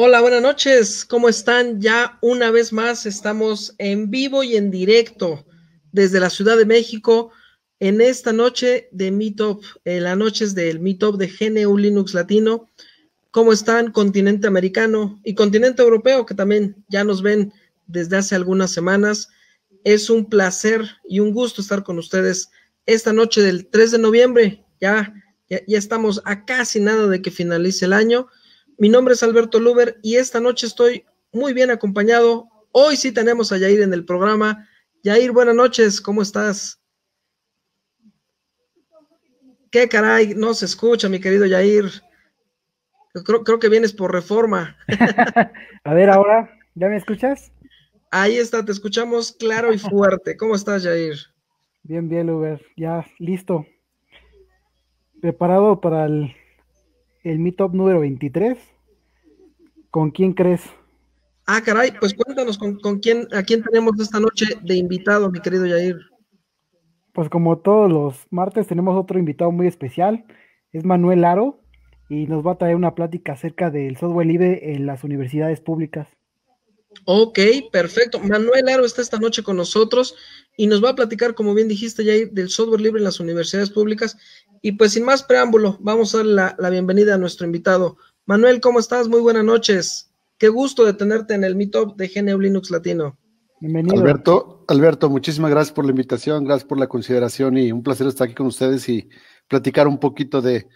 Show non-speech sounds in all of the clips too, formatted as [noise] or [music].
Hola, buenas noches. ¿Cómo están? Ya una vez más estamos en vivo y en directo desde la Ciudad de México en esta noche de Meetup, en las noches del Meetup de GNU Linux Latino. ¿Cómo están continente americano y continente europeo que también ya nos ven desde hace algunas semanas? Es un placer y un gusto estar con ustedes esta noche del 3 de noviembre. ya, ya estamos a casi nada de que finalice el año mi nombre es Alberto Luber y esta noche estoy muy bien acompañado. Hoy sí tenemos a Yair en el programa. Yair, buenas noches, ¿cómo estás? Qué caray, no se escucha, mi querido Yair. Creo, que vienes por reforma. [laughs] a ver, ahora, ¿ya me escuchas? Ahí está, te escuchamos claro y fuerte. ¿Cómo estás, Jair? Bien, bien, Luber. Ya listo. Preparado para el el meetup número 23. ¿Con quién crees? Ah, caray, pues cuéntanos con, quién, a quién tenemos esta noche de invitado, mi querido Yair. Pues como todos los martes tenemos otro invitado muy especial, es Manuel Aro, y nos va a traer una plática acerca del software libre en las universidades públicas. Ok, perfecto. Manuel Aro está esta noche con nosotros y nos va a platicar, como bien dijiste, ya del software libre en las universidades públicas. Y pues sin más preámbulo, vamos a dar la, bienvenida a nuestro invitado. Manuel, ¿cómo estás? Muy buenas noches. Qué gusto de tenerte en el Meetup de GNU Linux Latino. Bienvenido. Alberto, Alberto, muchísimas gracias por la invitación, gracias por la consideración y un placer estar aquí con ustedes y platicar un poquito de,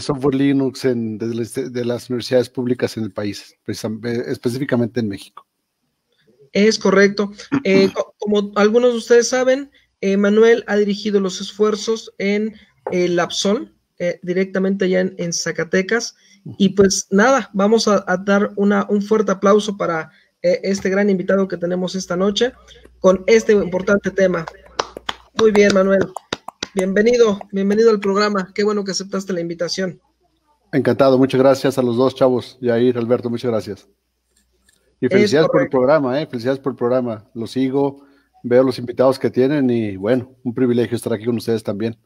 software Linux en, de las universidades públicas en el país, eh, específicamente en México. Es correcto. Eh, como algunos de ustedes saben, eh, Manuel ha dirigido los esfuerzos en el eh, Absol directamente allá en, Zacatecas. Y pues nada, vamos a, dar un fuerte aplauso para este gran invitado que tenemos esta noche con este importante tema. Muy bien, Manuel. Bienvenido, bienvenido al programa. Qué bueno que aceptaste la invitación. Encantado, muchas gracias a los dos chavos, ahí, Alberto, muchas gracias. Y felicidades por el programa, ¿eh? Felicidades por el programa. Lo sigo, veo los invitados que tienen y bueno, un privilegio estar aquí con ustedes también.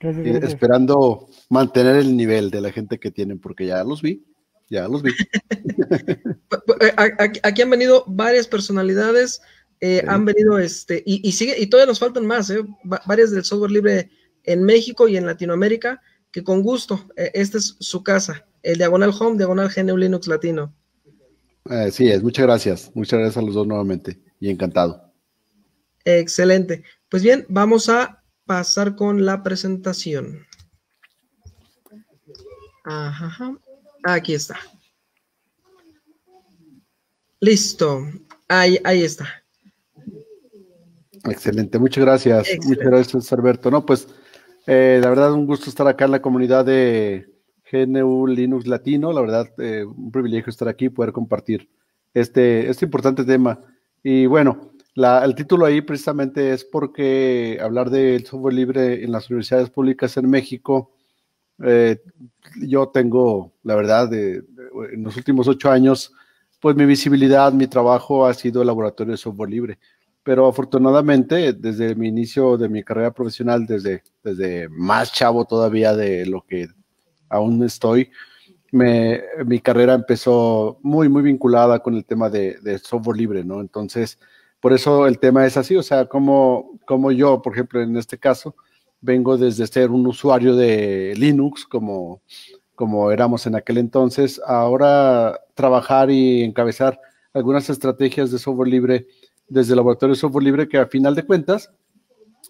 Eh, esperando mantener el nivel de la gente que tienen, porque ya los vi, ya los vi. [laughs] Eh, aquí han venido varias personalidades, eh, han venido este, y, sigue, y todavía nos faltan más, eh, varias del software libre en México y en Latinoamérica, que con gusto, esta es su casa, el Diagonal Home, Diagonal GNU Linux Latino. Así eh, es, muchas gracias. Muchas gracias a los dos nuevamente y encantado. Excelente. Pues bien, vamos a pasar con la presentación. Ajá, aquí está. Listo, ahí, ahí está. Excelente, muchas gracias. Muchas gracias, Alberto. No, pues eh, la verdad, un gusto estar acá en la comunidad de GNU Linux Latino. La verdad, eh, un privilegio estar aquí y poder compartir este, este importante tema. Y bueno, el título ahí precisamente es porque hablar del software libre en las universidades públicas en México, eh, yo tengo, la verdad, de, en los últimos ocho años, pues mi visibilidad, mi trabajo ha sido el laboratorio de software libre. Pero afortunadamente, desde mi inicio de mi carrera profesional, desde, desde más chavo todavía de lo que aún estoy, mi carrera empezó muy, muy vinculada con el tema de, software libre, ¿no? Entonces, por eso el tema es así, o sea, como, como yo, por ejemplo, en este caso, vengo desde ser un usuario de Linux, como, como éramos en aquel entonces, ahora trabajar y encabezar algunas estrategias de software libre desde el laboratorio de software libre, que a final de cuentas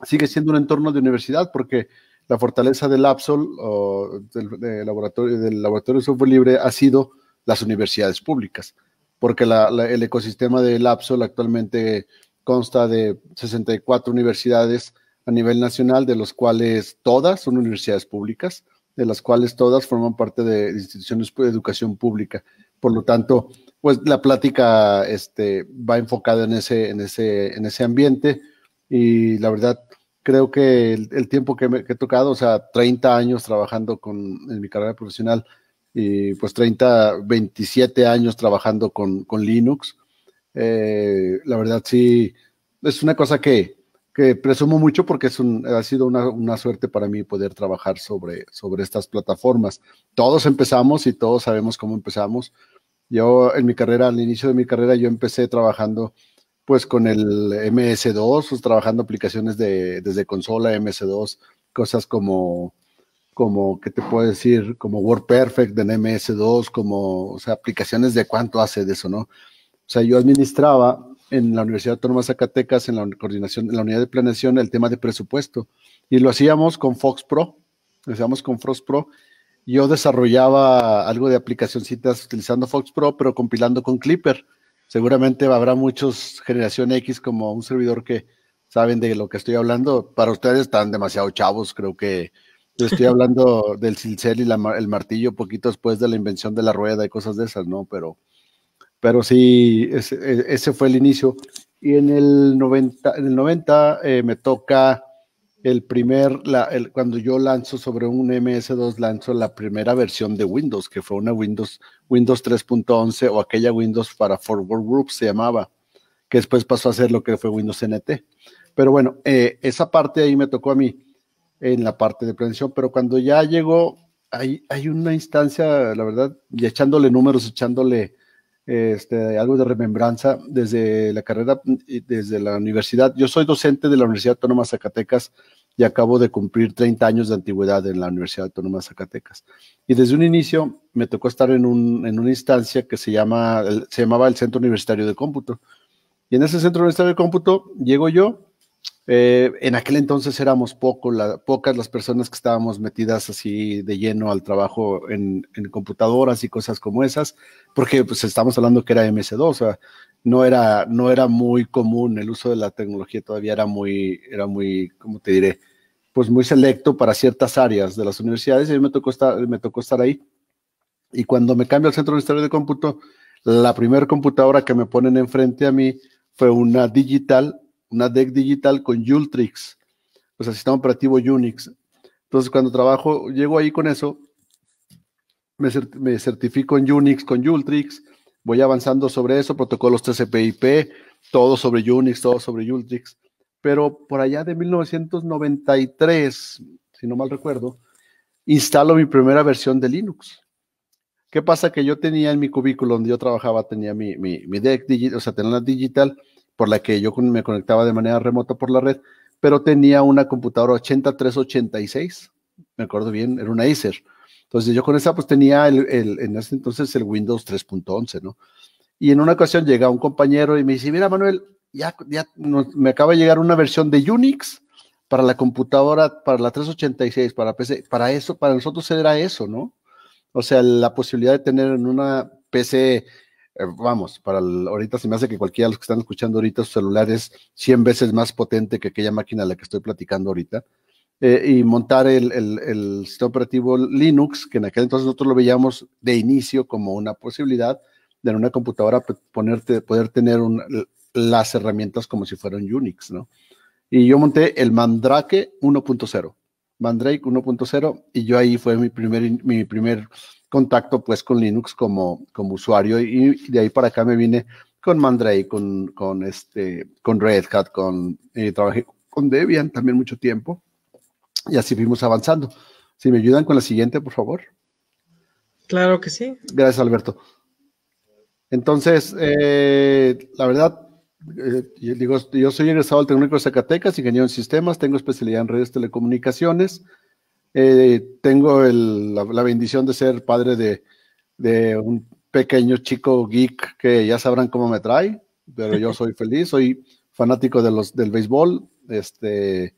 sigue siendo un entorno de universidad, porque la fortaleza del Absol del, laboratorio, del laboratorio de software libre ha sido las universidades públicas, porque el ecosistema del Absol actualmente consta de 64 universidades a nivel nacional, de los cuales todas son universidades públicas, de las cuales todas forman parte de instituciones de educación pública. Por lo tanto, pues la plática este, va enfocada en ese, en, ese, en ese ambiente y la verdad creo que el, tiempo que, me, he tocado, o sea, 30 años trabajando con, en mi carrera profesional y pues 30, 27 años trabajando con, con Linux, eh, la verdad sí, es una cosa que, que presumo mucho porque es un, ha sido una, una, suerte para mí poder trabajar sobre, sobre estas plataformas. Todos empezamos y todos sabemos cómo empezamos. Yo en mi carrera, al inicio de mi carrera, yo empecé trabajando pues con el MS2, pues trabajando aplicaciones de, desde consola MS2, cosas como, como, ¿qué te puedo decir? Como WordPerfect en MS2, como, o sea, aplicaciones de cuánto hace de eso, ¿no? O sea, yo administraba en la Universidad Autónoma Zacatecas, en la coordinación, en la unidad de planeación, el tema de presupuesto. Y lo hacíamos con Fox Pro, lo hacíamos con FoxPro. Pro. Yo desarrollaba algo de aplicacioncitas utilizando Fox Pro, pero compilando con Clipper seguramente habrá muchos generación X como un servidor que saben de lo que estoy hablando. Para ustedes están demasiado chavos, creo que estoy [laughs] hablando del cincel y el martillo poquito después de la invención de la rueda y cosas de esas, ¿no? Pero, pero sí, ese, e-, fue el inicio. Y en el 90, el 90 eh, me toca el primer, cuando yo lanzo sobre un MS2, lanzo la primera versión de Windows, que fue una Windows, Windows 3.11 o aquella Windows para Forward Group se llamaba, que después pasó a ser lo que fue Windows NT. Pero bueno, eh, esa parte ahí me tocó a mí, en la parte de prevención, pero cuando ya llegó, hay una instancia, la verdad, y echándole números, echándole este, algo de remembranza desde la carrera, desde la universidad. Yo soy docente de la Universidad Autónoma Zacatecas y acabo de cumplir 30 años de antigüedad en la Universidad Autónoma Zacatecas. Y desde un inicio me tocó estar en, una instancia que se, se llamaba el Centro Universitario de Cómputo. Y en ese Centro Universitario de Cómputo llego yo eh, en aquel entonces éramos pocas las personas que estábamos metidas así de lleno al trabajo en, computadoras y cosas como esas, porque pues estamos hablando que era MS2, o sea, no era, no era muy común el uso de la tecnología, todavía era muy, era muy, ¿cómo te diré? Pues muy selecto para ciertas áreas de las universidades, y a mí me tocó estar, me tocó estar ahí. Y cuando me cambio al Centro Universitario de Cómputo, la primera computadora que me ponen enfrente a mí fue una digital una DEC digital con Ultrix, o sea, sistema operativo Unix. Entonces, cuando trabajo, llego ahí con eso, me, certifico en Unix con Ultrix, voy avanzando sobre eso, protocolos TCP/IP, todo sobre Unix, todo sobre Ultrix. Pero por allá de 1993, si no mal recuerdo, instalo mi primera versión de Linux. ¿Qué pasa? Que yo tenía en mi cubículo donde yo trabajaba, tenía mi, mi, deck digital, o sea, tenía una digital, por la que yo me conectaba de manera remota por la red, pero tenía una computadora 8386, me acuerdo bien, era una Acer. Entonces yo con esa pues tenía el, en ese entonces el Windows 3.11, ¿no? Y en una ocasión llega un compañero y me dice, mira Manuel, ya, me acaba de llegar una versión de Unix para la computadora, para la 386, para PC, para eso, para nosotros era eso, ¿no? O sea, la posibilidad de tener en una PC eh, vamos, para ahorita se me hace que cualquiera de los que están escuchando ahorita su celular es 100 veces más potente que aquella máquina a la que estoy platicando ahorita. Eh, y montar el, el, el, sistema operativo Linux, que en aquel entonces nosotros lo veíamos de inicio como una posibilidad de en una computadora ponerte, poder tener las herramientas como si fueran Unix, ¿no? Y yo monté el Mandrake 1.0, Mandrake 1.0, y yo ahí fue mi primer, mi primer contacto pues con Linux como, como usuario y, de ahí para acá me vine con Mandrake, con, con, este, con Red Hat, con, eh, trabajé con Debian también mucho tiempo y así fuimos avanzando. Si me ayudan con la siguiente, por favor. Claro que sí. Gracias, Alberto. Entonces, eh, la verdad, eh, yo, digo, yo soy ingresado al técnico de Zacatecas, ingeniero en sistemas, tengo especialidad en redes telecomunicaciones, eh, tengo la, bendición de ser padre de, un pequeño chico geek que ya sabrán cómo me trae, pero yo soy feliz, soy fanático del béisbol, este,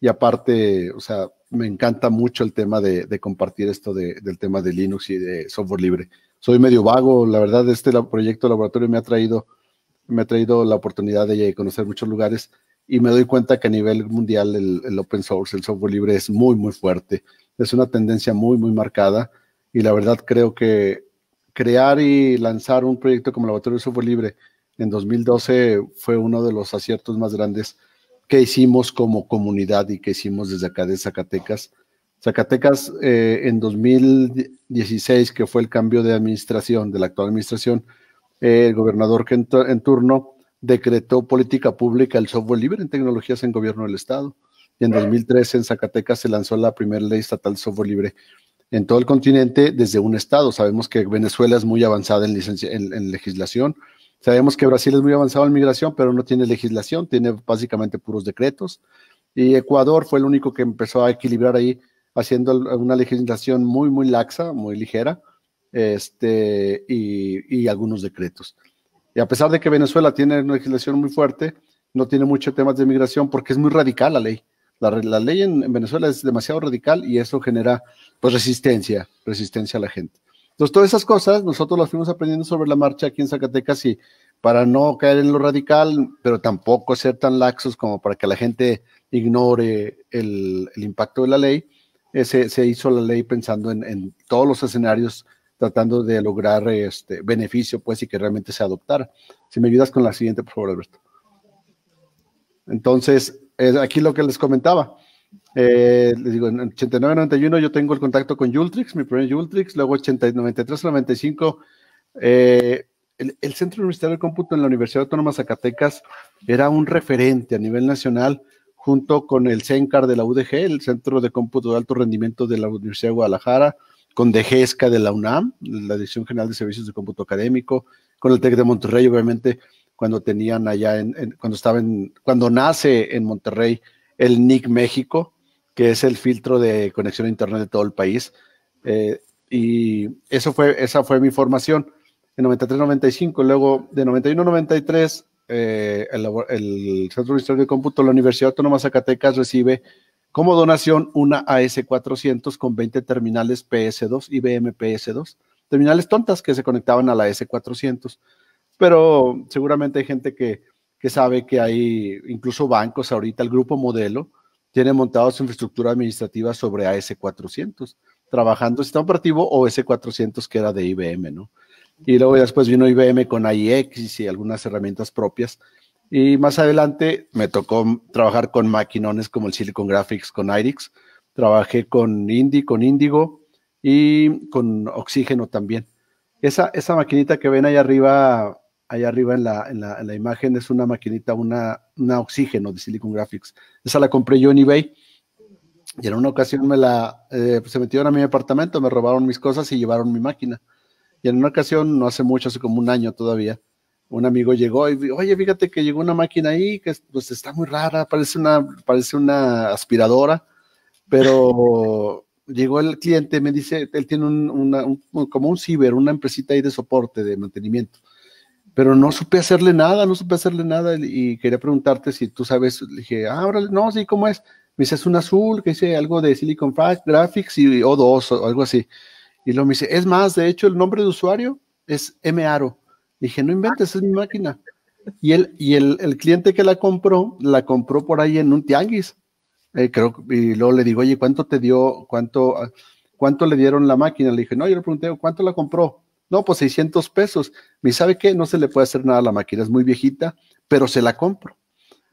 y aparte, o sea, me encanta mucho el tema de, compartir esto del tema de Linux y de software libre. Soy medio vago, la verdad, este proyecto laboratorio me ha traído, me ha traído la oportunidad de conocer muchos lugares y me doy cuenta que a nivel mundial el, open source, el software libre es muy, muy fuerte. Es una tendencia muy, muy marcada y la verdad creo que crear y lanzar un proyecto como Laboratorio de Software Libre en 2012 fue uno de los aciertos más grandes que hicimos como comunidad y que hicimos desde acá de Zacatecas. Zacatecas eh, en 2016, que fue el cambio de administración, de la actual administración, eh, el gobernador que en, en turno decretó política pública el software libre en tecnologías en gobierno del Estado. Y en 2013 en Zacatecas se lanzó la primera ley estatal de software libre en todo el continente desde un Estado. Sabemos que Venezuela es muy avanzada en, en, legislación. Sabemos que Brasil es muy avanzado en migración, pero no tiene legislación, tiene básicamente puros decretos. Y Ecuador fue el único que empezó a equilibrar ahí, haciendo una legislación muy, muy laxa, muy ligera, este, y algunos decretos. Y a pesar de que Venezuela tiene una legislación muy fuerte, no tiene muchos temas de migración porque es muy radical la ley. La, ley en, Venezuela es demasiado radical y eso genera pues resistencia, resistencia a la gente. Entonces, todas esas cosas nosotros las fuimos aprendiendo sobre la marcha aquí en Zacatecas y para no caer en lo radical, pero tampoco ser tan laxos como para que la gente ignore el, impacto de la ley, eh, se, hizo la ley pensando en, en todos los escenarios tratando de lograr este beneficio, pues, y que realmente se adoptara. Si me ayudas con la siguiente, por favor, Alberto. Entonces, aquí lo que les comentaba. Eh, les digo, en 89-91 yo tengo el contacto con Jultrix, mi primer Jultrix, luego 93-95 eh, el, Centro Universitario de Cómputo en la Universidad Autónoma de Zacatecas era un referente a nivel nacional junto con el CENCAR de la UDG, el Centro de Cómputo de Alto Rendimiento de la Universidad de Guadalajara, con DGESCA de la UNAM, la Dirección General de Servicios de Cómputo Académico, con el TEC de Monterrey, obviamente, cuando tenían allá, cuando estaba cuando nace en Monterrey el NIC México, que es el filtro de conexión a Internet de todo el país. Eh, y eso fue, esa fue mi formación en 93-95. Luego, de 91-93, eh, el, Centro de Historia de Cómputo, la Universidad Autónoma de Zacatecas recibe como donación, una AS400 con 20 terminales PS2, IBM PS2, terminales tontas que se conectaban a la S400. Pero seguramente hay gente que, que sabe que hay incluso bancos ahorita, el grupo modelo, tiene montado su infraestructura administrativa sobre AS400, trabajando está operativo o S400 que era de IBM, ¿no? Y luego después vino IBM con AIX y algunas herramientas propias y más adelante me tocó trabajar con maquinones como el Silicon Graphics, con IRIX. Trabajé con Indy, con Indigo y con Oxígeno también. Esa, esa maquinita que ven ahí arriba, allá arriba en la, en la, imagen es una maquinita, una, una, Oxígeno de Silicon Graphics. Esa la compré yo en eBay. Y en una ocasión me la, eh, se metieron a mi apartamento, me robaron mis cosas y llevaron mi máquina. Y en una ocasión, no hace mucho, hace como un año todavía, un amigo llegó y, oye, fíjate que llegó una máquina ahí que pues está muy rara, parece una, parece una aspiradora, pero llegó el cliente, me dice, él tiene como un ciber, una empresita ahí de soporte, de mantenimiento, pero no supe hacerle nada, no supe hacerle nada y quería preguntarte si tú sabes, le dije, ah, no, sí, ¿cómo es? Me dice, es un azul que dice algo de Silicon Graphics y O2 o algo así. Y lo me dice, es más, de hecho, el nombre de usuario es M. Aro. Dije, no inventes, es mi ah, máquina. Y, el, y el, cliente que la compró, la compró por ahí en un tianguis. Eh, creo, y luego le digo, oye, ¿cuánto te dio, cuánto, cuánto le dieron la máquina? Le dije, no, yo le pregunté, ¿cuánto la compró? No, pues 600 pesos. Me sabe qué? no se le puede hacer nada a la máquina, es muy viejita, pero se la compro.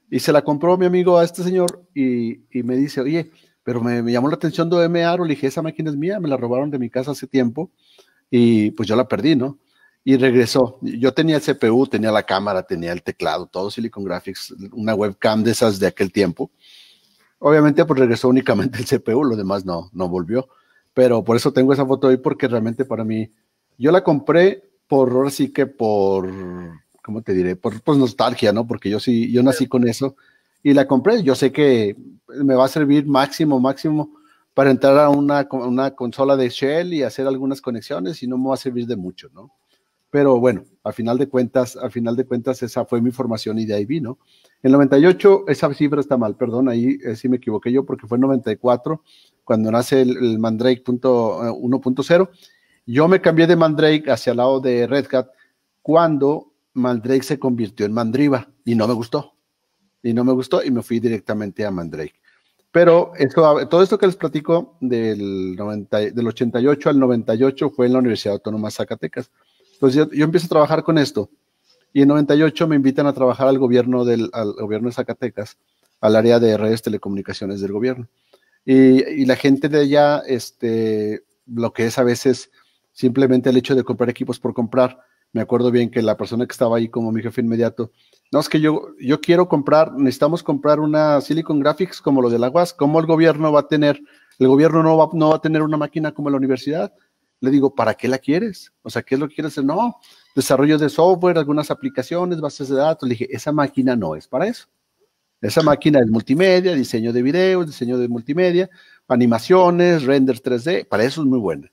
Y se la compró mi amigo a este señor y, me dice, oye, pero me, me llamó la atención de M. le dije, esa máquina es mía, me la robaron de mi casa hace tiempo y pues yo la perdí, ¿no? y regresó. Yo tenía el CPU, tenía la cámara, tenía el teclado, todo Silicon Graphics, una webcam de esas de aquel tiempo. Obviamente, pues regresó únicamente el CPU, lo demás no, no volvió. Pero por eso tengo esa foto hoy, porque realmente para mí, yo la compré por, ahora sí que por, ¿cómo te diré? Por pues, nostalgia, ¿no? Porque yo sí, yo nací con eso y la compré. Yo sé que me va a servir máximo, máximo para entrar a una, una consola de Shell y hacer algunas conexiones y no me va a servir de mucho, ¿no? pero bueno, al final de cuentas, a final de cuentas esa fue mi formación y de ahí vino. En 98, esa cifra está mal, perdón, ahí eh, sí me equivoqué yo porque fue en 94 cuando nace el, Mandrake 1.0. Eh, yo me cambié de Mandrake hacia el lado de Red Hat cuando Mandrake se convirtió en Mandriva y no me gustó. Y no me gustó y me fui directamente a Mandrake. Pero todo esto que les platico del, 90, del 88 al 98 fue en la Universidad Autónoma Zacatecas. Pues yo, empiezo a trabajar con esto. Y en 98 me invitan a trabajar al gobierno, del, gobierno de Zacatecas, al área de redes telecomunicaciones del gobierno. Y, la gente de allá, este, lo que es a veces simplemente el hecho de comprar equipos por comprar. Me acuerdo bien que la persona que estaba ahí como mi jefe inmediato, no, es que yo, yo quiero comprar, necesitamos comprar una Silicon Graphics como lo de la UAS. ¿Cómo el gobierno va a tener, el gobierno no no va a tener una máquina como la universidad? Le digo, ¿para qué la quieres? O sea, ¿qué es lo que quieres hacer? No, desarrollo de software, algunas aplicaciones, bases de datos. Le dije, esa máquina no es para eso. Esa máquina es multimedia, diseño de videos, diseño de multimedia, animaciones, render 3D, para eso es muy buena.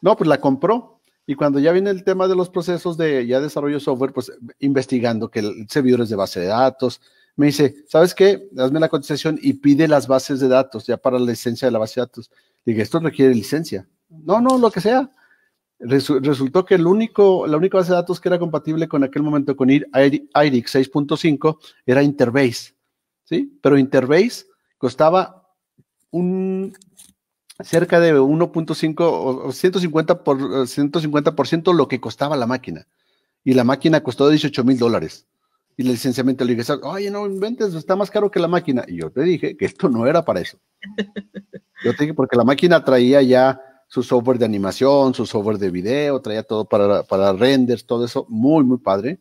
No, pues la compró. Y cuando ya viene el tema de los procesos de ya desarrollo software, pues investigando que el servidor es de base de datos, me dice, ¿sabes qué? Hazme la cotización y pide las bases de datos ya para la licencia de la base de datos. Dije, esto requiere licencia no, no, lo que sea. resultó que el único, la única base de datos que era compatible con aquel momento con IRIC 6.5 era Interbase, ¿sí? Pero Interbase costaba un cerca de 1.5 o 150 por 150 lo que costaba la máquina. Y la máquina costó 18 mil dólares. Y el licenciamiento le dije, oye, no inventes, está más caro que la máquina. Y yo te dije que esto no era para eso. Yo te dije, porque la máquina traía ya su software de animación, su software de video, traía todo para, para renders, todo eso, muy, muy padre.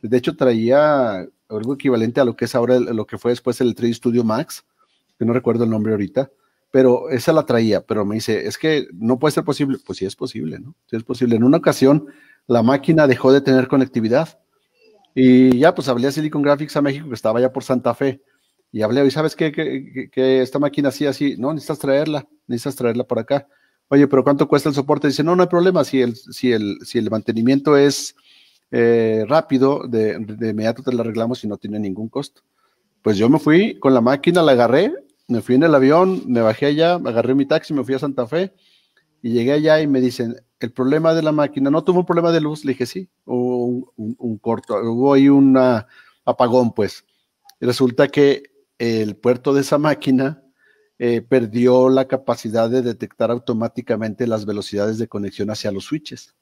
De hecho, traía algo equivalente a lo que es ahora, lo que fue después el 3D Studio Max, que no recuerdo el nombre ahorita, pero esa la traía, pero me dice, es que no puede ser posible. Pues sí es posible, ¿no? Sí es posible. En una ocasión, la máquina dejó de tener conectividad y ya, pues hablé a Silicon Graphics a México, que estaba ya por Santa Fe, y hablé, y sabes qué, que, esta máquina así, así, no, necesitas traerla, necesitas traerla por acá oye, pero ¿cuánto cuesta el soporte? Dice, no, no hay problema, si el, si el, si el mantenimiento es eh, rápido, de, de, inmediato te lo arreglamos y no tiene ningún costo. Pues yo me fui con la máquina, la agarré, me fui en el avión, me bajé allá, agarré mi taxi, me fui a Santa Fe y llegué allá y me dicen, el problema de la máquina, ¿no tuvo un problema de luz? Le dije, sí, hubo un, corto, hubo ahí un apagón, pues. resulta que el puerto de esa máquina eh, perdió la capacidad de detectar automáticamente las velocidades de conexión hacia los switches.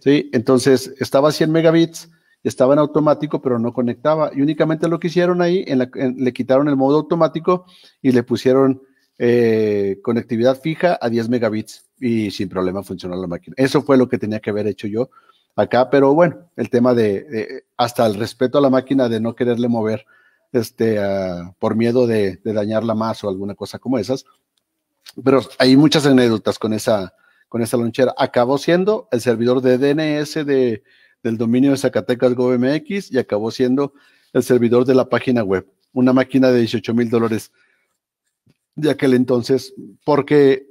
¿Sí? Entonces estaba a 100 megabits, estaba en automático, pero no conectaba. Y únicamente lo que hicieron ahí, le quitaron el modo automático y le pusieron eh, conectividad fija a 10 megabits y sin problema funcionó la máquina. Eso fue lo que tenía que haber hecho yo acá, pero bueno, el tema de hasta el respeto a la máquina de no quererle mover este, ah, por miedo de, dañarla más o alguna cosa como esas. Pero hay muchas anécdotas con esa, con esa lonchera. Acabó siendo el servidor de DNS de, del dominio de Zacatecas GovMX y acabó siendo el servidor de la página web. Una máquina de 18 mil dólares de aquel entonces, porque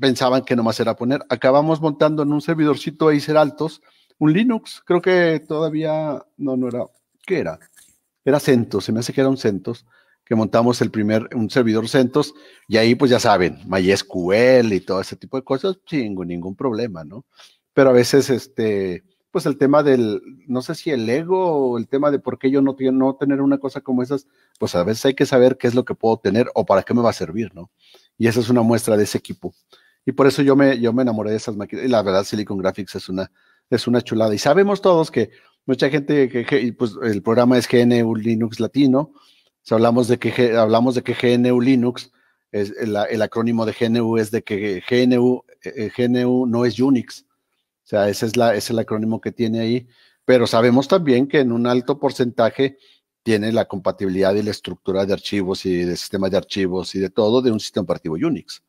pensaban que nomás era poner. Acabamos montando en un servidorcito Acer Altos un Linux, creo que todavía no, no era. ¿Qué era? era CentOS, se me hace que era un CentOS, que montamos el primer, un servidor CentOS, y ahí pues ya saben, MySQL y todo ese tipo de cosas, sin ningún problema, ¿no? Pero a veces, este, pues el tema del, no sé si el ego o el tema de por qué yo no, no tener una cosa como esas, pues a veces hay que saber qué es lo que puedo tener o para qué me va a servir, ¿no? Y esa es una muestra de ese equipo. Y por eso yo me, yo me enamoré de esas máquinas. Y la verdad, Silicon Graphics es una, es una chulada. Y sabemos todos que mucha gente que, pues el programa es GNU Linux Latino, si hablamos de que hablamos de que GNU Linux es el, acrónimo de GNU es de que GNU, eh, GNU no es Unix. O sea, ese es, la, el acrónimo que tiene ahí. Pero sabemos también que en un alto porcentaje tiene la compatibilidad y la estructura de archivos y de sistemas de archivos y de todo de un sistema operativo Unix.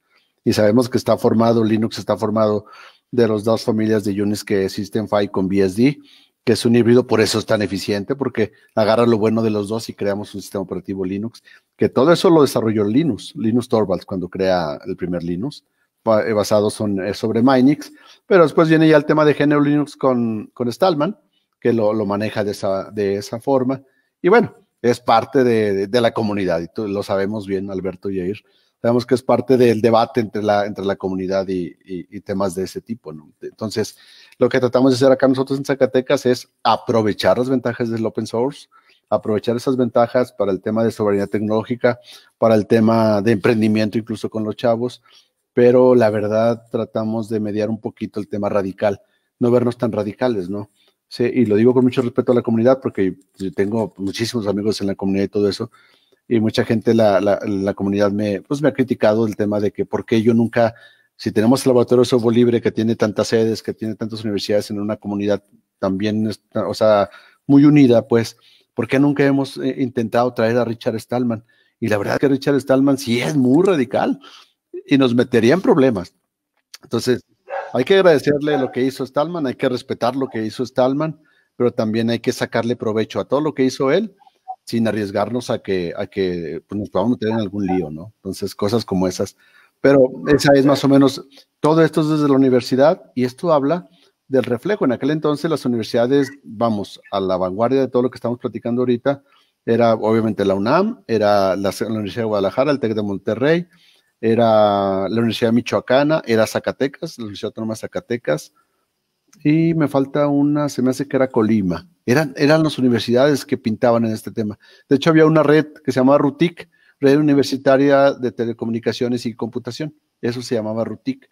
Y sabemos que está formado, Linux está formado de las dos familias de Unix que existen, System con BSD que es un híbrido, por eso es tan eficiente, porque agarra lo bueno de los dos y creamos un sistema operativo Linux, que todo eso lo desarrolló Linux, Linus Torvalds, cuando crea el primer Linux, eh, basado son, eh, sobre Minix, pero después viene ya el tema de género Linux con, con Stallman, que lo, maneja de esa, de esa, forma, y bueno, es parte de, la comunidad, y lo sabemos bien, Alberto y Eir. sabemos que es parte del debate entre la, entre la comunidad y, y temas de ese tipo, ¿no? Entonces, lo que tratamos de hacer acá nosotros en Zacatecas es aprovechar las ventajas del open source, aprovechar esas ventajas para el tema de soberanía tecnológica, para el tema de emprendimiento incluso con los chavos, pero la verdad tratamos de mediar un poquito el tema radical, no vernos tan radicales, ¿no? Sí, y lo digo con mucho respeto a la comunidad porque tengo muchísimos amigos en la comunidad y todo eso, y mucha gente, la, la, comunidad me, pues me ha criticado el tema de que por qué yo nunca si tenemos el laboratorio de libre que tiene tantas sedes, que tiene tantas universidades en una comunidad también, o sea, muy unida, pues, ¿por qué nunca hemos eh, intentado traer a Richard Stallman? Y la verdad es que Richard Stallman sí es muy radical y nos metería en problemas. Entonces, hay que agradecerle lo que hizo Stallman, hay que respetar lo que hizo Stallman, pero también hay que sacarle provecho a todo lo que hizo él sin arriesgarnos a que, a que pues, nos podamos meter en algún lío, ¿no? Entonces, cosas como esas. Pero esa es más o menos, todo esto es desde la universidad y esto habla del reflejo. En aquel entonces las universidades, vamos, a la vanguardia de todo lo que estamos platicando ahorita, era obviamente la UNAM, era la, Universidad de Guadalajara, el TEC de Monterrey, era la Universidad Michoacana, era Zacatecas, la Universidad Autónoma de Zacatecas, y me falta una, se me hace que era Colima. Eran, eran las universidades que pintaban en este tema. De hecho, había una red que se llamaba RUTIC, Red Universitaria de Telecomunicaciones y Computación. Eso se llamaba RUTIC.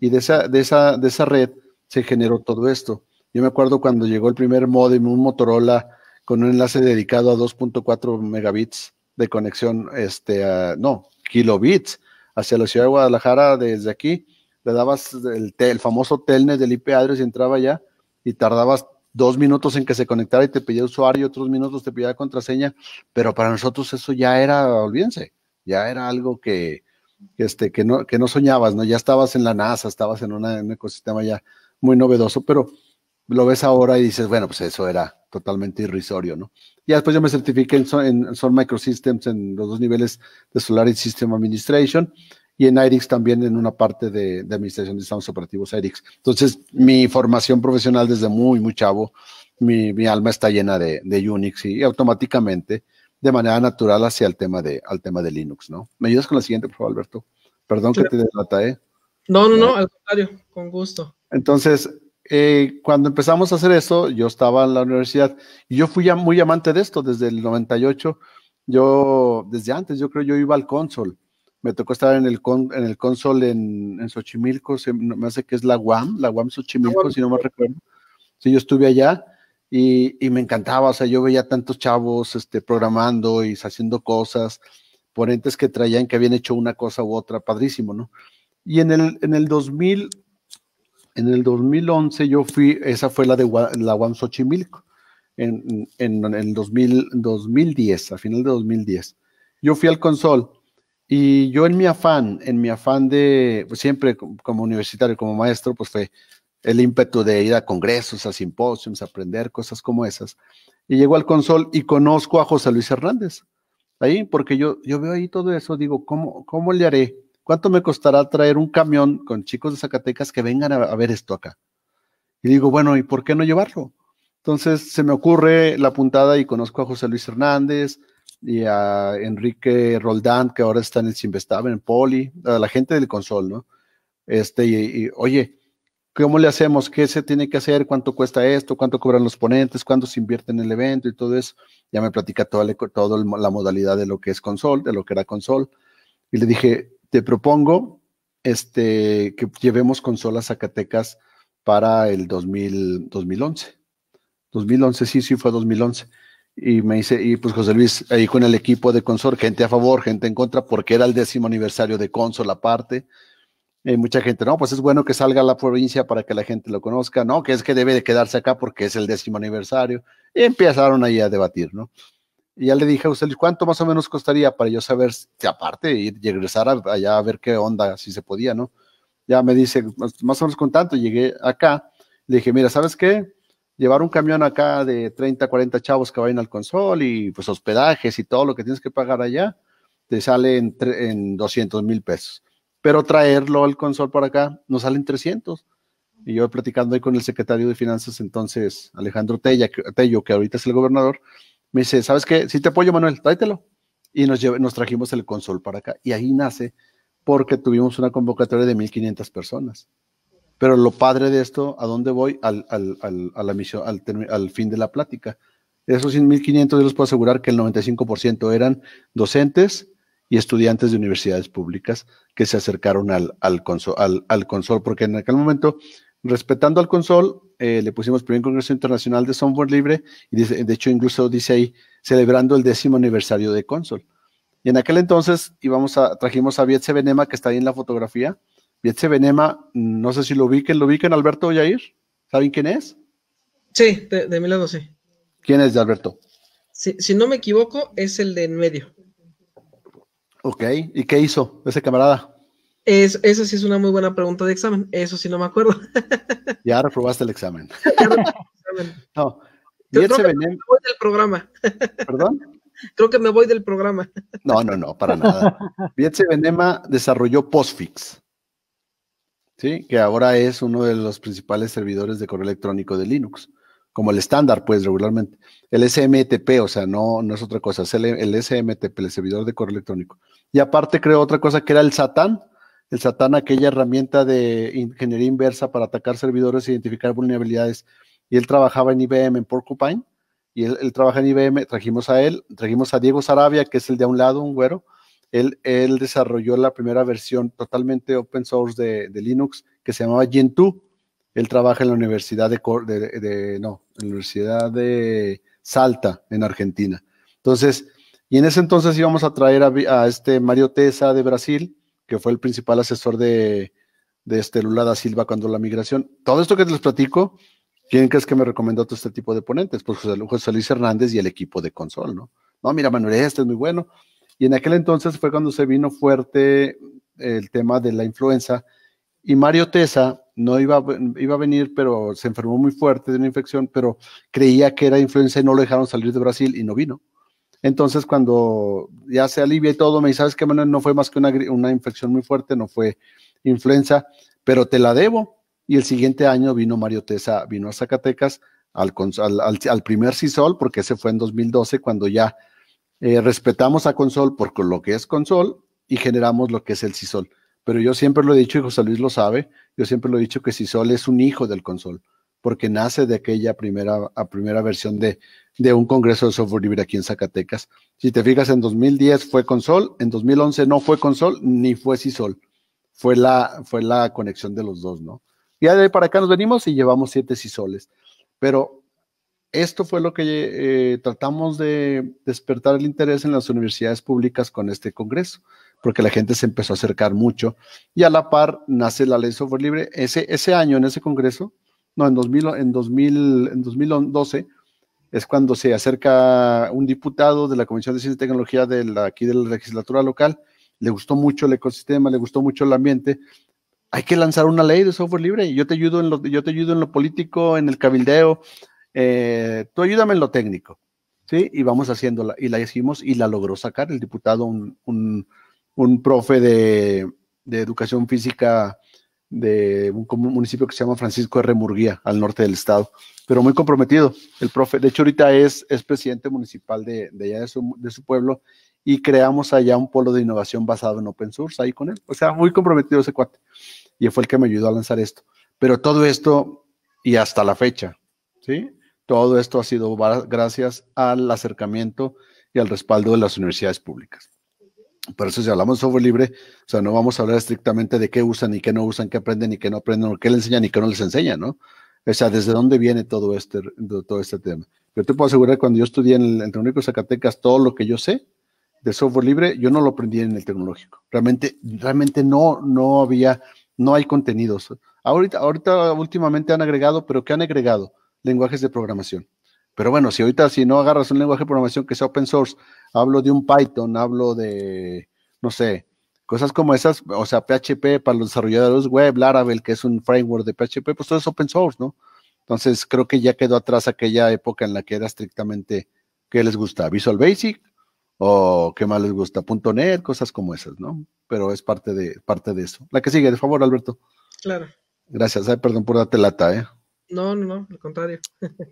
Y de esa, de esa, de esa red se generó todo esto. Yo me acuerdo cuando llegó el primer modem, un Motorola con un enlace dedicado a 2.4 megabits de conexión, este, no, kilobits, hacia la ciudad de Guadalajara desde aquí. Le dabas el, el famoso telnet del IP address y entraba ya y tardabas dos minutos en que se conectara y te pedía usuario, otros minutos te pedía contraseña, pero para nosotros eso ya era, olvídense, ya era algo que, este, que, no, que no soñabas, ¿no? Ya estabas en la NASA, estabas en, un ecosistema ya muy novedoso, pero lo ves ahora y dices, bueno, pues eso era totalmente irrisorio, ¿no? Y después yo me certifiqué en, Sun Microsystems en los dos niveles de Solaris System Administration y en IRIX también en una parte de, administración de sistemas operativos IRIX. Entonces, mi formación profesional desde muy, muy chavo, mi, mi alma está llena de, de, Unix y automáticamente, de manera natural, hacia el tema de, al tema de Linux, ¿no? ¿Me ayudas con la siguiente, por favor, Alberto? Perdón que te delata, ¿eh? No, no, no, eh, al contrario, con gusto. Entonces, eh, cuando empezamos a hacer eso, yo estaba en la universidad y yo fui ya muy amante de esto desde el 98. Yo, desde antes, yo creo yo iba al console me tocó estar en el, en el console en, en Xochimilco, me hace que es la UAM, la UAM Xochimilco, si no me recuerdo. Sí, yo estuve allá y, y, me encantaba, o sea, yo veía tantos chavos este, programando y haciendo cosas, ponentes que traían que habían hecho una cosa u otra, padrísimo, ¿no? Y en el, en el 2000, en el 2011 yo fui, esa fue la de la UAM Xochimilco, en, en, en el 2000, 2010, a final de 2010. Yo fui al console y yo en mi afán, en mi afán de, pues, siempre como universitario, como maestro, pues fue el ímpetu de ir a congresos, a simposios, aprender cosas como esas. Y llego al consol y conozco a José Luis Hernández. Ahí, porque yo, yo veo ahí todo eso, digo, ¿cómo, ¿cómo le haré? ¿Cuánto me costará traer un camión con chicos de Zacatecas que vengan a, a ver esto acá? Y digo, bueno, ¿y por qué no llevarlo? Entonces se me ocurre la puntada y conozco a José Luis Hernández, y a Enrique Roldán, que ahora está en el Simvestable, en Poli, a la gente del consol, ¿no? Este, y, oye, ¿cómo le hacemos? ¿Qué se tiene que hacer? ¿Cuánto cuesta esto? ¿Cuánto cobran los ponentes? ¿Cuánto se invierte en el evento? Y todo eso. Ya me platica toda la, la modalidad de lo que es consol, de lo que era consol. Y le dije, te propongo este, que llevemos consolas Zacatecas para el 2011. 2011, sí, sí, fue 2011. Y me dice, y pues José Luis, ahí con el equipo de Consor, gente a favor, gente en contra, porque era el décimo aniversario de la aparte. Y eh, mucha gente, no, pues es bueno que salga a la provincia para que la gente lo conozca, no, que es que debe de quedarse acá porque es el décimo aniversario. Y empezaron ahí a debatir, ¿no? Y ya le dije a José Luis, ¿cuánto más o menos costaría para yo saber, si aparte, ir y regresar allá a ver qué onda, si se podía, ¿no? Ya me dice, más o menos con tanto, llegué acá, le dije, mira, ¿sabes qué? llevar un camión acá de 30, 40 chavos que vayan al consol y pues hospedajes y todo lo que tienes que pagar allá, te sale en, en 200 mil pesos. Pero traerlo al consol para acá nos salen 300. Y yo platicando ahí con el secretario de Finanzas entonces, Alejandro Tella, Tello, que ahorita es el gobernador, me dice, ¿sabes qué? Si te apoyo, Manuel, tráetelo. Y nos, nos trajimos el consol para acá. Y ahí nace porque tuvimos una convocatoria de 1.500 personas. Pero lo padre de esto, ¿a dónde voy? Al, al al, fin de la plática. Esos 1.500 yo les puedo asegurar que el 95% eran docentes y estudiantes de universidades públicas que se acercaron al, al, consol, al consol, porque en aquel momento, respetando al consol, eh, le pusimos primer Congreso Internacional de Software Libre, y de hecho incluso dice ahí, celebrando el décimo aniversario de Consol. Y en aquel entonces íbamos a, trajimos a Viet Benema, que está ahí en la fotografía, Vietze Benema, no sé si lo ubiquen, ¿lo ubiquen Alberto Yair? ¿Saben quién es? Sí, de, mi lado sí. ¿Quién es de Alberto? Si, no me equivoco, es el de en medio. Ok, ¿y qué hizo ese camarada? Es, esa sí es una muy buena pregunta de examen, eso sí no me acuerdo. [laughs] ya reprobaste el examen. el [laughs] no, Creo, me voy del programa. [laughs] ¿Perdón? Creo que me voy del programa. No, no, no, para nada. Vietze Benema desarrolló Postfix, que ahora es uno de los principales servidores de correo electrónico de Linux, como el estándar, pues regularmente. El SMTP, o sea, no, no es otra cosa, es el, SMTP, el servidor de correo electrónico. Y aparte creo otra cosa que era el Satan, el Satan, aquella herramienta de ingeniería inversa para atacar servidores e identificar vulnerabilidades. Y él trabajaba en IBM, en Porcupine, y él, él trabaja en IBM, trajimos a él, trajimos a Diego Sarabia, que es el de a un lado, un güero, él, desarrolló la primera versión totalmente open source de, Linux que se llamaba Gentoo. Él trabaja en la Universidad de, no, Universidad de Salta, en Argentina. Entonces, y en ese entonces íbamos a traer a, este Mario Tesa de Brasil, que fue el principal asesor de, de este Lula da Silva cuando la migración. Todo esto que les platico, ¿quién crees que me recomendó todo este tipo de ponentes? Pues José, Luis Hernández y el equipo de Consol, ¿no? No, mira, Manuel, este es muy bueno. Y en aquel entonces fue cuando se vino fuerte el tema de la influenza. Y Mario Tesa no iba, iba a venir, pero se enfermó muy fuerte de una infección, pero creía que era influenza y no lo dejaron salir de Brasil y no vino. Entonces, cuando ya se alivia y todo, me dice, ¿sabes qué, No fue más que una, infección muy fuerte, no fue influenza, pero te la debo. Y el siguiente año vino Mario Tesa, vino a Zacatecas al, al primer CISOL, porque ese fue en 2012, cuando ya eh, respetamos a Consol por lo que es Consol y generamos lo que es el CISOL. Pero yo siempre lo he dicho, y José Luis lo sabe, yo siempre lo he dicho que CISOL es un hijo del Consol, porque nace de aquella primera, primera versión de, de un congreso de software libre aquí en Zacatecas. Si te fijas, en 2010 fue Consol, en 2011 no fue Consol ni fue CISOL. Fue la, fue la conexión de los dos, ¿no? Ya de para acá nos venimos y llevamos siete CISOLES. Pero esto fue lo que eh, tratamos de despertar el interés en las universidades públicas con este Congreso, porque la gente se empezó a acercar mucho y a la par nace la ley de software libre. Ese, ese año en ese Congreso, no, en, 2000, en, 2012 es cuando se acerca un diputado de la Comisión de Ciencia y Tecnología de aquí de la legislatura local, le gustó mucho el ecosistema, le gustó mucho el ambiente, hay que lanzar una ley de software libre. Yo te ayudo en lo, yo te ayudo en lo político, en el cabildeo, eh, tú ayúdame en lo técnico, ¿sí? Y vamos haciéndola. Y la hicimos y la logró sacar el diputado, un, profe de, educación física de un, municipio que se llama Francisco R. Murguía, al norte del estado, pero muy comprometido. El profe, de hecho, ahorita es, presidente municipal de, de allá de su, de su pueblo y creamos allá un polo de innovación basado en open source ahí con él. O sea, muy comprometido ese cuate. Y fue el que me ayudó a lanzar esto. Pero todo esto y hasta la fecha, ¿sí? Todo esto ha sido gracias al acercamiento y al respaldo de las universidades públicas. Por eso si hablamos de software libre, o sea, no vamos a hablar estrictamente de qué usan y qué no usan, qué aprenden y qué no aprenden, o qué les enseñan y qué no les enseñan, ¿no? O sea, ¿desde dónde viene todo este, todo este tema? Yo te puedo asegurar, que cuando yo estudié en el, Tecnológico Tecnológico Zacatecas, todo lo que yo sé de software libre, yo no lo aprendí en el tecnológico. Realmente, realmente no, no había, no hay contenidos. Ahorita, ahorita últimamente han agregado, pero ¿qué han agregado? lenguajes de programación. Pero bueno, si ahorita si no agarras un lenguaje de programación que sea open source, hablo de un Python, hablo de, no sé, cosas como esas, o sea, PHP para los desarrolladores web, Laravel, que es un framework de PHP, pues todo es open source, ¿no? Entonces creo que ya quedó atrás aquella época en la que era estrictamente, ¿qué les gusta? Visual Basic o qué más les gusta? .NET, cosas como esas, ¿no? Pero es parte de, parte de eso. La que sigue, de favor, Alberto. Claro. Gracias, Ay, perdón por darte lata, ¿eh? No, no, no, al contrario.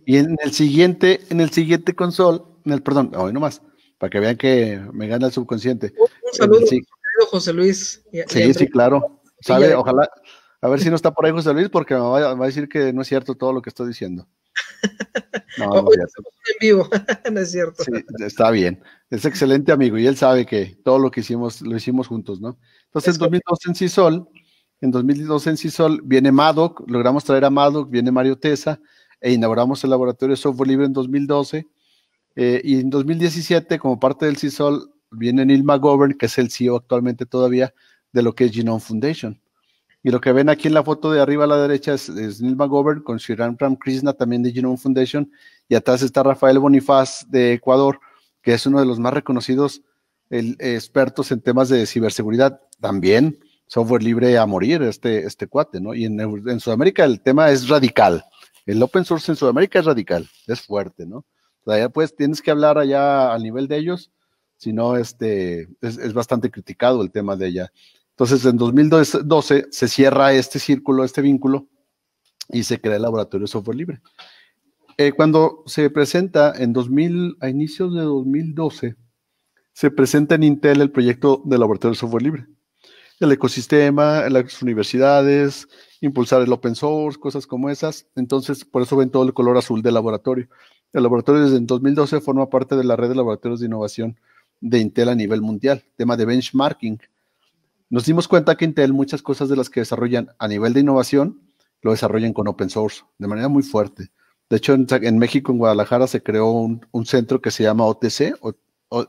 Y en el siguiente, en el siguiente console, en el, perdón, hoy nomás, para que vean que me gana el subconsciente. Un, saludo, eh, José Luis. sí, sí, claro. ¿Sabe? Ojalá, a ver si no está por ahí José Luis, porque me va, a decir que no es cierto todo lo que estoy diciendo. [laughs] No, no, en vivo, [laughs] no es cierto. está bien, es excelente amigo y él sabe que todo lo que hicimos lo hicimos juntos, ¿no? Entonces, en 2012 en CISOL en 2012 en CISOL viene Madoc, logramos traer a Madoc, viene Mario Tesa e inauguramos el laboratorio de software libre en 2012. Eh, y en 2017, como parte del CISOL, viene Neil McGovern, que es el CEO actualmente todavía de lo que es Genome Foundation. Y lo que ven aquí en la foto de arriba a la derecha es, Neil McGovern con Shiran Ram Krishna, también de Genome Foundation. Y atrás está Rafael Bonifaz de Ecuador, que es uno de los más reconocidos expertos en temas de ciberseguridad también software libre a morir este, este cuate, ¿no? Y en, Sudamérica el tema es radical. El open source en Sudamérica es radical, es fuerte, ¿no? O pues tienes que hablar allá a nivel de ellos, si no, este, es, bastante criticado el tema de allá. Entonces, en 2012 se cierra este círculo, este vínculo, y se crea el laboratorio de software libre. Eh, cuando se presenta en 2000, a inicios de 2012, se presenta en Intel el proyecto del laboratorio de software libre el ecosistema, las universidades, impulsar el open source, cosas como esas. Entonces, por eso ven todo el color azul del laboratorio. El laboratorio desde 2012 forma parte de la red de laboratorios de innovación de Intel a nivel mundial, tema de benchmarking. Nos dimos cuenta que Intel muchas cosas de las que desarrollan a nivel de innovación lo desarrollan con open source de manera muy fuerte. De hecho, en, México, en Guadalajara, se creó un, centro que se llama OTC,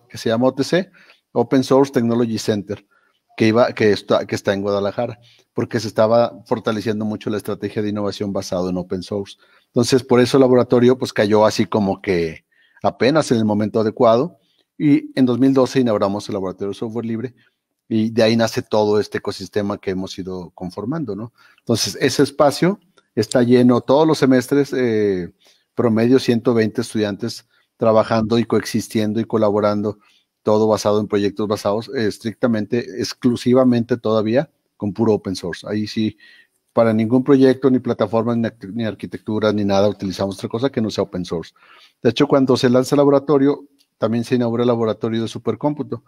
que se llama OTC, Open Source Technology Center que, iba, que, está, que está en Guadalajara, porque se estaba fortaleciendo mucho la estrategia de innovación basado en open source. Entonces, por eso el laboratorio pues cayó así como que apenas en el momento adecuado y en 2012 inauguramos el laboratorio de software libre y de ahí nace todo este ecosistema que hemos ido conformando, ¿no? Entonces, ese espacio está lleno todos los semestres, eh, promedio 120 estudiantes trabajando y coexistiendo y colaborando todo basado en proyectos basados eh, estrictamente, exclusivamente todavía con puro open source. Ahí sí, para ningún proyecto, ni plataforma, ni arquitectura, ni nada, utilizamos otra cosa que no sea open source. De hecho, cuando se lanza el laboratorio, también se inaugura el laboratorio de supercómputo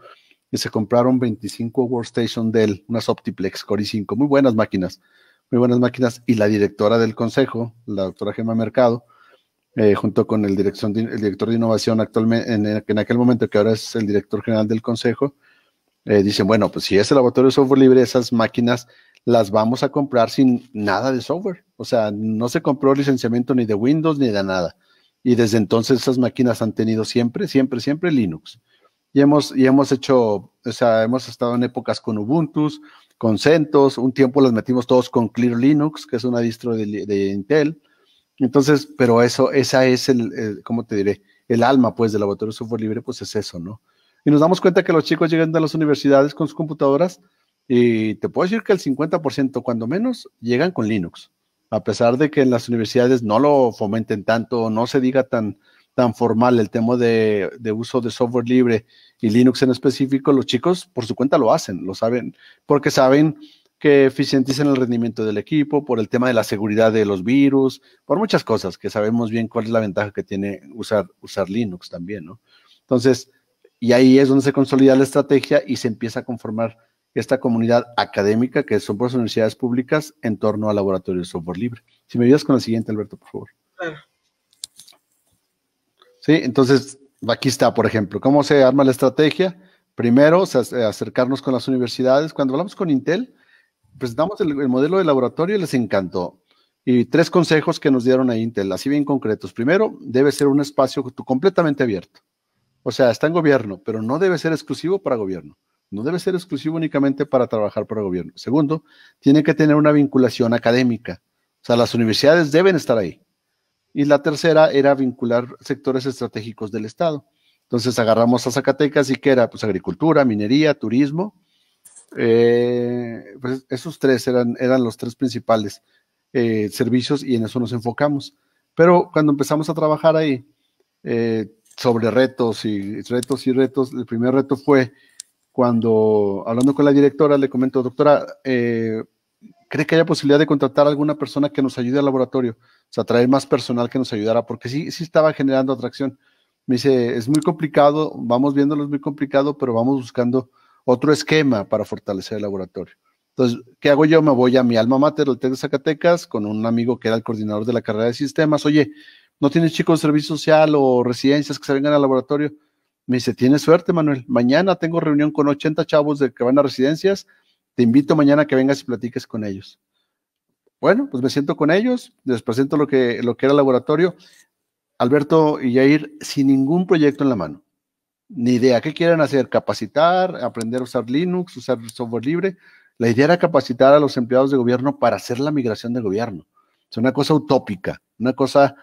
y se compraron 25 workstation Dell, unas Optiplex Core i5, muy buenas máquinas, muy buenas máquinas. Y la directora del consejo, la doctora Gema Mercado, eh, junto con el, dirección el director de innovación actualmente, en, aquel momento que ahora es el director general del consejo, eh, dicen, bueno, pues si es el laboratorio de software libre, esas máquinas las vamos a comprar sin nada de software. O sea, no se compró licenciamiento ni de Windows ni de nada. Y desde entonces esas máquinas han tenido siempre, siempre, siempre Linux. Y hemos, y hemos hecho, o sea, hemos estado en épocas con Ubuntu, con CentOS, un tiempo las metimos todos con Clear Linux, que es una distro de Intel entonces, pero eso, esa es el, ¿cómo te diré? El alma, pues, del laboratorio de software libre, pues es eso, ¿no? Y nos damos cuenta que los chicos llegan a las universidades con sus computadoras y te puedo decir que el 50%, cuando menos, llegan con Linux. A pesar de que en las universidades no lo fomenten tanto, no se diga tan, tan formal el tema de, de, uso de software libre y Linux en específico, los chicos por su cuenta lo hacen, lo saben, porque saben que eficienticen el rendimiento del equipo, por el tema de la seguridad de los virus, por muchas cosas que sabemos bien cuál es la ventaja que tiene usar, usar Linux también, ¿no? Entonces, y ahí es donde se consolida la estrategia y se empieza a conformar esta comunidad académica que son por las universidades públicas en torno a laboratorios de software libre. Si me ayudas con la siguiente, Alberto, por favor. Sí, entonces aquí está, por ejemplo, cómo se arma la estrategia. Primero, acercarnos con las universidades. Cuando hablamos con Intel, presentamos el, modelo de laboratorio y les encantó. Y tres consejos que nos dieron a Intel, así bien concretos. Primero, debe ser un espacio completamente abierto. O sea, está en gobierno, pero no debe ser exclusivo para gobierno. No debe ser exclusivo únicamente para trabajar para gobierno. Segundo, tiene que tener una vinculación académica. O sea, las universidades deben estar ahí. Y la tercera era vincular sectores estratégicos del Estado. Entonces agarramos a Zacatecas y que era pues agricultura, minería, turismo eh, pues esos tres eran, eran los tres principales eh, servicios y en eso nos enfocamos. Pero cuando empezamos a trabajar ahí eh, sobre retos y retos y retos, el primer reto fue cuando, hablando con la directora, le comento, doctora, ¿cree que haya posibilidad de contratar a alguna persona que nos ayude al laboratorio? O sea, traer más personal que nos ayudara, porque sí, sí estaba generando atracción. Me dice, es muy complicado, vamos viéndolo, es muy complicado, pero vamos buscando otro esquema para fortalecer el laboratorio. Entonces, ¿qué hago yo? Me voy a mi alma mater, el TEC de Zacatecas, con un amigo que era el coordinador de la carrera de sistemas. Oye, ¿no tienes chicos de servicio social o residencias que se vengan al laboratorio? Me dice, tienes suerte, Manuel. Mañana tengo reunión con 80 chavos de que van a residencias. Te invito mañana a que vengas y platiques con ellos. Bueno, pues me siento con ellos, les presento lo que, lo que era el laboratorio. Alberto y Jair, sin ningún proyecto en la mano ni idea. ¿Qué quieren hacer? ¿Capacitar? ¿Aprender a usar Linux? ¿Usar software libre? La idea era capacitar a los empleados de gobierno para hacer la migración de gobierno. Es una cosa utópica, una cosa,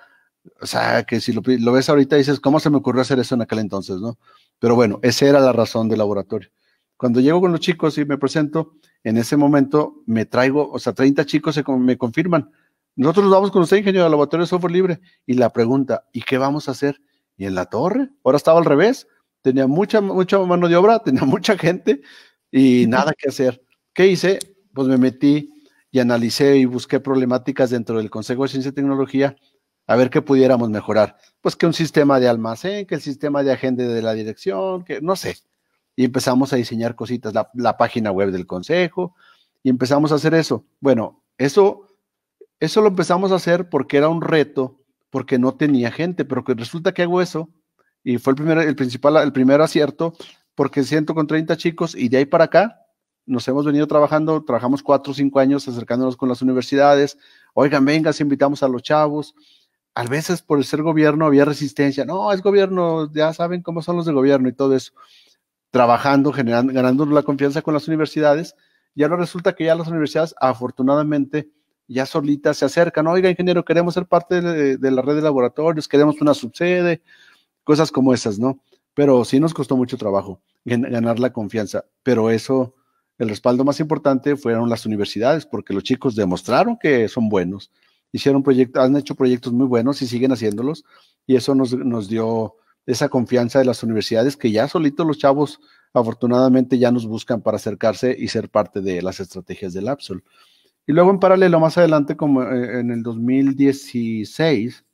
o sea, que si lo, ves ahorita dices, ¿cómo se me ocurrió hacer eso en aquel entonces, no? Pero bueno, esa era la razón del laboratorio. Cuando llego con los chicos y me presento, en ese momento me traigo, o sea, 30 chicos se, me confirman. Nosotros vamos con usted, ingeniero, del laboratorio de software libre. Y la pregunta, ¿y qué vamos a hacer? ¿Y en la torre? Ahora estaba al revés tenía mucha, mucha mano de obra, [laughs] tenía mucha gente y nada que hacer. ¿Qué hice? Pues me metí y analicé y busqué problemáticas dentro del Consejo de Ciencia y Tecnología a ver qué pudiéramos mejorar. Pues que un sistema de almacén, que el sistema de agenda de la dirección, que no sé. Y empezamos a diseñar cositas, la, la página web del Consejo, y empezamos a hacer eso. Bueno, eso, eso lo empezamos a hacer porque era un reto, porque no tenía gente, pero que resulta que hago eso y fue el primer, el principal, el acierto, porque siento con 30 chicos y de ahí para acá nos hemos venido trabajando, trabajamos cuatro o cinco años acercándonos con las universidades, oigan, venga, si invitamos a los chavos. A veces por ser gobierno había resistencia, no, es gobierno, ya saben cómo son los de gobierno y todo eso. Trabajando, generando, ganando la confianza con las universidades, y ahora resulta que ya las universidades, afortunadamente, ya solitas se acercan, oiga, ingeniero, queremos ser parte de, de la red de laboratorios, queremos una subsede, cosas como esas, ¿no? Pero sí nos costó mucho trabajo ganar la confianza, pero eso, el respaldo más importante fueron las universidades, porque los chicos demostraron que son buenos, hicieron proyectos, han hecho proyectos muy buenos y siguen haciéndolos, y eso nos, dio esa confianza de las universidades que ya solitos los chavos afortunadamente ya nos buscan para acercarse y ser parte de las estrategias del Absol. Y luego en paralelo, más adelante, como eh, en el 2016,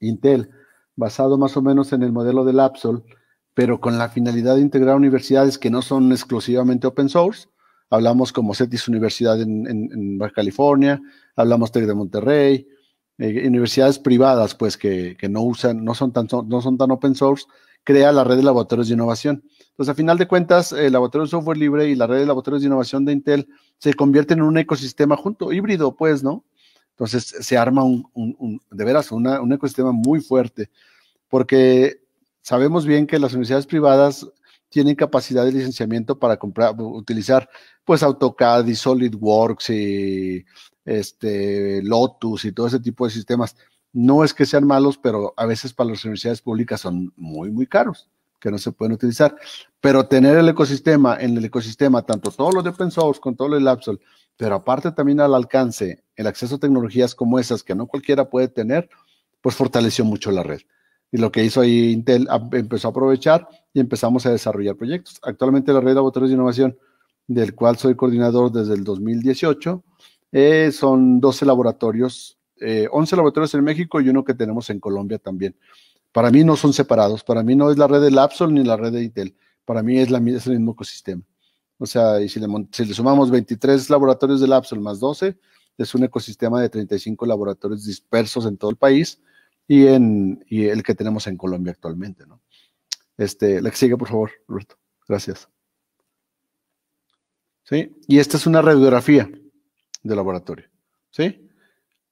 Intel basado más o menos en el modelo del Absol, pero con la finalidad de integrar universidades que no son exclusivamente open source. Hablamos como CETIS Universidad en, Baja California, hablamos TEC de Monterrey, eh, universidades privadas, pues, que, no usan, no son, tan, no son tan open source, crea la red de laboratorios de innovación. Entonces, a final de cuentas, el laboratorio de software libre y la red de laboratorios de innovación de Intel se convierten en un ecosistema junto, híbrido, pues, ¿no? Entonces se arma un, de veras un ecosistema muy fuerte, porque sabemos bien que las universidades privadas tienen capacidad de licenciamiento para comprar, utilizar pues AutoCAD y SolidWorks y este, Lotus y todo ese tipo de sistemas. No es que sean malos, pero a veces para las universidades públicas son muy, muy caros, que no se pueden utilizar. Pero tener el ecosistema, en el ecosistema, tanto todos los de open source con todo los de Lapsol pero aparte también al alcance, el acceso a tecnologías como esas que no cualquiera puede tener, pues fortaleció mucho la red. Y lo que hizo ahí Intel empezó a aprovechar y empezamos a desarrollar proyectos. Actualmente la red de laboratorios de innovación, del cual soy coordinador desde el 2018, eh, son 12 laboratorios, 11 eh, laboratorios en México y uno que tenemos en Colombia también. Para mí no son separados, para mí no es la red de Lapsol ni la red de Intel, para mí es, la, es el mismo ecosistema. O sea, y si le, sumamos 23 laboratorios del Absol más 12, es un ecosistema de 35 laboratorios dispersos en todo el país y, en, y el que tenemos en Colombia actualmente, ¿no? Este, la que sigue, por favor, Roberto. Gracias. ¿Sí? Y esta es una radiografía de laboratorio, ¿sí?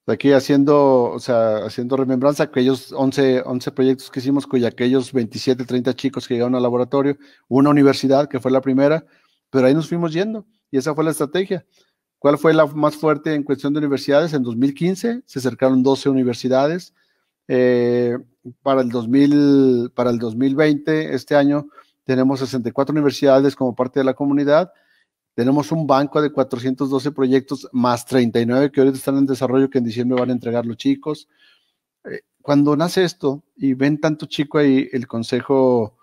Aquí haciendo, o sea, haciendo remembranza, aquellos 11, 11 proyectos que hicimos, con aquellos 27, 30 chicos que llegaron al laboratorio, una universidad que fue la primera, pero ahí nos fuimos yendo y esa fue la estrategia. ¿Cuál fue la más fuerte en cuestión de universidades? En 2015 se acercaron 12 universidades. Eh, para, el 2000, para el 2020, este año, tenemos 64 universidades como parte de la comunidad. Tenemos un banco de 412 proyectos más 39 que ahorita están en desarrollo que en diciembre van a entregar los chicos. Eh, cuando nace esto y ven tanto chico ahí, el consejo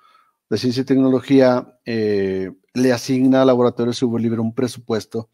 la Ciencia y Tecnología eh, le asigna a Laboratorio Libre un presupuesto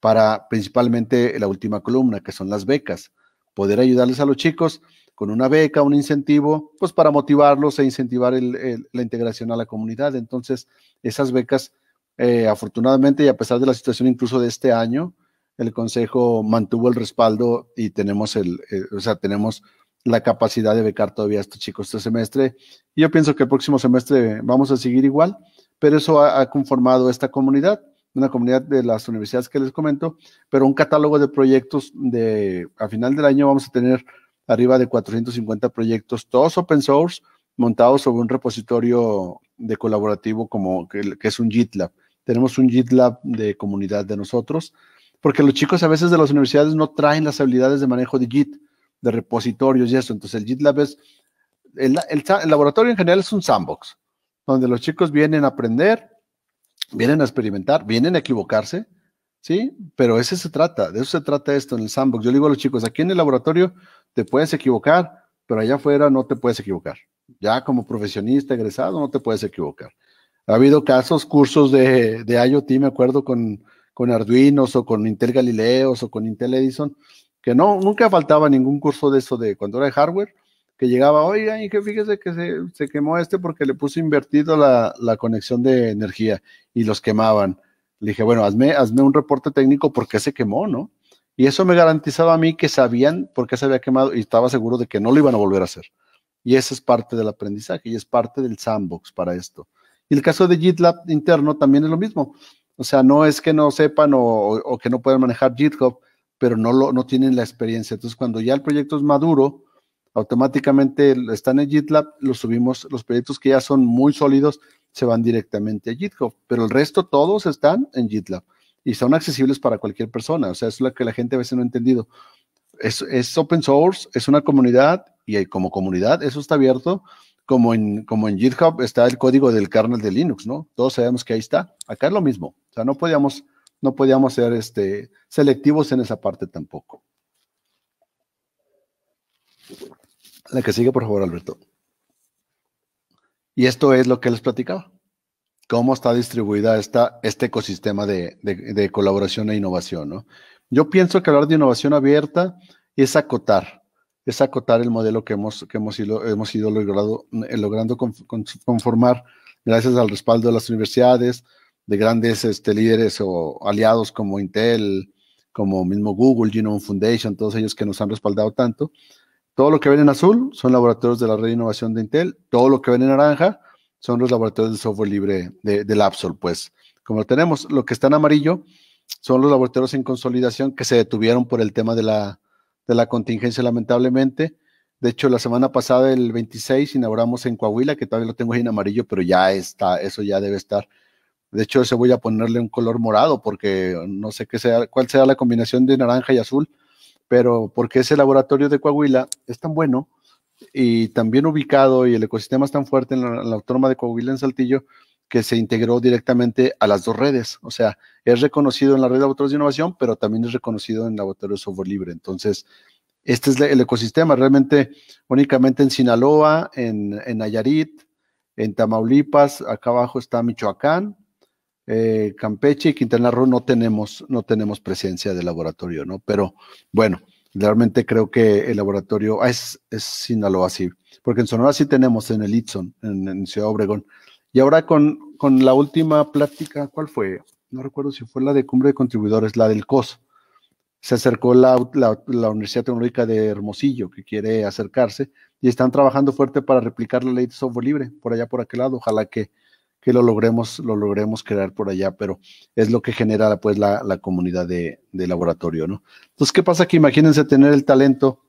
para principalmente la última columna, que son las becas. Poder ayudarles a los chicos con una beca, un incentivo, pues para motivarlos e incentivar la integración a la comunidad. Entonces, esas becas, eh, afortunadamente y a pesar de la situación incluso de este año, el Consejo mantuvo el respaldo y tenemos el, eh, o sea, tenemos la capacidad de becar todavía a estos chicos este semestre. Yo pienso que el próximo semestre vamos a seguir igual, pero eso ha, conformado esta comunidad, una comunidad de las universidades que les comento, pero un catálogo de proyectos de, a final del año vamos a tener arriba de 450 proyectos, todos open source, montados sobre un repositorio de colaborativo como que, que es un GitLab. Tenemos un GitLab de comunidad de nosotros, porque los chicos a veces de las universidades no traen las habilidades de manejo de Git de repositorios y eso. Entonces el GitLab es, el, el, laboratorio en general es un sandbox, donde los chicos vienen a aprender, vienen a experimentar, vienen a equivocarse, ¿sí? Pero ese se trata, de eso se trata esto en el sandbox. Yo le digo a los chicos, aquí en el laboratorio te puedes equivocar, pero allá afuera no te puedes equivocar. Ya como profesionista egresado no te puedes equivocar. Ha habido casos, cursos de, de IoT, me acuerdo, con, con Arduinos o con Intel Galileos o con Intel Edison, que no, nunca faltaba ningún curso de eso de cuando era de hardware, que llegaba, oiga, y que fíjese que se, quemó este porque le puso invertido la, conexión de energía y los quemaban. Le dije, bueno, hazme, hazme un reporte técnico por qué se quemó, ¿no? Y eso me garantizaba a mí que sabían por qué se había quemado y estaba seguro de que no lo iban a volver a hacer. Y eso es parte del aprendizaje y es parte del sandbox para esto. Y el caso de GitLab interno también es lo mismo. O sea, no es que no sepan o, o que no puedan manejar GitHub, pero no, lo, no tienen la experiencia. Entonces, cuando ya el proyecto es maduro, automáticamente están en GitLab, los subimos, los proyectos que ya son muy sólidos se van directamente a GitHub, pero el resto todos están en GitLab y son accesibles para cualquier persona. O sea, es lo que la gente a veces no ha entendido. Es, open source, es una comunidad y como comunidad eso está abierto. Como en, como en GitHub está el código del kernel de Linux, ¿no? Todos sabemos que ahí está. Acá es lo mismo. O sea, no podíamos no podíamos ser este, selectivos en esa parte tampoco. La que sigue, por favor, Alberto. Y esto es lo que les platicaba. Cómo está distribuida esta, este ecosistema de, colaboración e innovación. Yo pienso que hablar de innovación abierta es acotar, es acotar el modelo que hemos, hemos ido, eh, logrando conformar gracias al respaldo de las universidades, de grandes este, líderes o aliados como Intel, como mismo Google, Genome Foundation, todos ellos que nos han respaldado tanto. Todo lo que ven en azul son laboratorios de la red de innovación de Intel, todo lo que ven en naranja son los laboratorios de software libre de, del AppSol. pues como lo tenemos. Lo que está en amarillo son los laboratorios en consolidación que se detuvieron por el tema de la, de la contingencia, lamentablemente. De hecho, la semana pasada, el 26, inauguramos en Coahuila, que todavía lo tengo ahí en amarillo, pero ya está, eso ya debe estar de hecho, se voy a ponerle un color morado porque no sé qué sea, cuál sea la combinación de naranja y azul, pero porque ese laboratorio de Coahuila es tan bueno y tan bien ubicado y el ecosistema es tan fuerte en la, autónoma de Coahuila en Saltillo que se integró directamente a las dos redes. O sea, es reconocido en la red de laboratorios de innovación, pero también es reconocido en laboratorio de software libre. Entonces, este es el ecosistema. Realmente, únicamente en Sinaloa, en, en Nayarit, en Tamaulipas, acá abajo está Michoacán, eh, Campeche y Quintana Roo no tenemos, no tenemos presencia de laboratorio, ¿no? Pero bueno, realmente creo que el laboratorio ah, es, es Sinaloa, sí, porque en Sonora sí tenemos en el Itson, en, Ciudad Obregón. Y ahora con, con, la última plática, ¿cuál fue? No recuerdo si fue la de Cumbre de Contribuidores, la del COS. Se acercó la, la Universidad Tecnológica de Hermosillo, que quiere acercarse, y están trabajando fuerte para replicar la ley de software libre por allá, por aquel lado. Ojalá que, que lo logremos, lo logremos crear por allá, pero es lo que genera pues la, comunidad de, laboratorio, ¿no? Entonces, ¿qué pasa? Que imagínense tener el talento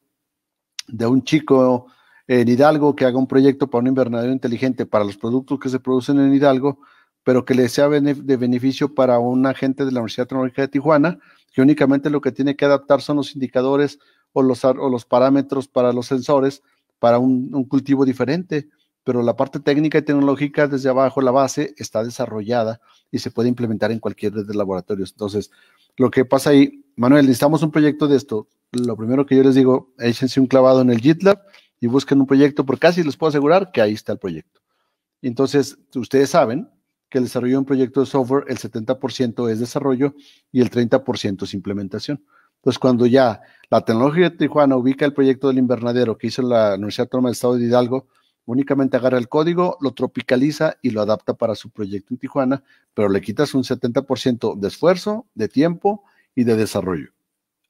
de un chico en Hidalgo que haga un proyecto para un invernadero inteligente para los productos que se producen en Hidalgo, pero que le sea de beneficio para un agente de la Universidad Tecnológica de Tijuana, que únicamente lo que tiene que adaptar son los indicadores o los, o los parámetros para los sensores para un, un cultivo diferente pero la parte técnica y tecnológica desde abajo, la base, está desarrollada y se puede implementar en cualquier red de laboratorios. Entonces, lo que pasa ahí, Manuel, necesitamos un proyecto de esto. Lo primero que yo les digo, échense un clavado en el GitLab y busquen un proyecto, porque casi les puedo asegurar que ahí está el proyecto. Entonces, ustedes saben que el desarrollo de un proyecto de software, el 70% es desarrollo y el 30% es implementación. Entonces, cuando ya la tecnología de Tijuana ubica el proyecto del invernadero que hizo la Universidad Autónoma del Estado de Hidalgo, únicamente agarra el código, lo tropicaliza y lo adapta para su proyecto en Tijuana, pero le quitas un 70% de esfuerzo, de tiempo y de desarrollo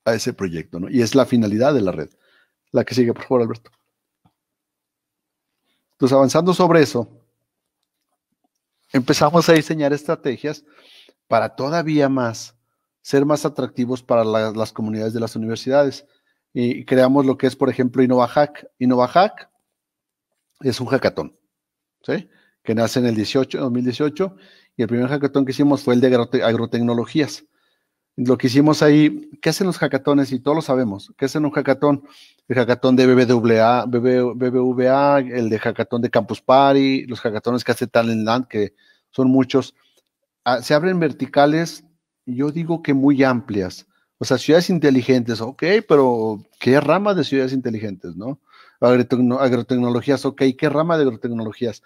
a ese proyecto, ¿no? Y es la finalidad de la red. La que sigue, por favor, Alberto. Entonces, avanzando sobre eso, empezamos a diseñar estrategias para todavía más ser más atractivos para las comunidades de las universidades. Y creamos lo que es, por ejemplo, InnovaHack. InnovaHack es un hackathon, ¿sí? que nace en el 18, 2018, y el primer hackathon que hicimos fue el de agrotecnologías. Lo que hicimos ahí, ¿qué hacen los hackatones? Y todos lo sabemos, ¿qué hacen un hackathon? El hackatón de BBVA, BBVA el de hackatón de Campus Party, los hackatones que hace Talent Land, que son muchos. Ah, se abren verticales, yo digo que muy amplias. O sea, ciudades inteligentes, ok, pero ¿qué rama de ciudades inteligentes, no? agrotecnologías, ok, ¿qué rama de agrotecnologías?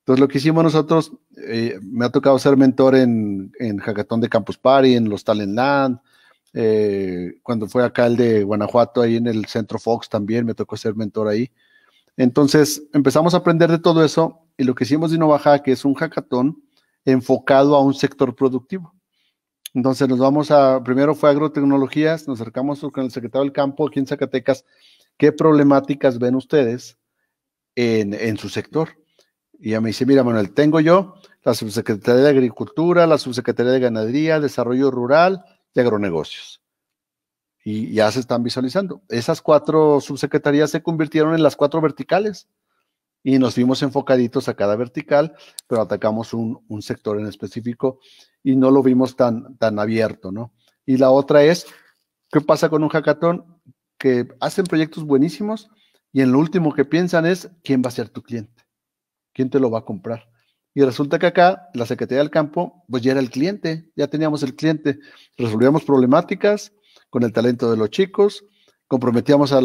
Entonces, lo que hicimos nosotros, eh, me ha tocado ser mentor en, en Hackathon de Campus Party, en los Talent Land, eh, cuando fue acá el de Guanajuato, ahí en el Centro Fox también, me tocó ser mentor ahí. Entonces, empezamos a aprender de todo eso y lo que hicimos de Innovaja, que es un hackathon enfocado a un sector productivo. Entonces, nos vamos a, primero fue agrotecnologías, nos acercamos con el secretario del campo aquí en Zacatecas ¿qué problemáticas ven ustedes en, su sector? Y ella me dice, mira Manuel, tengo yo la Subsecretaría de Agricultura, la Subsecretaría de Ganadería, Desarrollo Rural y Agronegocios. Y ya se están visualizando. Esas cuatro subsecretarías se convirtieron en las cuatro verticales y nos vimos enfocaditos a cada vertical, pero atacamos un, sector en específico y no lo vimos tan, tan abierto, ¿no? Y la otra es, ¿qué pasa con un hackathon? que hacen proyectos buenísimos y en lo último que piensan es quién va a ser tu cliente, quién te lo va a comprar. Y resulta que acá la Secretaría del Campo, pues ya era el cliente, ya teníamos el cliente, resolvíamos problemáticas con el talento de los chicos, comprometíamos a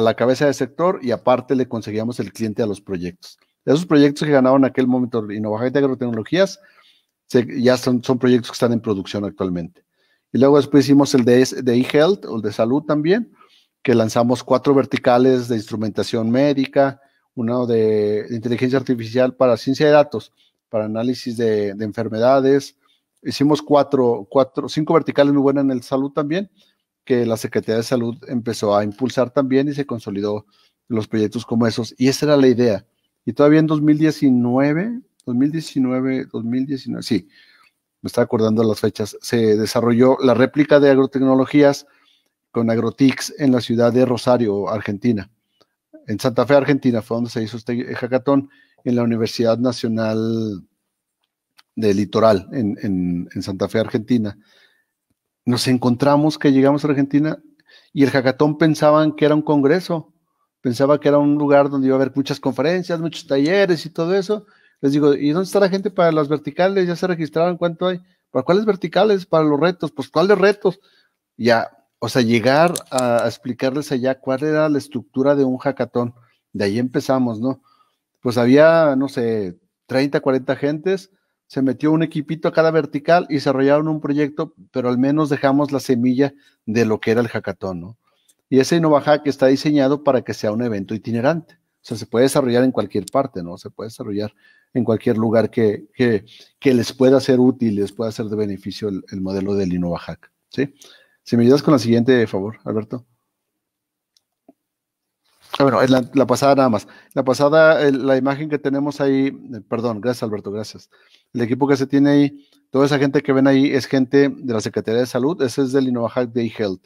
la cabeza del sector y aparte le conseguíamos el cliente a los proyectos. Esos proyectos que ganaron en aquel momento de Agrotecnologías ya son, proyectos que están en producción actualmente. Y luego después hicimos el de, de eHealth, o el de salud también, que lanzamos cuatro verticales de instrumentación médica, uno de inteligencia artificial para ciencia de datos, para análisis de, enfermedades. Hicimos cuatro, cuatro, cinco verticales muy buenas en el salud también, que la Secretaría de Salud empezó a impulsar también y se consolidó los proyectos como esos. Y esa era la idea. Y todavía en 2019, 2019, 2019, sí, me está acordando las fechas, se desarrolló la réplica de agrotecnologías con Agrotix en la ciudad de Rosario, Argentina. En Santa Fe, Argentina, fue donde se hizo este hackathon en la Universidad Nacional de Litoral, en, en, Santa Fe, Argentina. Nos encontramos que llegamos a Argentina y el jacatón pensaban que era un congreso, pensaba que era un lugar donde iba a haber muchas conferencias, muchos talleres y todo eso. Les digo, ¿y dónde está la gente para las verticales? ¿Ya se registraron? ¿Cuánto hay? ¿Para cuáles verticales? ¿Para los retos? Pues, ¿cuáles retos? Ya, o sea, llegar a, explicarles allá cuál era la estructura de un hackathon. De ahí empezamos, ¿no? Pues había, no sé, 30, 40 gentes, se metió un equipito a cada vertical y desarrollaron un proyecto, pero al menos dejamos la semilla de lo que era el hackathon, ¿no? Y ese InnovaHack está diseñado para que sea un evento itinerante. O sea, se puede desarrollar en cualquier parte, ¿no? Se puede desarrollar en cualquier lugar que, que, les pueda ser útil, les pueda ser de beneficio el, modelo del InnovaHack, ¿sí? Si me ayudas con la siguiente, de favor, Alberto. Ah, bueno, la, la, pasada nada más. La pasada, la imagen que tenemos ahí, eh, perdón, gracias Alberto, gracias. El equipo que se tiene ahí, toda esa gente que ven ahí es gente de la Secretaría de Salud, ese es del InnovaHack Day Health.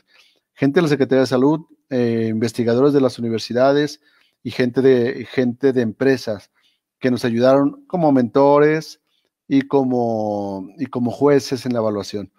Gente de la Secretaría de Salud, eh, investigadores de las universidades y gente de, gente de empresas que nos ayudaron como mentores y como, y como jueces en la evaluación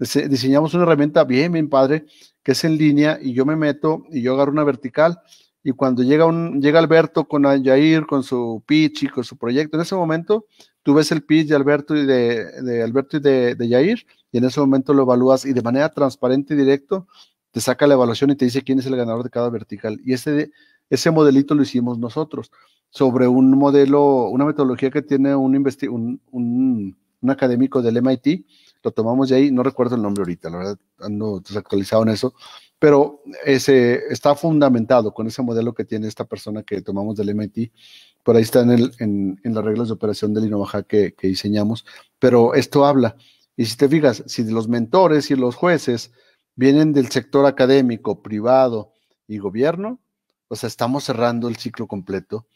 diseñamos una herramienta bien, bien padre, que es en línea y yo me meto y yo agarro una vertical y cuando llega, un, llega Alberto con Jair, con su pitch y con su proyecto, en ese momento tú ves el pitch de Alberto y de, de Alberto y de, de Jair y en ese momento lo evalúas y de manera transparente y directo te saca la evaluación y te dice quién es el ganador de cada vertical. Y ese, ese modelito lo hicimos nosotros sobre un modelo, una metodología que tiene un, un, un, un académico del MIT, lo tomamos de ahí, no recuerdo el nombre ahorita, la verdad, ando desactualizado en eso, pero ese está fundamentado con ese modelo que tiene esta persona que tomamos del MIT, por ahí está en, el, en, las reglas de operación del Innovaja que, que diseñamos, pero esto habla, y si te fijas, si los mentores y los jueces vienen del sector académico, privado y gobierno, o sea, estamos cerrando el ciclo completo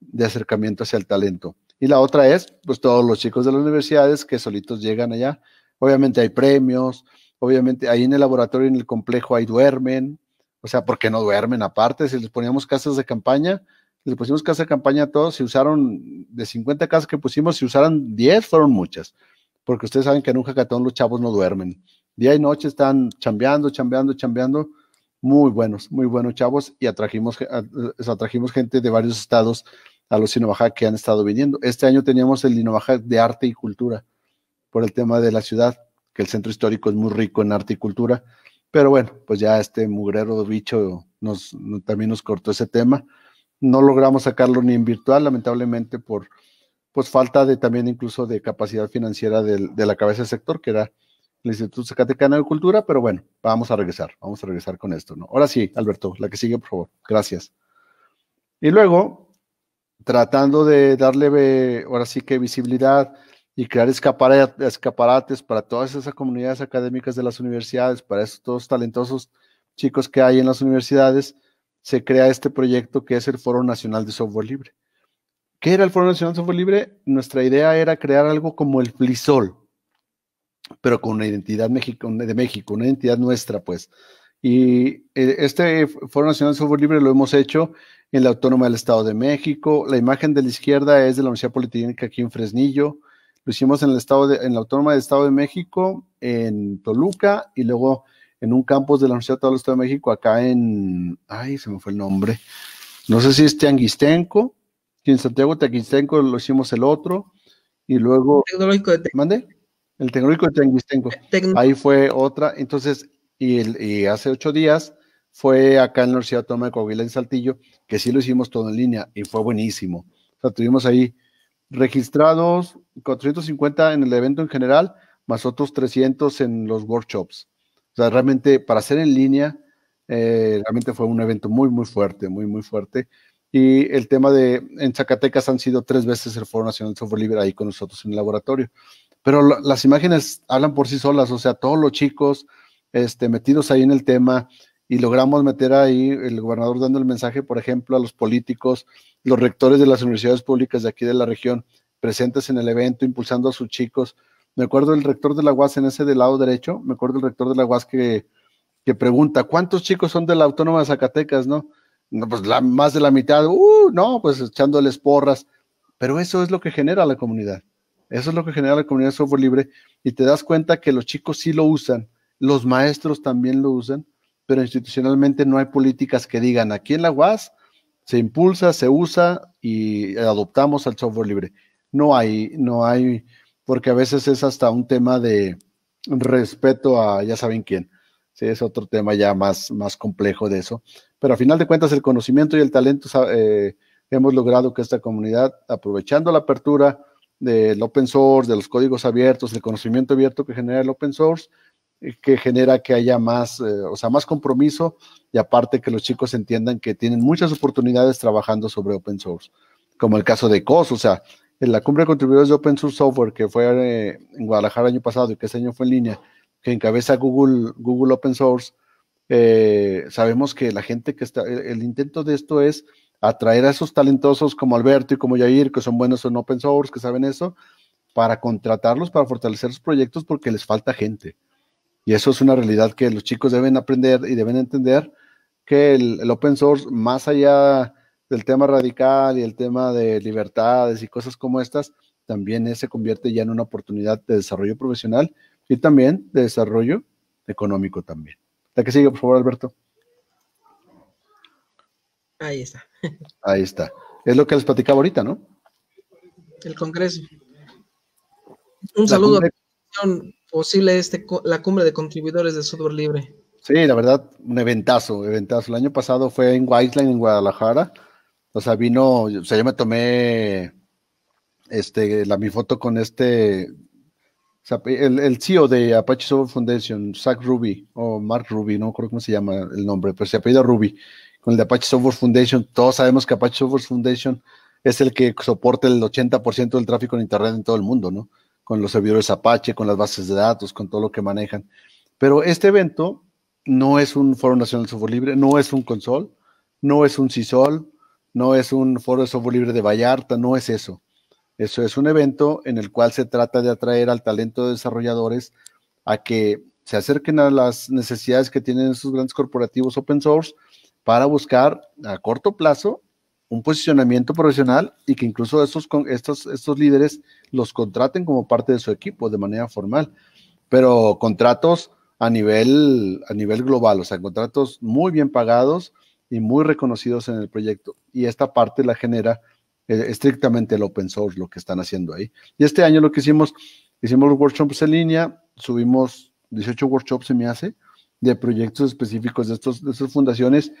de acercamiento hacia el talento. Y la otra es, pues todos los chicos de las universidades que solitos llegan allá obviamente hay premios, obviamente ahí en el laboratorio, en el complejo, ahí duermen, o sea, ¿por qué no duermen aparte, si les poníamos casas de campaña, si les pusimos casas de campaña a todos, si usaron de 50 casas que pusimos, si usaran 10, fueron muchas, porque ustedes saben que en un jacatón los chavos no duermen, día y noche están chambeando, chambeando, chambeando, muy buenos, muy buenos chavos, y atrajimos, atrajimos gente de varios estados a los Sinovajac que han estado viniendo. Este año teníamos el Sinovajac de Arte y Cultura, por el tema de la ciudad, que el centro histórico es muy rico en arte y cultura. Pero bueno, pues ya este mugrero bicho nos, también nos cortó ese tema. No logramos sacarlo ni en virtual, lamentablemente, por pues falta de también incluso de capacidad financiera de la cabeza del sector, que era el Instituto Zacatecano de Cultura, pero bueno, vamos a regresar, vamos a regresar con esto, ¿no? Ahora sí, Alberto, la que sigue, por favor, gracias. Y luego, tratando de darle, eh, ahora sí que visibilidad, y crear escaparates para todas esas comunidades académicas de las universidades, para esos todos talentosos chicos que hay en las universidades, se crea este proyecto que es el Foro Nacional de Software Libre. ¿Qué era el Foro Nacional de Software Libre? Nuestra idea era crear algo como el FLISOL, pero con una identidad de México, una identidad nuestra, pues. Y e, este Foro Nacional de Software Libre lo hemos hecho en la Autónoma del Estado de México. La imagen de la izquierda es de la Universidad Politécnica aquí en Fresnillo. Lo hicimos en el estado en la Autónoma del Estado de México, en Toluca y luego en un campus de la Universidad del Estado de México acá en, ay, se me fue el nombre. No sé si es Tianguistenco, en Santiago Tianguistenco lo hicimos el otro y luego el Tecnológico de ¿Mande? El Tecnológico de Tianguistenco. Ahí fue otra, entonces y, y hace ocho días fue acá en la Universidad Autónoma de Coahuila en Saltillo, que sí lo hicimos todo en línea y fue buenísimo. O sea, tuvimos ahí registrados 450 en el evento en general, más otros 300 en los workshops. O sea, realmente para ser en línea, eh, realmente fue un evento muy, muy fuerte, muy, muy fuerte. Y el tema de, en Zacatecas han sido tres veces el Foro Nacional de Software Libre ahí con nosotros en el laboratorio. Pero las imágenes hablan por sí solas, o sea, todos los chicos este, metidos ahí en el tema, y logramos meter ahí el gobernador dando el mensaje, por ejemplo, a los políticos, los rectores de las universidades públicas de aquí de la región, presentes en el evento, impulsando a sus chicos. Me acuerdo el rector de la UAS en ese del lado derecho, me acuerdo el rector de la UAS que, que pregunta, ¿cuántos chicos son de la Autónoma de Zacatecas, no? no pues la, más de la mitad, uh, no, pues echándoles porras. Pero eso es lo que genera la comunidad. Eso es lo que genera la comunidad de software libre y te das cuenta que los chicos sí lo usan, los maestros también lo usan pero institucionalmente no hay políticas que digan aquí en la UAS se impulsa, se usa y adoptamos al software libre. No hay, no hay, porque a veces es hasta un tema de respeto a ya saben quién. Sí, es otro tema ya más, más complejo de eso. Pero a final de cuentas, el conocimiento y el talento eh, hemos logrado que esta comunidad, aprovechando la apertura del open source, de los códigos abiertos, el conocimiento abierto que genera el open source, eh, que genera que haya más, eh, o sea, más compromiso y aparte que los chicos entiendan que tienen muchas oportunidades trabajando sobre open source, como el caso de COS, o sea, en la cumbre de contribuidores de open source software que fue eh, en Guadalajara el año pasado y que ese año fue en línea, que encabeza Google, Google Open Source, sabemos que la gente que está, el, intento de esto es atraer a esos talentosos como Alberto y como Jair que son buenos en open source, que saben eso, para contratarlos, para fortalecer sus proyectos porque les falta gente. Y eso es una realidad que los chicos deben aprender y deben entender que el, open source, más allá del tema radical y el tema de libertades y cosas como estas, también se convierte ya en una oportunidad de desarrollo profesional y también de desarrollo económico también. La que sigue, por favor, Alberto. Ahí está. Ahí está. Es lo que les platicaba ahorita, ¿no? El Congreso. Un la saludo posible este, la cumbre de contribuidores de software libre. Sí, la verdad, un eventazo, eventazo. El año pasado fue en Wiseland, en Guadalajara. O sea, vino, o sea, yo me tomé este, la, mi foto con este, el, CEO de Apache Software Foundation, Zach Ruby, o Mark Ruby, no creo cómo se llama el nombre, pero se pedido Ruby, con el de Apache Software Foundation. Todos sabemos que Apache Software Foundation es el que soporta el 80% del tráfico en Internet en todo el mundo, ¿no? con los servidores Apache, con las bases de datos, con todo lo que manejan. Pero este evento no es un Foro Nacional de Software Libre, no es un Consol, no es un CISOL, no es un Foro de Software Libre de Vallarta, no es eso. Eso es un evento en el cual se trata de atraer al talento de desarrolladores a que se acerquen a las necesidades que tienen esos grandes corporativos open source para buscar a corto plazo un posicionamiento profesional y que incluso estos, estos, estos líderes los contraten como parte de su equipo de manera formal. Pero contratos a nivel, a nivel global, o sea, contratos muy bien pagados y muy reconocidos en el proyecto. Y esta parte la genera eh, estrictamente el open source, lo que están haciendo ahí. Y este año lo que hicimos, hicimos workshops en línea, subimos 18 workshops, se me hace, de proyectos específicos de, estos, de estas fundaciones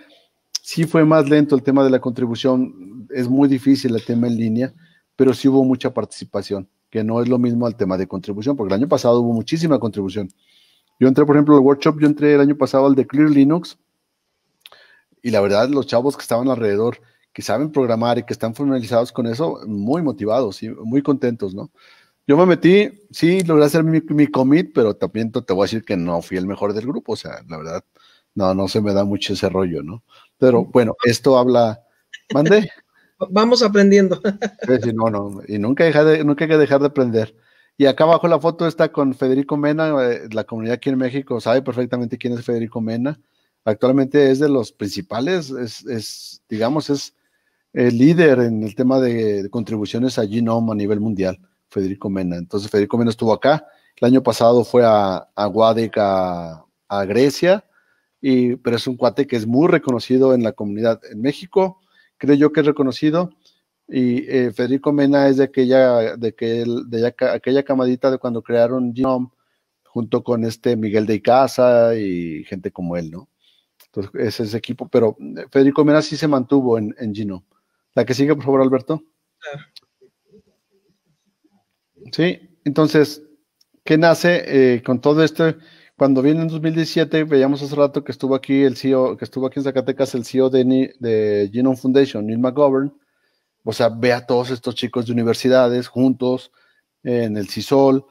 Sí fue más lento el tema de la contribución, es muy difícil el tema en línea, pero sí hubo mucha participación, que no es lo mismo al tema de contribución, porque el año pasado hubo muchísima contribución. Yo entré, por ejemplo, al workshop, yo entré el año pasado al de Clear Linux, y la verdad, los chavos que estaban alrededor, que saben programar y que están formalizados con eso, muy motivados y muy contentos, ¿no? Yo me metí, sí, logré hacer mi, commit, pero también te voy a decir que no fui el mejor del grupo, o sea, la verdad, no, no se me da mucho ese rollo, ¿no? Pero bueno, esto habla. ¿Mande? [laughs] Vamos aprendiendo. [laughs] y nunca, nunca hay que dejar de aprender. Y acá abajo la foto está con Federico Mena, eh, la comunidad aquí en México sabe perfectamente quién es Federico Mena. Actualmente es de los principales, es, digamos, es el líder en el tema de, contribuciones a Genome a nivel mundial, Federico Mena. Entonces, Federico Mena estuvo acá, el año pasado fue a, a a Grecia, pero es un cuate que es muy reconocido en la comunidad en México, creo yo que es reconocido. Y eh, Federico Mena es de aquella, de, que de aquella camadita de cuando crearon Genome junto con este Miguel de Icaza y gente como él, ¿no? Entonces, ese es equipo, pero eh, Federico Mena sí se mantuvo en, en La que sigue, por favor, Alberto. Sí, entonces, ¿qué nace eh, con todo este? cuando viene en 2017, veíamos hace rato que estuvo aquí el CEO, que estuvo aquí en Zacatecas el CEO de, Genome Foundation, Neil McGovern. O sea, ve a todos estos chicos de universidades juntos en el CISOL.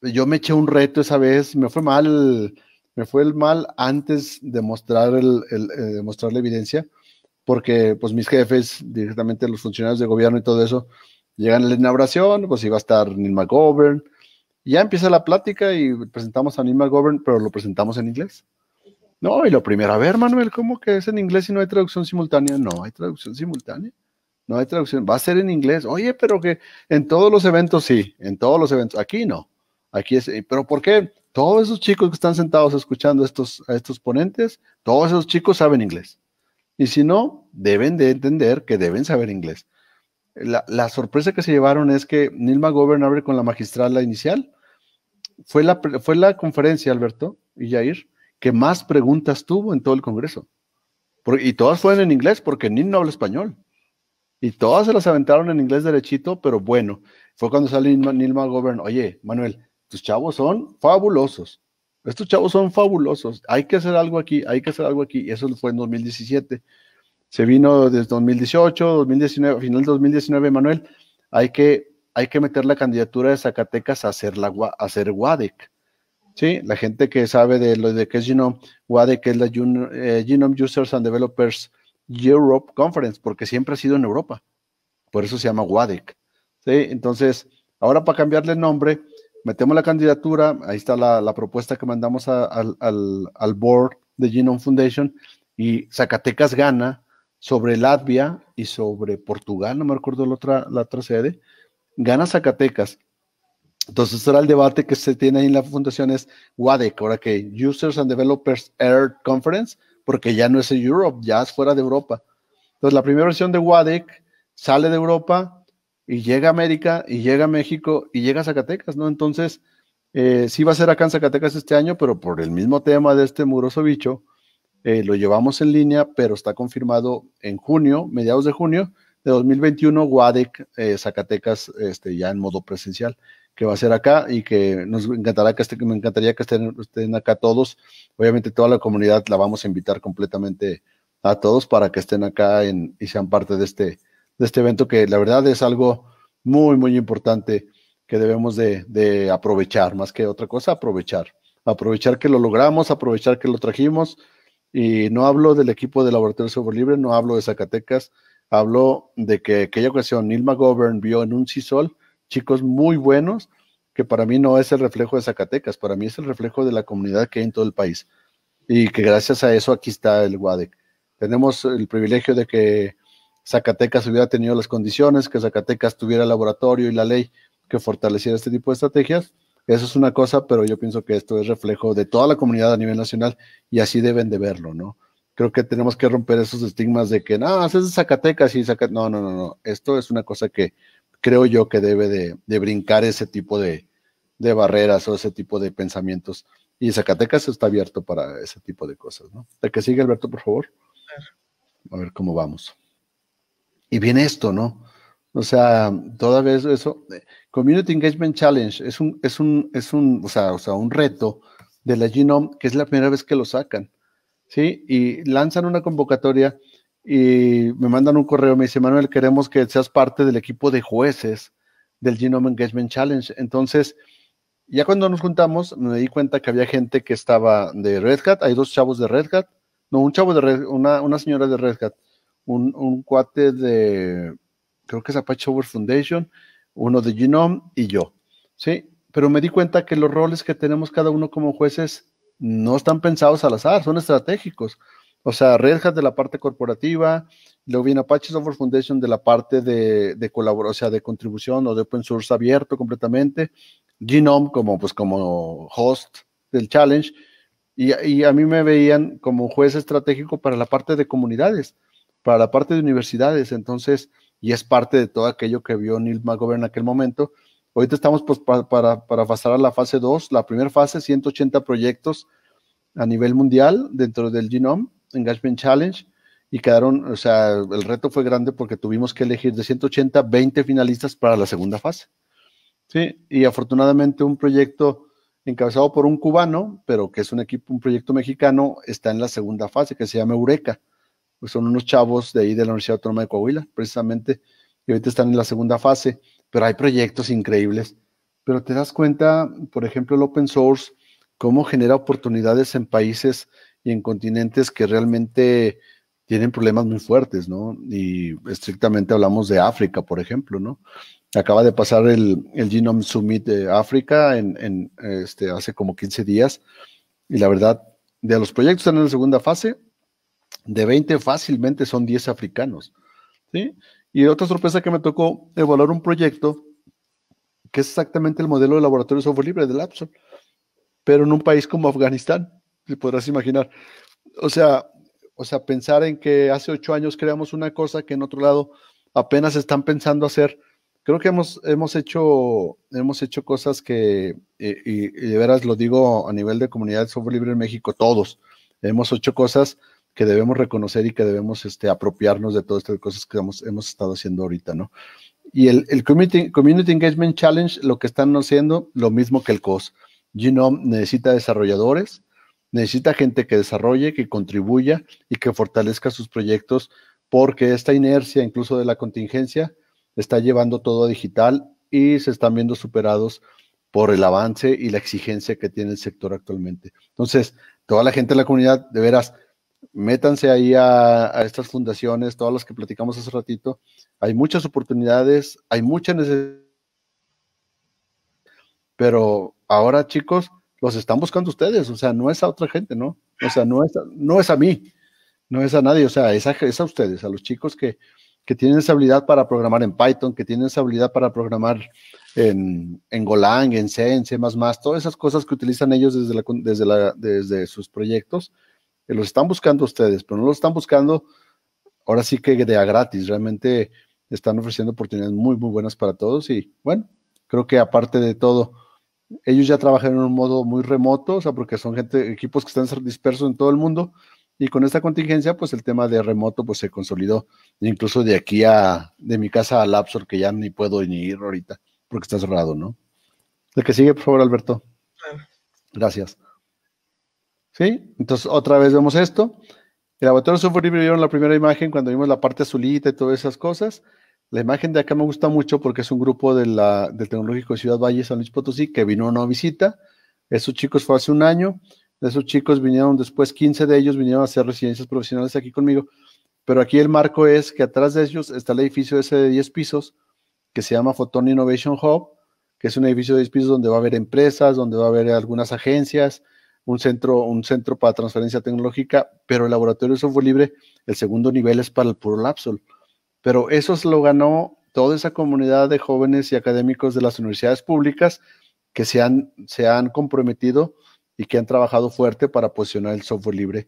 Yo me eché un reto esa vez, me fue mal, me fue el mal antes de mostrar, el, eh, la evidencia, porque pues mis jefes, directamente los funcionarios de gobierno y todo eso, llegan a la inauguración, pues iba a estar Neil McGovern, ya empieza la plática y presentamos a Neil McGovern, pero lo presentamos en inglés. No, y lo primero, a ver, Manuel, ¿cómo que es en inglés y no hay traducción simultánea? No hay traducción simultánea. No hay traducción. Va a ser en inglés. Oye, pero que en todos los eventos sí, en todos los eventos. Aquí no. Aquí es. Eh, pero ¿por qué? Todos esos chicos que están sentados escuchando estos, a estos ponentes, todos esos chicos saben inglés. Y si no, deben de entender que deben saber inglés. La, la sorpresa que se llevaron es que Neil McGovern abre con la magistral la inicial fue la, fue la conferencia, Alberto y Jair, que más preguntas tuvo en todo el Congreso. y todas fueron en inglés porque ni no habla español. Y todas se las aventaron en inglés derechito, pero bueno, fue cuando sale Neil McGovern, oye, Manuel, tus chavos son fabulosos. Estos chavos son fabulosos. Hay que hacer algo aquí, hay que hacer algo aquí. Y eso fue en 2017. Se vino desde 2018, 2019, final de 2019, Manuel. Hay que hay que meter la candidatura de Zacatecas a hacer, la, a hacer WADEC. ¿Sí? La gente que sabe de lo de qué es Genome, WADEC es la eh, Genome Users and Developers Europe Conference, porque siempre ha sido en Europa. Por eso se llama WADEC. ¿Sí? Entonces, ahora para cambiarle el nombre, metemos la candidatura, ahí está la, propuesta que mandamos al, al board de Genome Foundation, y Zacatecas gana sobre Latvia y sobre Portugal, no me acuerdo la otra, la otra sede, gana Zacatecas. Entonces será el debate que se tiene ahí en la fundación es WADEC, ahora que Users and Developers Air Conference, porque ya no es en Europe, ya es fuera de Europa. Entonces la primera versión de WADEC sale de Europa y llega a América y llega a México y llega a Zacatecas, ¿no? Entonces eh, sí va a ser acá en Zacatecas este año, pero por el mismo tema de este muroso bicho, eh, lo llevamos en línea, pero está confirmado en junio, mediados de junio, 2021, Guadec eh, Zacatecas, este, ya en modo presencial, que va a ser acá y que nos encantará que me encantaría que estén, acá todos. Obviamente toda la comunidad la vamos a invitar completamente a todos para que estén acá en, y sean parte de este, de este evento que la verdad es algo muy, muy importante que debemos de, aprovechar, más que otra cosa, aprovechar. Aprovechar que lo logramos, aprovechar que lo trajimos. Y no hablo del equipo de Laboratorio sobre Libre, no hablo de Zacatecas, habló de que aquella ocasión Neil McGovern vio en un CISOL chicos muy buenos, que para mí no es el reflejo de Zacatecas, para mí es el reflejo de la comunidad que hay en todo el país. Y que gracias a eso aquí está el WADEC. Tenemos el privilegio de que Zacatecas hubiera tenido las condiciones, que Zacatecas tuviera el laboratorio y la ley que fortaleciera este tipo de estrategias. Eso es una cosa, pero yo pienso que esto es reflejo de toda la comunidad a nivel nacional y así deben de verlo, ¿no? creo que tenemos que romper esos estigmas de que, no, es de Zacatecas y Zacatecas. No, no, no, no. Esto es una cosa que creo yo que debe de, brincar ese tipo de, barreras o ese tipo de pensamientos. Y Zacatecas está abierto para ese tipo de cosas, ¿no? La que sigue, Alberto, por favor. A ver cómo vamos. Y viene esto, ¿no? O sea, todavía eso. Eh, Community Engagement Challenge es un, es un, es un, o sea, o sea, un reto de la Genome, que es la primera vez que lo sacan. ¿sí? Y lanzan una convocatoria y me mandan un correo, me dice, Manuel, queremos que seas parte del equipo de jueces del Genome Engagement Challenge. Entonces, ya cuando nos juntamos, me di cuenta que había gente que estaba de Red Hat, hay dos chavos de Red Hat, no, un chavo de Red una, una señora de Red Hat, un, un cuate de, creo que es Apache Over Foundation, uno de Genome y yo, ¿sí? Pero me di cuenta que los roles que tenemos cada uno como jueces no están pensados al azar, son estratégicos. O sea, Red Hat de la parte corporativa, luego viene Apache Software Foundation de la parte de, de o sea, de contribución o de open source abierto completamente, Genome como, pues, como host del challenge, y, y, a mí me veían como juez estratégico para la parte de comunidades, para la parte de universidades, entonces, y es parte de todo aquello que vio Neil McGovern en aquel momento, Ahorita estamos pues, para, pasar a la fase 2, la primera fase, 180 proyectos a nivel mundial dentro del Genome Engagement Challenge y quedaron, o sea, el reto fue grande porque tuvimos que elegir de 180, 20 finalistas para la segunda fase. Sí, y afortunadamente un proyecto encabezado por un cubano, pero que es un equipo, un proyecto mexicano, está en la segunda fase que se llama Eureka. Pues son unos chavos de ahí de la Universidad Autónoma de Coahuila, precisamente, y ahorita están en la segunda fase pero hay proyectos increíbles. Pero te das cuenta, por ejemplo, el open source, cómo genera oportunidades en países y en continentes que realmente tienen problemas muy fuertes, ¿no? Y estrictamente hablamos de África, por ejemplo, ¿no? Acaba de pasar el, Genome Summit de África en, este, hace como 15 días. Y la verdad, de los proyectos en la segunda fase, de 20 fácilmente son 10 africanos. ¿sí? Y otra sorpresa que me tocó evaluar un proyecto que es exactamente el modelo de laboratorio de software libre del Lapsol, pero en un país como Afganistán, si podrás imaginar. O sea, o sea, pensar en que hace ocho años creamos una cosa que en otro lado apenas están pensando hacer. Creo que hemos, hemos, hecho, hemos hecho cosas que, eh, y de veras lo digo a nivel de comunidad de software libre en México, todos, hemos hecho cosas que debemos reconocer y que debemos este, apropiarnos de todas estas cosas que hemos, hemos estado haciendo ahorita, ¿no? Y el, el community, community, Engagement Challenge, lo que están haciendo, lo mismo que el COS. Genome necesita desarrolladores, necesita gente que desarrolle, que contribuya y que fortalezca sus proyectos, porque esta inercia, incluso de la contingencia, está llevando todo a digital y se están viendo superados por el avance y la exigencia que tiene el sector actualmente. Entonces, toda la gente de la comunidad, de veras, métanse ahí a, estas fundaciones, todas las que platicamos hace ratito. Hay muchas oportunidades, hay mucha necesidad. Pero ahora, chicos, los están buscando ustedes, o sea, no es a otra gente, ¿no? O sea, no es, a, no es a mí, no es a nadie, o sea, es a, ustedes, a los chicos que, tienen esa habilidad para programar en Python, que tienen esa habilidad para programar en, Golang, en C, en C++, todas esas cosas que utilizan ellos desde, desde, desde sus proyectos los están buscando ustedes, pero no los están buscando ahora sí que de a gratis, realmente están ofreciendo oportunidades muy, muy buenas para todos y bueno, creo que aparte de todo, ellos ya trabajan en un modo muy remoto, o sea, porque son gente, equipos que están dispersos en todo el mundo y con esta contingencia, pues el tema de remoto pues se consolidó, incluso de aquí a, de mi casa al Lapsor, que ya ni puedo ni ir ahorita, porque está cerrado, ¿no? El que sigue, por favor, Alberto. Gracias. Entonces, otra vez vemos esto. El laboratorio software libre vieron la primera imagen cuando vimos la parte azulita y todas esas cosas. La imagen de acá me gusta mucho porque es un grupo del Tecnológico de Ciudad Valle, San Luis Potosí, que vino a una visita. Esos chicos fue hace un año. Esos chicos vinieron después, 15 de ellos vinieron a hacer residencias profesionales aquí conmigo. Pero aquí el marco es que atrás de ellos está el edificio ese de 10 pisos, que se llama Photon Innovation Hub, que es un edificio de 10 pisos donde va a haber empresas, donde va a haber algunas agencias, un centro, un centro para transferencia tecnológica, pero el laboratorio de software libre, el segundo nivel es para el puro Lapsol. Pero eso se lo ganó toda esa comunidad de jóvenes y académicos de las universidades públicas que se han, se han comprometido y que han trabajado fuerte para posicionar el software libre.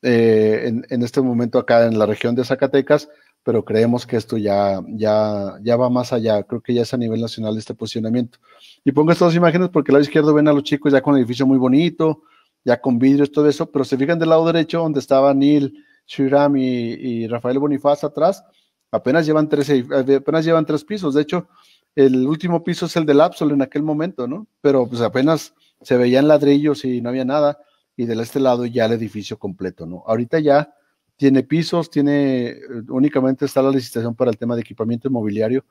Eh, en, este momento acá en la región de Zacatecas pero creemos que esto ya, ya, ya va más allá. Creo que ya es a nivel nacional este posicionamiento. Y pongo estas dos imágenes porque el lado izquierdo ven a los chicos ya con el edificio muy bonito, ya con vidrios, todo eso, pero se fijan del lado derecho donde estaba Neil, Shiram y, Rafael Bonifaz atrás, apenas llevan, tres, apenas llevan tres pisos. De hecho, el último piso es el del Absol en aquel momento, ¿no? Pero pues apenas se veían ladrillos y no había nada. Y del este lado ya el edificio completo, ¿no? Ahorita ya tiene pisos, tiene eh, únicamente está la licitación para el tema de equipamiento inmobiliario,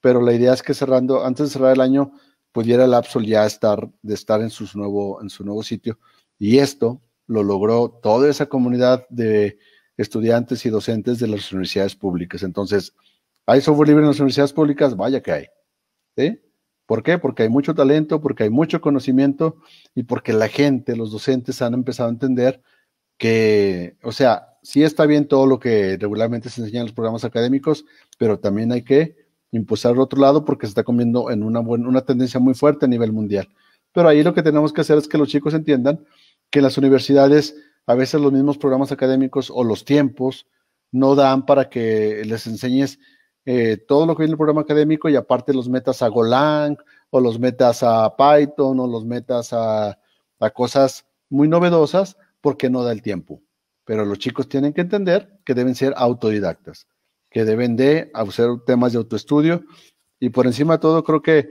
pero la idea es que cerrando, antes de cerrar el año, pudiera el Absol ya estar, de estar en, su nuevo, en su nuevo sitio. Y esto lo logró toda esa comunidad de estudiantes y docentes de las universidades públicas. Entonces, ¿hay software libre en las universidades públicas? Vaya que hay. ¿Sí? ¿Por qué? Porque hay mucho talento, porque hay mucho conocimiento y porque la gente, los docentes han empezado a entender que, o sea, sí está bien todo lo que regularmente se enseña en los programas académicos, pero también hay que impulsar al otro lado porque se está comiendo en una, buena, una tendencia muy fuerte a nivel mundial. Pero ahí lo que tenemos que hacer es que los chicos entiendan que las universidades, a veces los mismos programas académicos o los tiempos no dan para que les enseñes eh, todo lo que viene el programa académico y aparte los metas a Golang o los metas a Python o los metas a cosas muy novedosas porque no da el tiempo pero los chicos tienen que entender que deben ser autodidactas, que deben de hacer temas de autoestudio y por encima de todo creo que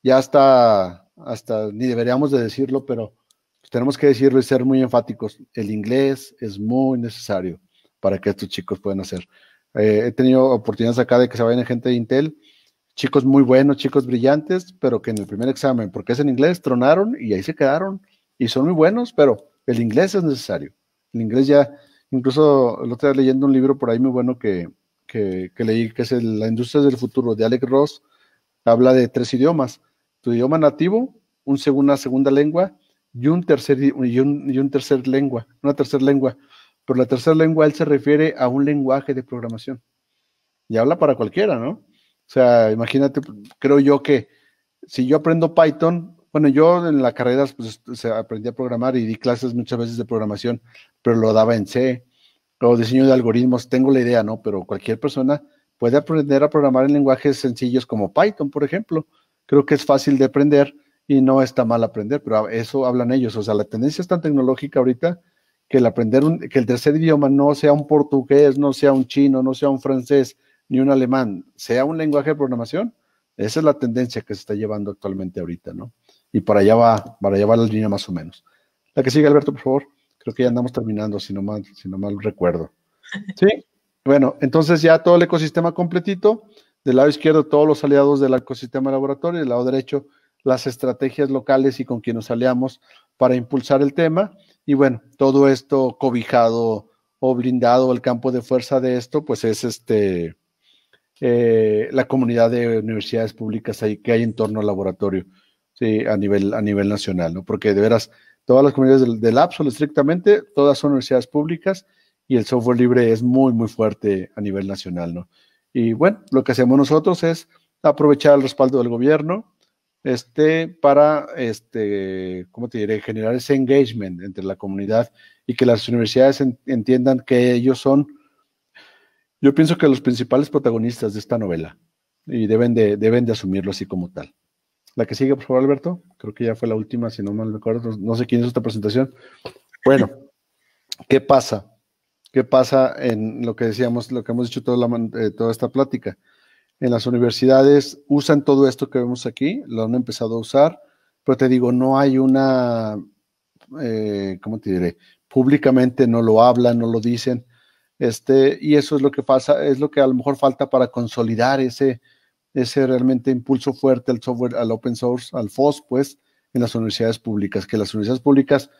ya hasta, hasta ni deberíamos de decirlo, pero pues, tenemos que decirlo y ser muy enfáticos, el inglés es muy necesario para que estos chicos puedan hacer. Eh, he tenido oportunidades acá de que se vayan gente de Intel, chicos muy buenos, chicos brillantes, pero que en el primer examen, porque es en inglés, tronaron y ahí se quedaron y son muy buenos, pero el inglés es necesario. El inglés ya, incluso el otro día leyendo un libro por ahí muy bueno que, que, leí, que es La industria del futuro de Alec Ross, habla de tres idiomas, tu idioma nativo, un segunda, segunda lengua y un tercer, y un, tercer lengua, una tercera lengua. Pero la tercera lengua él se refiere a un lenguaje de programación. Y habla para cualquiera, ¿no? O sea, imagínate, creo yo que si yo aprendo Python, bueno, yo en la carrera pues, aprendí a programar y di clases muchas veces de programación, pero lo daba en C o diseño de algoritmos. Tengo la idea, ¿no? Pero cualquier persona puede aprender a programar en lenguajes sencillos como Python, por ejemplo. Creo que es fácil de aprender y no está mal aprender, pero eso hablan ellos. O sea, la tendencia es tan tecnológica ahorita que el aprender un, que el tercer idioma no sea un portugués, no sea un chino, no sea un francés, ni un alemán, sea un lenguaje de programación. Esa es la tendencia que se está llevando actualmente ahorita, ¿no? y para allá va, para allá va la línea más o menos. La que sigue, Alberto, por favor. Creo que ya andamos terminando, si no mal, si no mal recuerdo. [laughs] Sí. Bueno, entonces ya todo el ecosistema completito. Del lado izquierdo, todos los aliados del ecosistema laboratorio. Del lado derecho, las estrategias locales y con quienes nos aliamos para impulsar el tema. Y bueno, todo esto cobijado o blindado, el campo de fuerza de esto, pues es este eh, la comunidad de universidades públicas que hay en torno al laboratorio sí, a, nivel, a nivel nacional, ¿no? Porque de veras, todas las comunidades del, Apps estrictamente, todas son universidades públicas y el software libre es muy, muy fuerte a nivel nacional, ¿no? Y bueno, lo que hacemos nosotros es aprovechar el respaldo del gobierno este, para, este, ¿cómo te diré?, generar ese engagement entre la comunidad y que las universidades entiendan que ellos son, yo pienso que los principales protagonistas de esta novela y deben de, deben de asumirlo así como tal. La que sigue, por favor, Alberto. Creo que ya fue la última, si no mal recuerdo. No sé quién hizo esta presentación. Bueno, ¿qué pasa? ¿Qué pasa en lo que decíamos, lo que hemos dicho toda, eh, esta plática? En las universidades usan todo esto que vemos aquí, lo han empezado a usar, pero te digo, no hay una, eh, ¿cómo te diré? Públicamente no lo hablan, no lo dicen. Este, y eso es lo que pasa, es lo que a lo mejor falta para consolidar ese, ese realmente impulso fuerte al software, al open source, al FOSS, pues, en las universidades públicas, que las universidades públicas,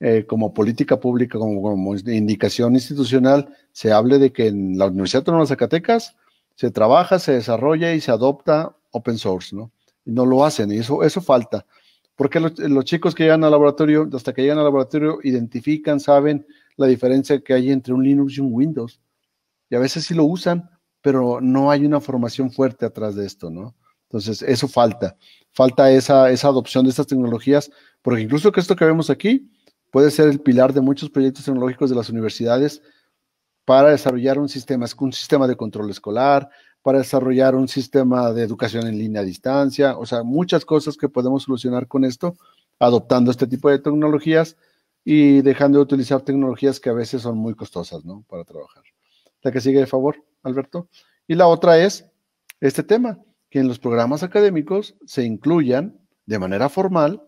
eh, como política pública, como, indicación institucional, se hable de que en la Universidad de de Zacatecas se trabaja, se desarrolla y se adopta open source, ¿no? Y no lo hacen, y eso, eso falta. Porque los chicos que llegan al laboratorio, hasta que llegan al laboratorio, identifican, saben la diferencia que hay entre un Linux y un Windows. Y a veces sí lo usan, pero no hay una formación fuerte atrás de esto, ¿no? Entonces, eso falta. Falta esa, esa adopción de estas tecnologías, porque incluso que esto que vemos aquí puede ser el pilar de muchos proyectos tecnológicos de las universidades para desarrollar un sistema, un sistema de control escolar, para desarrollar un sistema de educación en línea a distancia, o sea, muchas cosas que podemos solucionar con esto, adoptando este tipo de tecnologías y dejando de utilizar tecnologías que a veces son muy costosas, ¿no? Para trabajar. La que sigue, de favor. Alberto. Y la otra es este tema, que en los programas académicos se incluyan de manera formal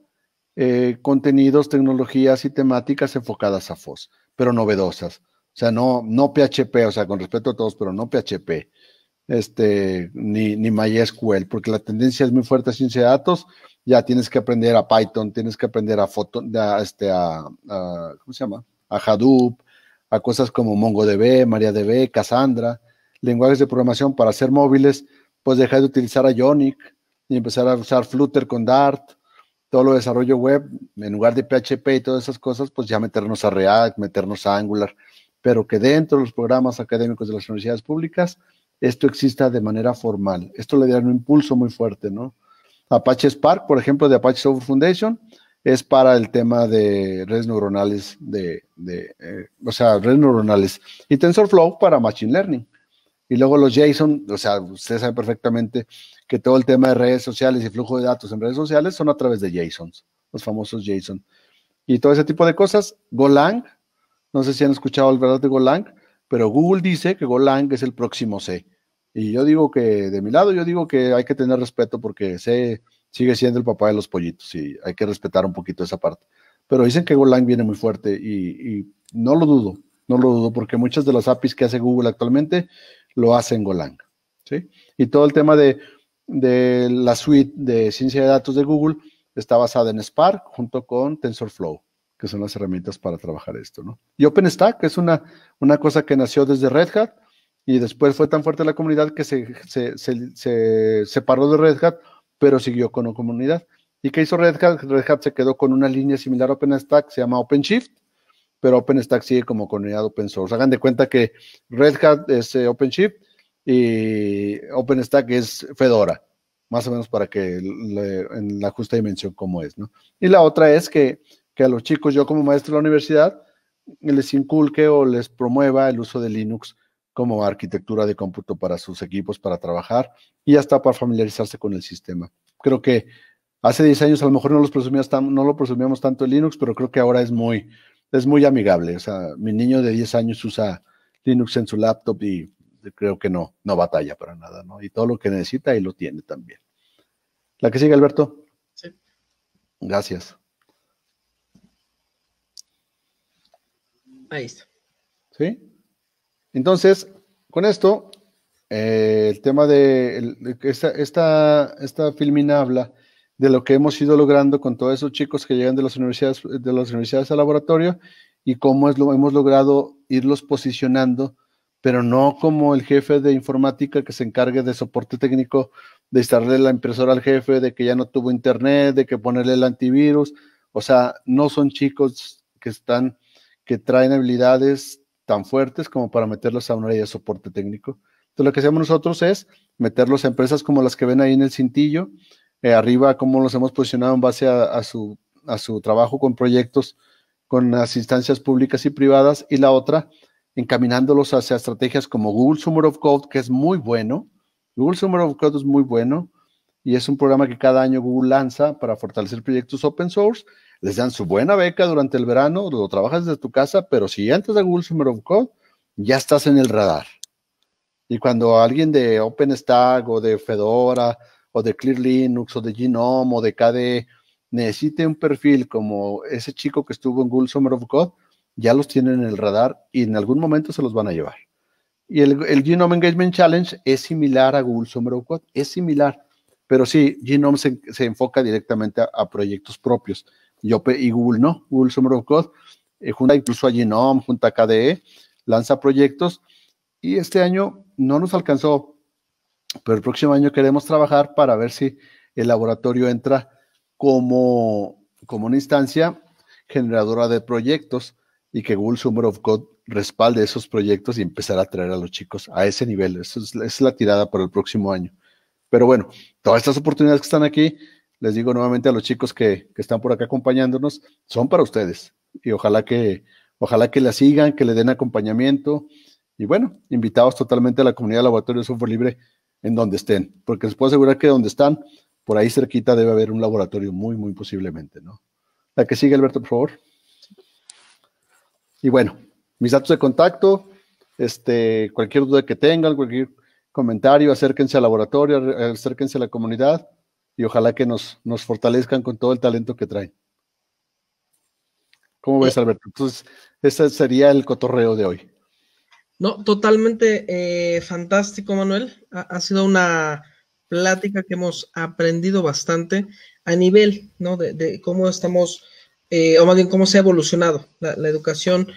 eh, contenidos, tecnologías y temáticas enfocadas a FOS, pero novedosas. O sea, no, no PHP, o sea, con respeto a todos, pero no PHP, este, ni, MySQL, porque la tendencia es muy fuerte a ciencia de datos. Ya tienes que aprender a Python, tienes que aprender a, a, este, ¿cómo se llama? A Hadoop, a cosas como MongoDB, MariaDB, Cassandra lenguajes de programación para hacer móviles, pues dejar de utilizar a Ionic y empezar a usar Flutter con Dart, todo lo de desarrollo web, en lugar de PHP y todas esas cosas, pues ya meternos a React, meternos a Angular, pero que dentro de los programas académicos de las universidades públicas esto exista de manera formal. Esto le daría un impulso muy fuerte, ¿no? Apache Spark, por ejemplo, de Apache Software Foundation, es para el tema de redes neuronales, de, eh, o sea, redes neuronales. Y TensorFlow para Machine Learning. Y luego los JSON, o sea, usted sabe perfectamente que todo el tema de redes sociales y flujo de datos en redes sociales son a través de JSON, los famosos JSON. Y todo ese tipo de cosas, Golang, no sé si han escuchado el verdad de Golang, pero Google dice que Golang es el próximo C. Y yo digo que, de mi lado, yo digo que hay que tener respeto porque C sigue siendo el papá de los pollitos y hay que respetar un poquito esa parte. Pero dicen que Golang viene muy fuerte y, y no lo dudo, no lo dudo porque muchas de las APIs que hace Google actualmente lo hace en Golang. ¿sí? Y todo el tema de, la suite de ciencia de datos de Google está basada en Spark junto con TensorFlow, que son las herramientas para trabajar esto. ¿no? Y OpenStack es una, una cosa que nació desde Red Hat y después fue tan fuerte la comunidad que se, se, se separó de Red Hat, pero siguió con la comunidad. ¿Y qué hizo Red Hat? Red Hat se quedó con una línea similar a OpenStack, se llama OpenShift, pero OpenStack sigue como comunidad open source. Hagan de cuenta que Red Hat es eh, OpenShift y OpenStack es Fedora, más o menos para que en la justa dimensión como es, ¿no? Y la otra es que, que a los chicos, yo como maestro de la universidad, les inculque o les promueva el uso de Linux como arquitectura de cómputo para sus equipos, para trabajar y hasta para familiarizarse con el sistema. Creo que hace 10 años a lo mejor no, los presumíamos no lo presumíamos tanto en Linux, pero creo que ahora es muy, es muy amigable. O sea, mi niño de 10 años usa Linux en su laptop y creo que no, no batalla para nada, ¿no? Y todo lo que necesita y lo tiene también. La que sigue, Alberto. Sí. Gracias. Ahí está. ¿Sí? Entonces, con esto, eh, el tema de esta, esta, esta filmina habla de lo que hemos ido logrando con todos esos chicos que llegan de las universidades, de las universidades al laboratorio y cómo hemos logrado irlos posicionando, pero no como el jefe de informática que se encargue de soporte técnico, de instalarle la impresora al jefe, de que ya no tuvo internet, de que ponerle el antivirus. O sea, no son chicos que están, que traen habilidades tan fuertes como para meterlos a una área de soporte técnico. Entonces, lo que hacemos nosotros es meterlos a empresas como las que ven ahí en el cintillo, eh, arriba, cómo los hemos posicionado en base a, su, a su trabajo con proyectos, con las instancias públicas y privadas, y la otra, encaminándolos hacia estrategias como Google Summer of Code, que es muy bueno. Google Summer of Code es muy bueno y es un programa que cada año Google lanza para fortalecer proyectos open source. Les dan su buena beca durante el verano, lo trabajas desde tu casa, pero si antes de Google Summer of Code, ya estás en el radar. Y cuando alguien de OpenStack o de Fedora o de Clear Linux, o de Genome, o de KDE, necesite un perfil como ese chico que estuvo en Google Summer of Code, ya los tienen en el radar y en algún momento se los van a llevar. Y el, el Genome Engagement Challenge es similar a Google Summer of Code. es similar, pero sí, Genome se, se enfoca directamente a, proyectos propios y, y Google no, Google Summer of Code. Eh, junta incluso a Genome, junta a KDE, lanza proyectos y este año no nos alcanzó pero el próximo año queremos trabajar para ver si el laboratorio entra como, como una instancia generadora de proyectos y que Google Summer of Code respalde esos proyectos y empezar a traer a los chicos a ese nivel. Esa es, la tirada para el próximo año. Pero bueno, todas estas oportunidades que están aquí, les digo nuevamente a los chicos que, están por acá acompañándonos, son para ustedes. Y ojalá que, ojalá que la sigan, que le den acompañamiento. Y bueno, invitados totalmente a la comunidad de Laboratorio de Software Libre en donde estén, porque les puedo asegurar que donde están, por ahí cerquita debe haber un laboratorio muy, muy posiblemente, ¿no? La que sigue, Alberto, por favor. Y bueno, mis datos de contacto, este, cualquier duda que tengan, cualquier comentario, acérquense al laboratorio, acérquense a la comunidad y ojalá que nos, nos fortalezcan con todo el talento que traen. ¿Cómo ves, eh, Alberto? Entonces, ese sería el cotorreo de hoy. No, totalmente eh, fantástico, Manuel. Ha, sido una plática que hemos aprendido bastante a nivel, ¿no? De, cómo estamos, eh, o más bien cómo se ha evolucionado la, educación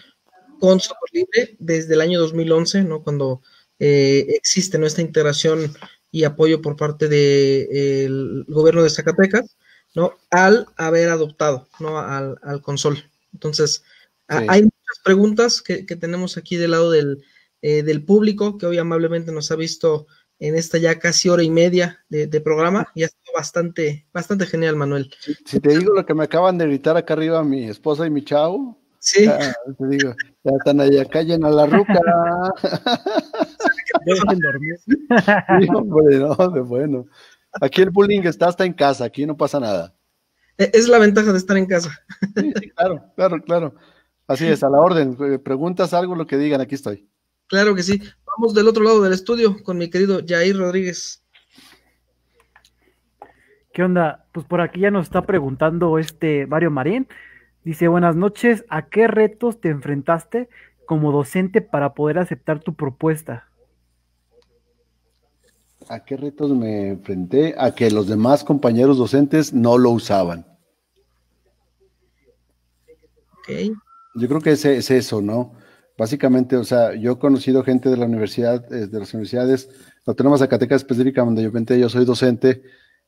con software libre desde el año 2011, ¿no? Cuando eh, existe nuestra integración y apoyo por parte del gobierno de Zacatecas, ¿no? Al haber adoptado, ¿no? Al, consol. Entonces, hay muchas preguntas que tenemos aquí del lado del, eh, del público que hoy amablemente nos ha visto en esta ya casi hora y media de, programa y ha sido bastante, bastante genial, Manuel. Si, te digo lo que me acaban de gritar acá arriba mi esposa y mi chavo, sí. Ah, te digo, ya están allá, callen a la ruca. [laughs] bueno. Aquí el bullying está hasta en casa, aquí no pasa nada. E-, es la ventaja de estar en casa. claro, claro, claro. Así es, a la orden. Eh, preguntas algo, lo que digan, aquí estoy. Claro que sí. Vamos del otro lado del estudio con mi querido Jair Rodríguez. ¿Qué onda? Pues por aquí ya nos está preguntando este Mario Marín. Dice, buenas noches, ¿a qué retos te enfrentaste como docente para poder aceptar tu propuesta? ¿A qué retos me enfrenté? A que los demás compañeros docentes no lo usaban. Ok. Yo creo que es eso, ¿no? Básicamente, o sea, yo he conocido gente de la universidad, eh, de las universidades, no tenemos Zacatecas específica, pues, donde yo, yo soy docente,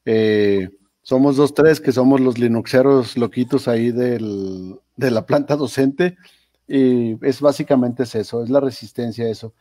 eh, somos dos, tres que somos los linuxeros loquitos ahí del, de la planta docente, y es básicamente es eso, es la resistencia a eso.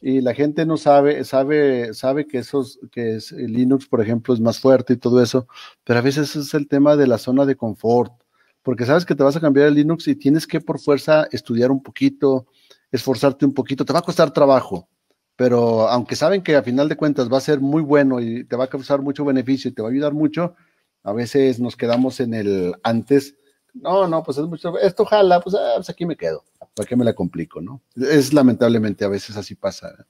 Y la gente no sabe, sabe, sabe que esos, que es, Linux, por ejemplo, es más fuerte y todo eso, pero a veces es el tema de la zona de confort, porque sabes que te vas a cambiar a Linux y tienes que por fuerza estudiar un poquito, esforzarte un poquito, te va a costar trabajo, pero aunque saben que a final de cuentas va a ser muy bueno y te va a causar mucho beneficio y te va a ayudar mucho, a veces nos quedamos en el antes, no, no, pues es mucho, esto jala, pues, ah, pues aquí me quedo, ¿para qué me la complico, no? Es lamentablemente a veces así pasa.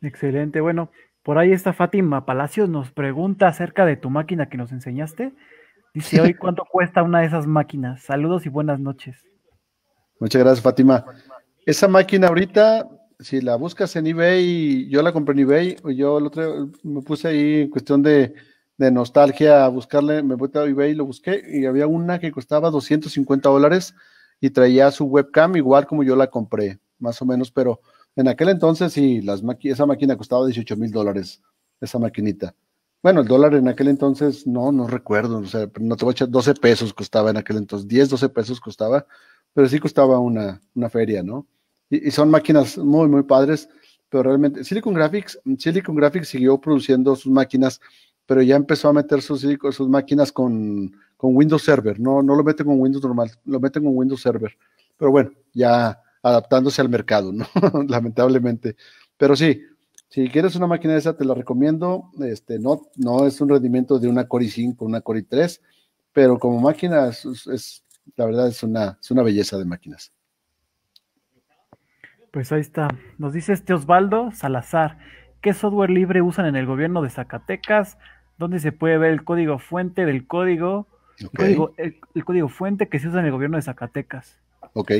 Excelente, bueno, por ahí está Fátima Palacios, nos pregunta acerca de tu máquina que nos enseñaste. Dice hoy cuánto cuesta una de esas máquinas. Saludos y buenas noches. Muchas gracias, Fátima. Esa máquina ahorita, si la buscas en eBay, yo la compré en eBay, yo el otro me puse ahí en cuestión de, nostalgia a buscarle, me voy a eBay y lo busqué y había una que costaba 250 dólares y traía su webcam igual como yo la compré, más o menos, pero en aquel entonces sí, las esa máquina costaba 18 mil dólares, esa maquinita. Bueno, el dólar en aquel entonces, no, no recuerdo, o sea, no te voy a echar 12 pesos costaba en aquel entonces, 10, 12 pesos costaba pero sí costaba una, una feria, ¿no? Y, son máquinas muy, muy padres, pero realmente Silicon Graphics, Silicon Graphics siguió produciendo sus máquinas, pero ya empezó a meter sus, sus máquinas con, con Windows Server, no, no lo meten con Windows normal, lo meten con Windows Server, pero bueno, ya adaptándose al mercado, ¿no? [laughs] Lamentablemente. Pero sí, si quieres una máquina de esa, te la recomiendo. Este, no, no es un rendimiento de una Core i5, una Core i3, pero como máquina es, es la verdad es una, es una belleza de máquinas. Pues ahí está. Nos dice este Osvaldo Salazar, ¿qué software libre usan en el gobierno de Zacatecas? ¿Dónde se puede ver el código fuente del código? El, código fuente que se usa en el gobierno de Zacatecas. Ok.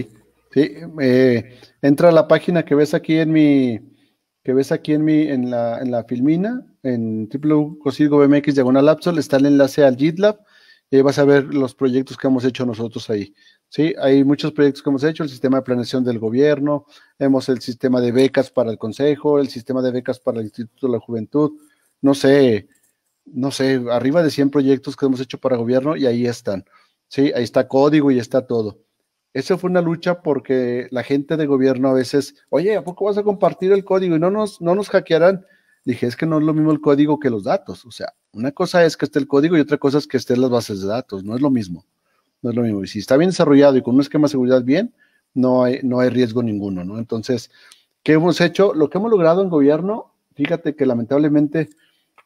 Sí, eh, entra a la página que ves aquí en mi, que ves aquí en mi, en la, en la filmina, en mx diagonal está el enlace al GitLab y vas a ver los proyectos que hemos hecho nosotros ahí. ¿sí? Hay muchos proyectos que hemos hecho, el sistema de planeación del gobierno, hemos el sistema de becas para el consejo, el sistema de becas para el Instituto de la Juventud, no sé, no sé, arriba de 100 proyectos que hemos hecho para gobierno y ahí están. Sí, ahí está código y está todo. Eso fue una lucha porque la gente de gobierno a veces, oye, ¿a poco vas a compartir el código? Y no nos, no nos hackearán dije, es que no es lo mismo el código que los datos. O sea, una cosa es que esté el código y otra cosa es que estén las bases de datos. No es lo mismo. No es lo mismo. Y si está bien desarrollado y con un esquema de seguridad bien, no hay, no hay riesgo ninguno, ¿no? Entonces, ¿qué hemos hecho? Lo que hemos logrado en gobierno, fíjate que lamentablemente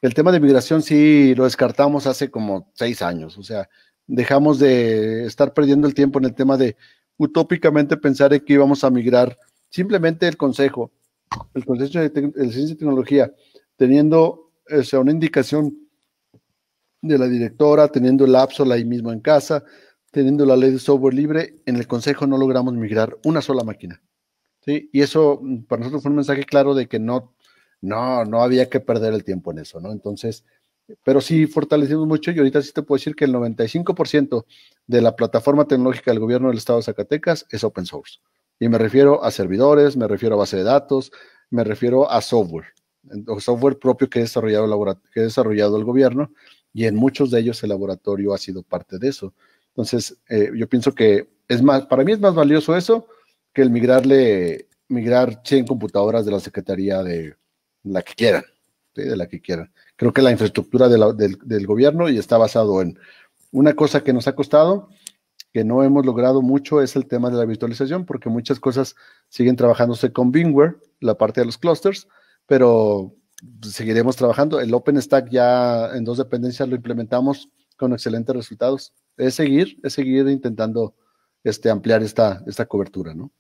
el tema de migración sí lo descartamos hace como seis años. O sea, dejamos de estar perdiendo el tiempo en el tema de utópicamente pensar que íbamos a migrar. Simplemente el consejo, el Consejo de, Ciencia y Tecnología, teniendo una indicación de la directora, teniendo el APSOL ahí mismo en casa, teniendo la ley de software libre, en el Consejo no logramos migrar una sola máquina. Y eso mm, para nosotros fue un mensaje claro de que no, no, no había que perder el tiempo en eso, ¿no? Entonces, pero sí fortalecimos mucho y ahorita sí te puedo decir que el 95% de la plataforma tecnológica del gobierno del estado de Zacatecas es open source. Y me refiero a servidores, me refiero a base de datos, me refiero a software, software propio que ha desarrollado el, desarrollado el gobierno y en muchos de ellos el laboratorio ha sido parte de eso. Entonces, eh, yo pienso que es más, para mí es más valioso eso que el migrarle, migrar 100 computadoras de la Secretaría de la que quieran, de la que quieran. Creo que la infraestructura del, del gobierno y está basado en una cosa que nos ha costado, que no hemos logrado mucho es el tema de la virtualización, porque muchas cosas siguen trabajándose con VMware, la parte de los clusters, pero seguiremos trabajando. El OpenStack ya en dos dependencias lo implementamos con excelentes resultados. Es seguir, es seguir intentando este, ampliar esta, esta cobertura, ¿no?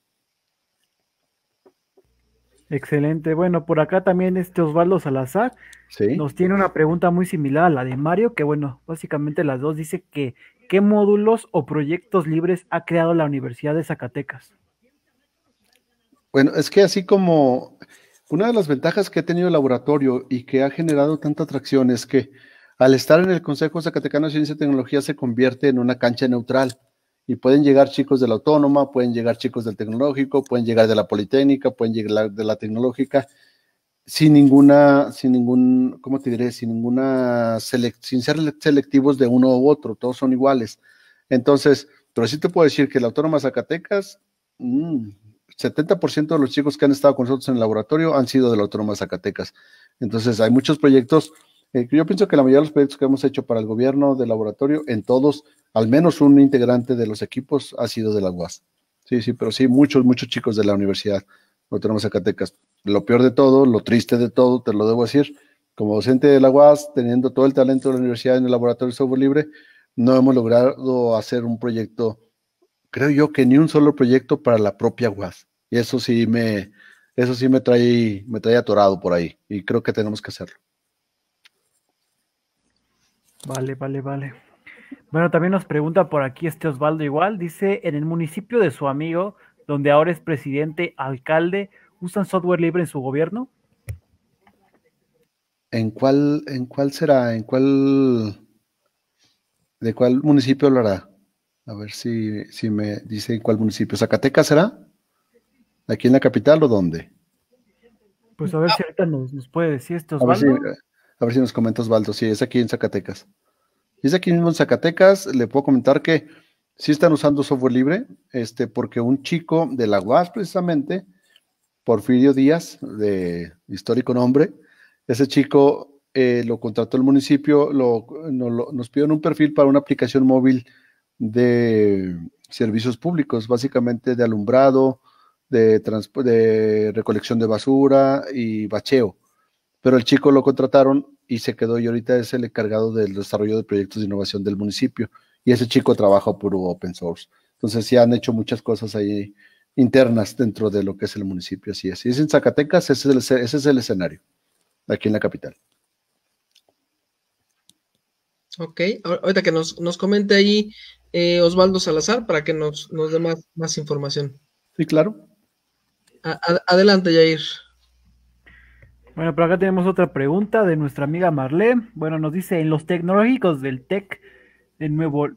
Excelente. Bueno, por acá también este Osvaldo Salazar nos tiene una pregunta muy similar a la de Mario, que bueno, básicamente las dos dice que ¿Qué módulos o proyectos libres ha creado la Universidad de Zacatecas? Bueno, es que así como una de las ventajas que ha tenido el laboratorio y que ha generado tanta atracción es que al estar en el Consejo Zacatecano de Ciencia y Tecnología se convierte en una cancha neutral y pueden llegar chicos de la autónoma, pueden llegar chicos del tecnológico, pueden llegar de la politécnica, pueden llegar de la tecnológica sin ninguna, sin ningún, ¿cómo te diré? Sin ninguna, sin ser selectivos de uno u otro, todos son iguales. Entonces, pero sí te puedo decir que la Autónoma Zacatecas, 70% mm, de los chicos que han estado con nosotros en el laboratorio han sido de la Autónoma Zacatecas. Entonces, hay muchos proyectos, eh, yo pienso que la mayoría de los proyectos que hemos hecho para el gobierno del laboratorio, en todos, al menos un integrante de los equipos ha sido de la UAS. Sí, sí, pero sí, muchos, muchos chicos de la universidad tenemos Zacatecas. Lo peor de todo, lo triste de todo, te lo debo decir, como docente de la UAS, teniendo todo el talento de la universidad en el laboratorio de software libre, no hemos logrado hacer un proyecto, creo yo que ni un solo proyecto para la propia UAS. Y eso sí me, eso sí me trae, me trae atorado por ahí. Y creo que tenemos que hacerlo. Vale, vale, vale. Bueno, también nos pregunta por aquí este Osvaldo igual, dice, en el municipio de su amigo donde ahora es presidente, alcalde, usan software libre en su gobierno? ¿En cuál, en cuál será? ¿En cuál? ¿De cuál municipio lo hará? A ver si, me dice en cuál municipio. ¿Zacatecas será? ¿Aquí en la capital o dónde? Pues a ver si ahorita nos, puede decir esto, Osvaldo. A si, a ver si nos comenta Osvaldo. Sí, es aquí en Zacatecas. Es aquí mismo en Zacatecas. Le puedo comentar que sí están usando software libre, este, porque un chico de la UAS precisamente, Porfirio Díaz, de histórico nombre, ese chico eh, lo contrató el municipio, lo, nos pidieron un perfil para una aplicación móvil de servicios públicos, básicamente de alumbrado, de, de recolección de basura y bacheo. Pero el chico lo contrataron y se quedó y ahorita es el encargado del desarrollo de proyectos de innovación del municipio y ese chico trabaja por open source. Entonces sí han hecho muchas cosas ahí internas dentro de lo que es el municipio, así es. Y es en Zacatecas, ese es el, escenario, aquí en la capital. Ok, ahorita que nos, nos comente ahí eh, Osvaldo Salazar para que nos, dé más, más información. Sí, claro. adelante, Jair. Bueno, pero acá tenemos otra pregunta de nuestra amiga Marlene. Bueno, nos dice, en los tecnológicos del TEC, de nuevo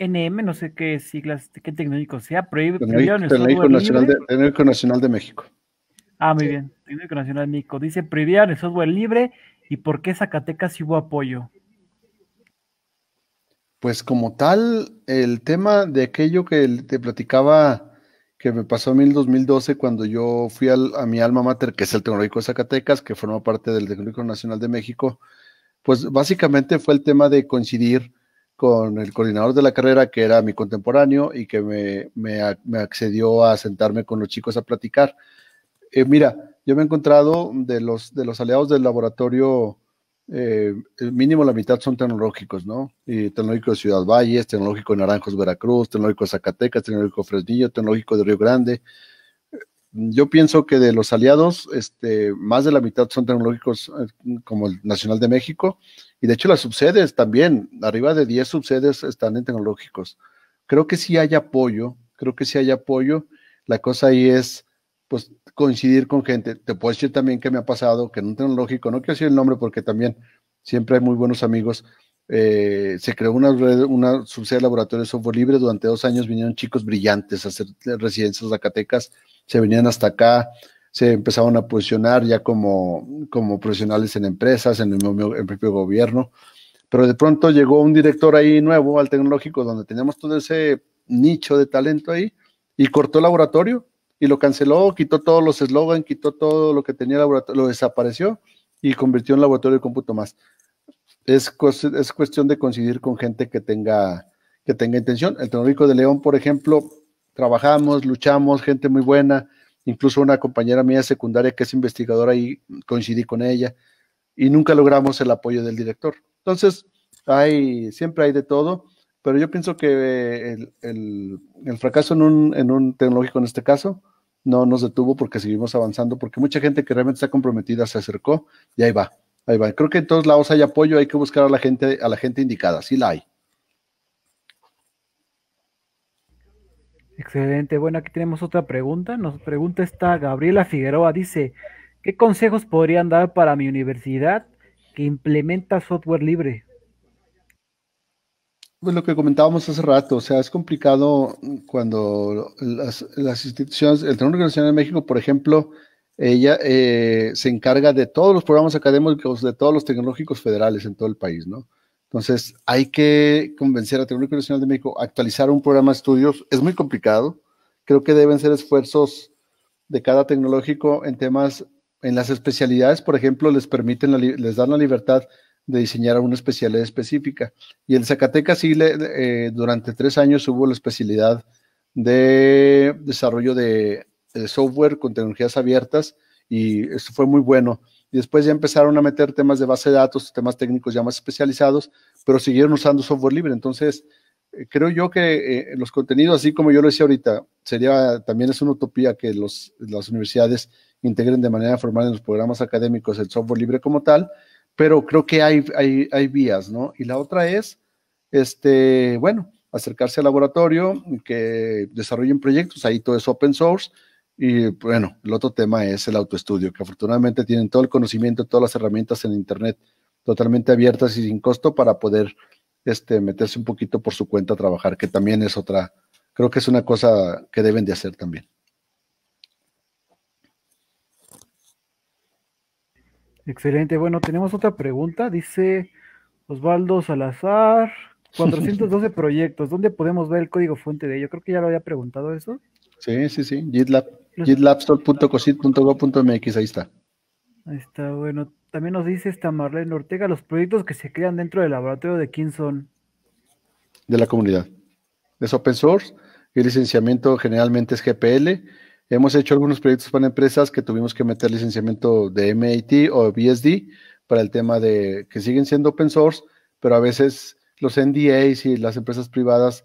NM, no sé qué siglas, qué tecnológico sea, prohibido el tecnológico nacional, de, México. Ah, muy bien, Tecnológico Nacional de México. Dice, prohibieron el software libre y por qué Zacatecas hubo apoyo. Pues como tal, el tema de aquello que te platicaba que me pasó a mí en 2012 cuando yo fui a mi alma mater, que es el Tecnológico de Zacatecas, que forma parte del Tecnológico Nacional de México, pues básicamente fue el tema de coincidir con el coordinador de la carrera, que era mi contemporáneo y que me, accedió a sentarme con los chicos a platicar. Eh, mira, yo me he encontrado de los, de los aliados del laboratorio, eh, el mínimo la mitad son tecnológicos, ¿no? Y tecnológico de Ciudad Valles, tecnológico de Naranjos, Veracruz, tecnológico Zacatecas, tecnológico de Fresnillo, tecnológico de Río Grande, yo pienso que de los aliados, este, más de la mitad son tecnológicos eh, como el Nacional de México, y de hecho las subsedes también, arriba de 10 subsedes están en tecnológicos. Creo que si hay apoyo, creo que si hay apoyo. La cosa ahí es, pues, coincidir con gente. Te puedo decir también que me ha pasado que en un tecnológico, no quiero decir el nombre porque también siempre hay muy buenos amigos, eh, se creó una red, una de laboratorios de software libre. Durante dos años vinieron chicos brillantes a hacer residencias zacatecas, se venían hasta acá, se empezaron a posicionar ya como, como profesionales en empresas, en el, propio gobierno. Pero de pronto llegó un director ahí nuevo al tecnológico, donde teníamos todo ese nicho de talento ahí, y cortó el laboratorio y lo canceló, quitó todos los eslogans, quitó todo lo que tenía el laboratorio, lo desapareció y convirtió en laboratorio de cómputo más es, cuestión de coincidir con gente que tenga, que tenga intención. El Tecnológico de León, por ejemplo, trabajamos, luchamos, gente muy buena, incluso una compañera mía secundaria que es investigadora y coincidí con ella y nunca logramos el apoyo del director. Entonces, hay, siempre hay de todo, pero yo pienso que eh, el, fracaso en un, en un tecnológico en este caso no nos detuvo porque seguimos avanzando, porque mucha gente que realmente está comprometida se acercó y ahí va. Ahí va. Creo que en todos lados hay apoyo, hay que buscar a la gente, a la gente indicada, sí la hay. Excelente. Bueno, aquí tenemos otra pregunta. Nos pregunta esta Gabriela Figueroa. Dice, ¿qué consejos podrían dar para mi universidad que implementa software libre? Pues lo que comentábamos hace rato, o sea, es complicado cuando las, instituciones, el Tribunal Nacional de México, por ejemplo, ella eh, se encarga de todos los programas académicos, de todos los tecnológicos federales en todo el país, ¿no? Entonces, hay que convencer a Tecnológico Nacional de México, actualizar un programa de estudios es muy complicado. Creo que deben ser esfuerzos de cada tecnológico en temas, en las especialidades, por ejemplo, les permiten, les dan la libertad de diseñar una especialidad específica. Y en Zacatecas sí, le, eh, durante tres años hubo la especialidad de desarrollo de eh, software con tecnologías abiertas y eso fue muy bueno. Y después ya empezaron a meter temas de base de datos, temas técnicos ya más especializados, pero siguieron usando software libre. Entonces, eh, creo yo que eh, los contenidos, así como yo lo decía ahorita, sería también es una utopía que las universidades integren de manera formal en los programas académicos el software libre como tal, pero creo que hay, hay, vías, ¿no? Y la otra es, este, bueno, acercarse al laboratorio, que desarrollen proyectos, ahí todo es open source, y bueno, el otro tema es el autoestudio, que afortunadamente tienen todo el conocimiento, todas las herramientas en Internet totalmente abiertas y sin costo para poder este, meterse un poquito por su cuenta a trabajar, que también es otra, creo que es una cosa que deben de hacer también. Excelente. Bueno, tenemos otra pregunta. Dice Osvaldo Salazar, 412 [laughs] proyectos. ¿Dónde podemos ver el código fuente de ello? Creo que ya lo había preguntado eso. Sí, sí, sí, GitLab, ahí está. Ahí está, bueno. También nos dice esta Marlene Ortega, los proyectos que se crean dentro del laboratorio de quién son. De la comunidad. Es open source, el licenciamiento generalmente es GPL. Hemos hecho algunos proyectos para empresas que tuvimos que meter licenciamiento de MIT o BSD para el tema de que siguen siendo open source, pero a veces los NDAs y las empresas privadas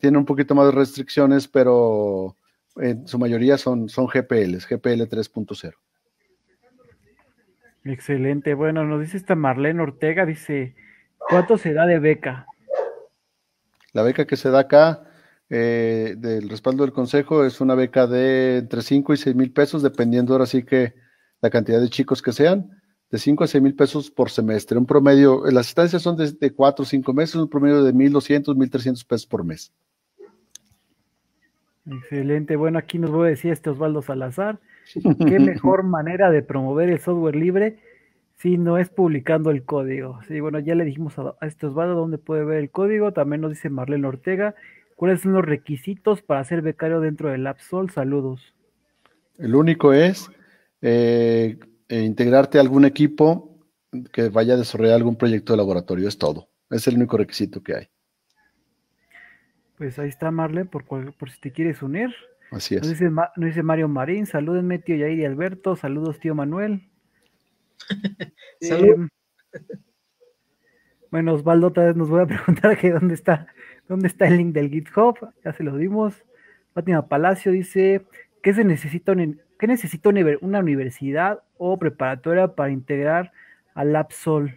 tienen un poquito más de restricciones, pero en su mayoría son, son GPLs, GPL 3.0. Excelente. Bueno, nos dice esta Marlene Ortega, dice, ¿cuánto se da de beca? La beca que se da acá eh, del respaldo del consejo es una beca de entre 5 y 6 mil pesos, dependiendo ahora sí que la cantidad de chicos que sean, de 5 a 6 mil pesos por semestre. Un promedio, las estancias son de, de 4 o 5 meses, un promedio de 1.200, 1.300 pesos por mes. Excelente. Bueno, aquí nos voy a decir este Osvaldo Salazar. [laughs] ¿Qué mejor manera de promover el software libre si no es publicando el código? Sí, bueno, ya le dijimos a, este Osvaldo dónde puede ver el código. También nos dice Marlene Ortega. ¿Cuáles son los requisitos para ser becario dentro del AppSol? Saludos. El único es eh, eh, integrarte a algún equipo que vaya a desarrollar algún proyecto de laboratorio. Es todo. Es el único requisito que hay. Pues ahí está Marle, por, por si te quieres unir. Así es. Nos dice, Mario Marín, salúdenme tío Yair y Alberto, saludos tío Manuel. [laughs] Eh, saludos. [laughs] bueno, Osvaldo otra vez nos voy a preguntar que dónde está, dónde está el link del GitHub, ya se lo dimos. Fátima Palacio dice, ¿qué se necesita, qué necesita una universidad o preparatoria para integrar al AppSol?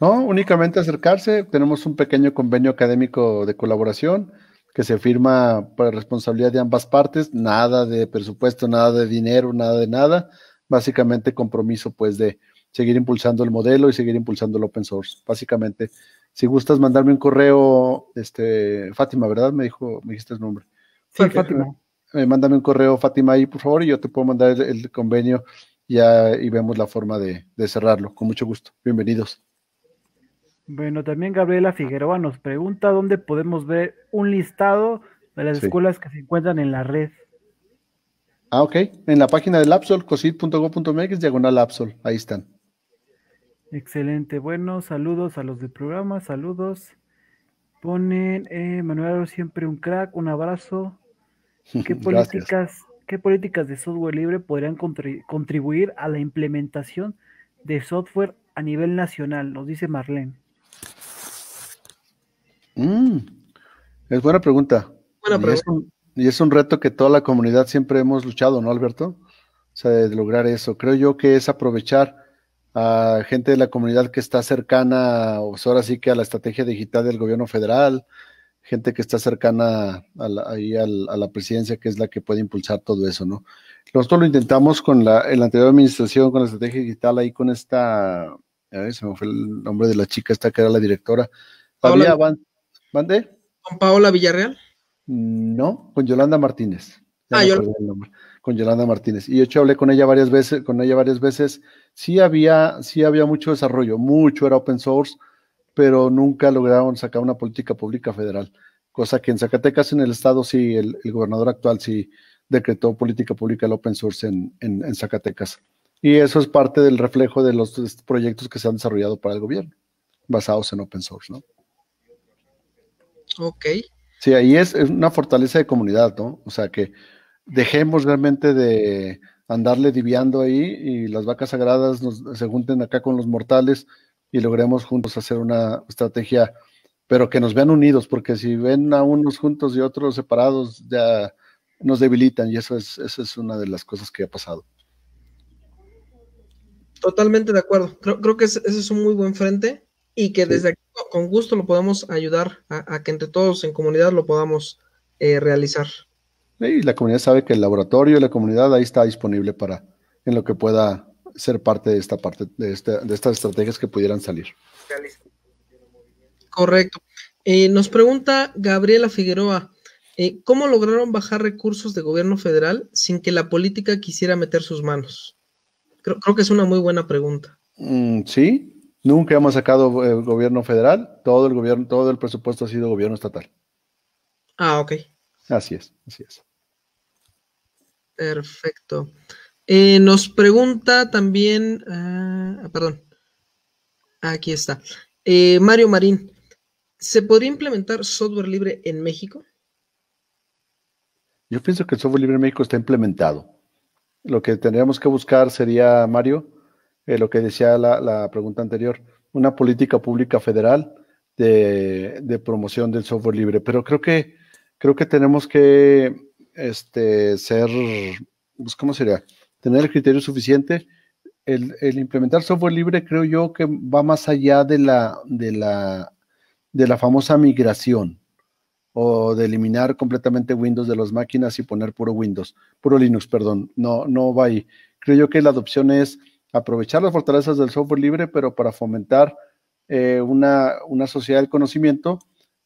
No, únicamente acercarse. Tenemos un pequeño convenio académico de colaboración que se firma por responsabilidad de ambas partes, nada de presupuesto, nada de dinero, nada de nada, básicamente compromiso pues de seguir impulsando el modelo y seguir impulsando el open source, básicamente. Si gustas mandarme un correo, este, Fátima, ¿verdad? Me dijo, me dijiste el nombre. Sí, Fátima. Eh, mándame un correo, Fátima, ahí por favor, y yo te puedo mandar el, convenio ya, y vemos la forma de cerrarlo. Con mucho gusto. Bienvenidos. Bueno, también Gabriela Figueroa nos pregunta dónde podemos ver un listado de las escuelas que se encuentran en la red. Ah, ok. En la página del Absol, cosit.go.mx, diagonal Absol. Ahí están. Excelente. Bueno, saludos a los del programa, saludos. Ponen, eh, Manuel siempre un crack, un abrazo. [laughs] ¿Qué políticas, ¿qué políticas de software libre podrían contribuir a la implementación de software a nivel nacional? Nos dice Marlene. Mm, es buena pregunta. y, Es un, reto que toda la comunidad siempre hemos luchado, ¿no, Alberto? O sea, de lograr eso. Creo yo que es aprovechar a gente de la comunidad que está cercana, o sea, ahora sí que a la estrategia digital del gobierno federal, gente que está cercana a ahí a la, presidencia, que es la que puede impulsar todo eso, ¿no? Nosotros lo intentamos con la, la anterior administración, con la estrategia digital, ahí con esta se me fue el nombre de la chica esta que era la directora. ¿Con Paola Villarreal? Mm, no, con Yolanda Martínez. Ah, Con Yolanda Martínez. Y yo hablé con ella varias veces, con ella varias veces. Sí había, sí había mucho desarrollo, mucho era open source, pero nunca lograron sacar una política pública federal. Cosa que en Zacatecas, en el estado, sí, el, gobernador actual sí decretó política pública al open source en, en Zacatecas. Y eso es parte del reflejo de los proyectos que se han desarrollado para el gobierno, basados en open source, ¿no? Ok. Sí, ahí es, una fortaleza de comunidad, ¿no? O sea, que dejemos realmente de andarle diviando ahí y las vacas sagradas nos, se junten acá con los mortales y logremos juntos hacer una estrategia, pero que nos vean unidos, porque si ven a unos juntos y otros separados, ya nos debilitan y eso es, eso es una de las cosas que ha pasado. Totalmente de acuerdo. Creo, que ese es un muy buen frente y que desde aquí con gusto lo podamos ayudar a, que entre todos en comunidad lo podamos eh, realizar. Y la comunidad sabe que el laboratorio y la comunidad ahí está disponible para en lo que pueda ser parte de esta parte de, de estas estrategias que pudieran salir. Correcto. Eh, nos pregunta Gabriela Figueroa, eh, ¿cómo lograron bajar recursos de gobierno federal sin que la política quisiera meter sus manos? Creo, que es una muy buena pregunta. Mm, sí, nunca hemos sacado el eh, gobierno federal, todo el gobierno, todo el presupuesto ha sido gobierno estatal. Ah, ok. Así es, así es. Perfecto. Eh, nos pregunta también, ah, ah, perdón, aquí está. Eh, Mario Marín, ¿se podría implementar software libre en México? Yo pienso que el software libre en México está implementado lo que tendríamos que buscar sería, Mario, eh, lo que decía la, pregunta anterior, una política pública federal de, promoción del software libre. Pero creo que, creo que tenemos que este, ser, pues, ¿cómo sería? Tener el criterio suficiente. El, el, implementar software libre creo yo que va más allá de la, de la, de la famosa migración o de eliminar completamente Windows de las máquinas y poner puro Windows, puro Linux, perdón. No, no va ahí. Creo yo que la adopción es aprovechar las fortalezas del software libre, pero para fomentar eh, una, sociedad del conocimiento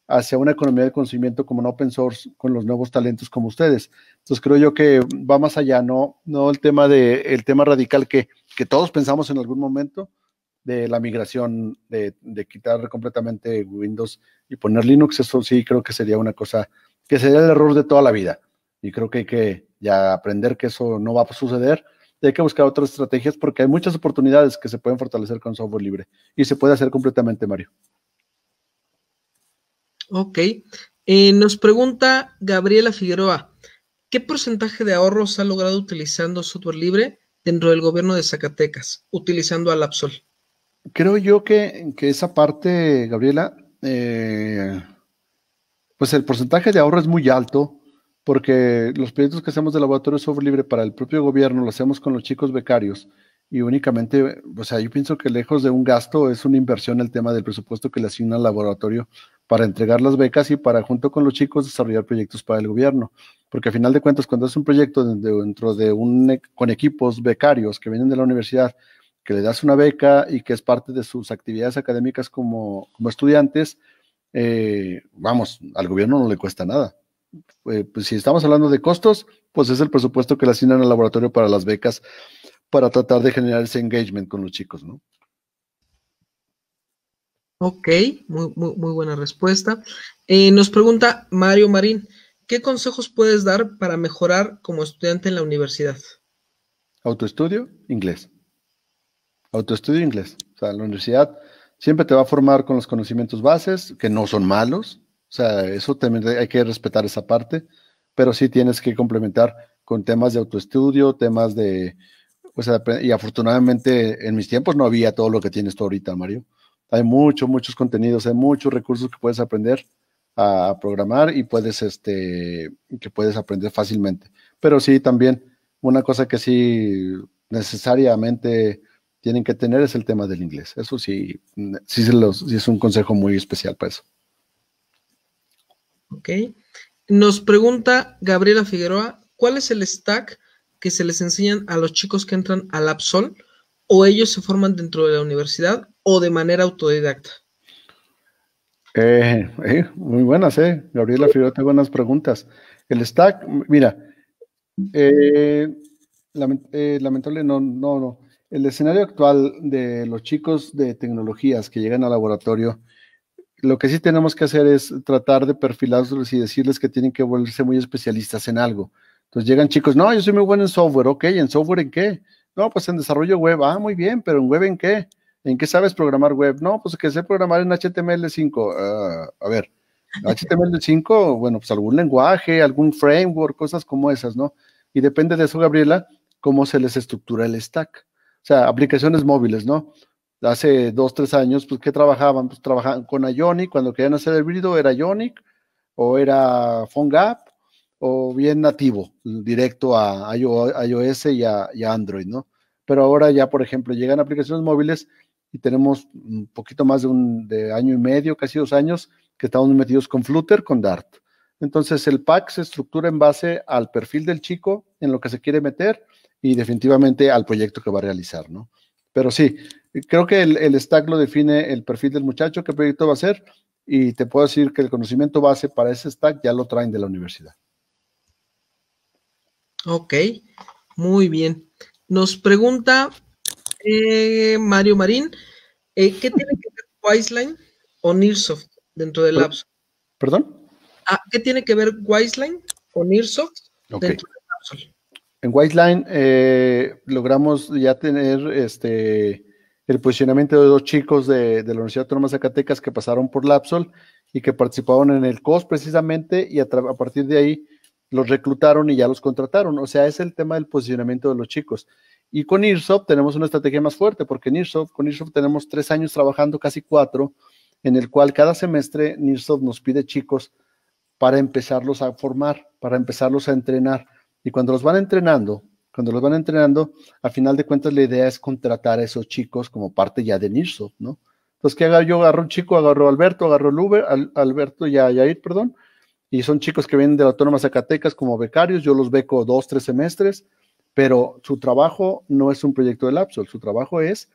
hacia una economía del conocimiento como un open source con los nuevos talentos como ustedes. Entonces creo yo que va más allá, no, no el tema de el tema radical que, que todos pensamos en algún momento, de la migración, de, quitar completamente Windows y poner Linux, eso sí creo que sería una cosa que sería el error de toda la vida. Y creo que hay que ya aprender que eso no va a suceder y hay que buscar otras estrategias porque hay muchas oportunidades que se pueden fortalecer con software libre y se puede hacer completamente, Mario. Ok. Eh, nos pregunta Gabriela Figueroa, ¿qué porcentaje de ahorros ha logrado utilizando software libre dentro del gobierno de Zacatecas, utilizando al creo yo que, que esa parte, Gabriela, eh, pues el porcentaje de ahorro es muy alto porque los proyectos que hacemos de laboratorio de software libre para el propio gobierno lo hacemos con los chicos becarios y únicamente, o sea, yo pienso que lejos de un gasto es una inversión el tema del presupuesto que le asigna al laboratorio para entregar las becas y para junto con los chicos desarrollar proyectos para el gobierno. Porque a final de cuentas, cuando es un proyecto dentro de un, e, con equipos becarios que vienen de la universidad que le das una beca y que es parte de sus actividades académicas como, estudiantes, eh, vamos, al gobierno no le cuesta nada. Eh, pues, si estamos hablando de costos, pues es el presupuesto que le asignan al laboratorio para las becas para tratar de generar ese engagement con los chicos, ¿no? Ok, muy, buena respuesta. Eh, nos pregunta Mario Marín, ¿qué consejos puedes dar para mejorar como estudiante en la universidad? Autoestudio, inglés autoestudio inglés. O sea, la universidad siempre te va a formar con los conocimientos bases, que no son malos. O sea, eso también hay que respetar esa parte, pero sí tienes que complementar con temas de autoestudio, temas de... O sea, y afortunadamente en mis tiempos no había todo lo que tienes tú ahorita, Mario. Hay muchos, muchos contenidos, hay muchos recursos que puedes aprender a programar y puedes, este, que puedes aprender fácilmente. Pero sí, también una cosa que sí necesariamente tienen que tener es el tema del inglés. Eso sí, sí, se es un consejo muy especial para eso. Ok. Nos pregunta Gabriela Figueroa, ¿cuál es el stack que se les enseñan a los chicos que entran al Absol o ellos se forman dentro de la universidad o de manera autodidacta? Eh, eh, muy buenas, eh. Gabriela Figueroa, te buenas preguntas. El stack, mira, eh, lamentable, no, no, no el escenario actual de los chicos de tecnologías que llegan al laboratorio, lo que sí tenemos que hacer es tratar de perfilarlos y decirles que tienen que volverse muy especialistas en algo. Entonces llegan chicos, no, yo soy muy bueno en software, ok, ¿en software en qué? No, pues en desarrollo web, ah, muy bien, pero en web en qué? ¿En qué sabes programar web? No, pues que sé programar en HTML5. Ah, a ver, HTML5, bueno, pues algún lenguaje, algún framework, cosas como esas, ¿no? Y depende de eso, Gabriela, cómo se les estructura el stack. O sea, aplicaciones móviles, ¿no? Hace dos, tres años, pues, ¿qué trabajaban? Pues trabajaban con Ionic, cuando querían hacer el brido, era Ionic, o era PhoneGap, o bien nativo, directo a iOS y a, Android, ¿no? Pero ahora ya, por ejemplo, llegan aplicaciones móviles y tenemos un poquito más de un de año y medio, casi dos años, que estamos metidos con Flutter, con Dart. Entonces el pack se estructura en base al perfil del chico, en lo que se quiere meter y definitivamente al proyecto que va a realizar, ¿no? Pero sí, creo que el, el stack lo define el perfil del muchacho, qué proyecto va a ser, y te puedo decir que el conocimiento base para ese stack ya lo traen de la universidad. Ok, muy bien. Nos pregunta eh, Mario Marín, eh, ¿qué tiene que ver Wiseline o Nearsoft dentro del Labs? ¿Perdón? Ah, ¿Qué tiene que ver Wiseline o Nearsoft dentro del Labs? En Whiteline eh, logramos ya tener este, el posicionamiento de dos chicos de, la Universidad Autónoma de Zacatecas que pasaron por Lapsol y que participaron en el COS precisamente y a, partir de ahí los reclutaron y ya los contrataron. O sea, es el tema del posicionamiento de los chicos. Y con Irsoft tenemos una estrategia más fuerte porque en con Irsoft tenemos tres años trabajando, casi cuatro, en el cual cada semestre Irsoft nos pide chicos para empezarlos a formar, para empezarlos a entrenar y cuando los van entrenando, cuando los van entrenando, a final de cuentas la idea es contratar a esos chicos como parte ya de NIRSO, ¿no? Entonces, ¿qué hago? Yo agarro un chico, agarro a Alberto, agarro Luber, al, Alberto y a perdón, y son chicos que vienen de la Autónoma Zacatecas como becarios, yo los beco dos, tres semestres, pero su trabajo no es un proyecto de Lapsol, su trabajo es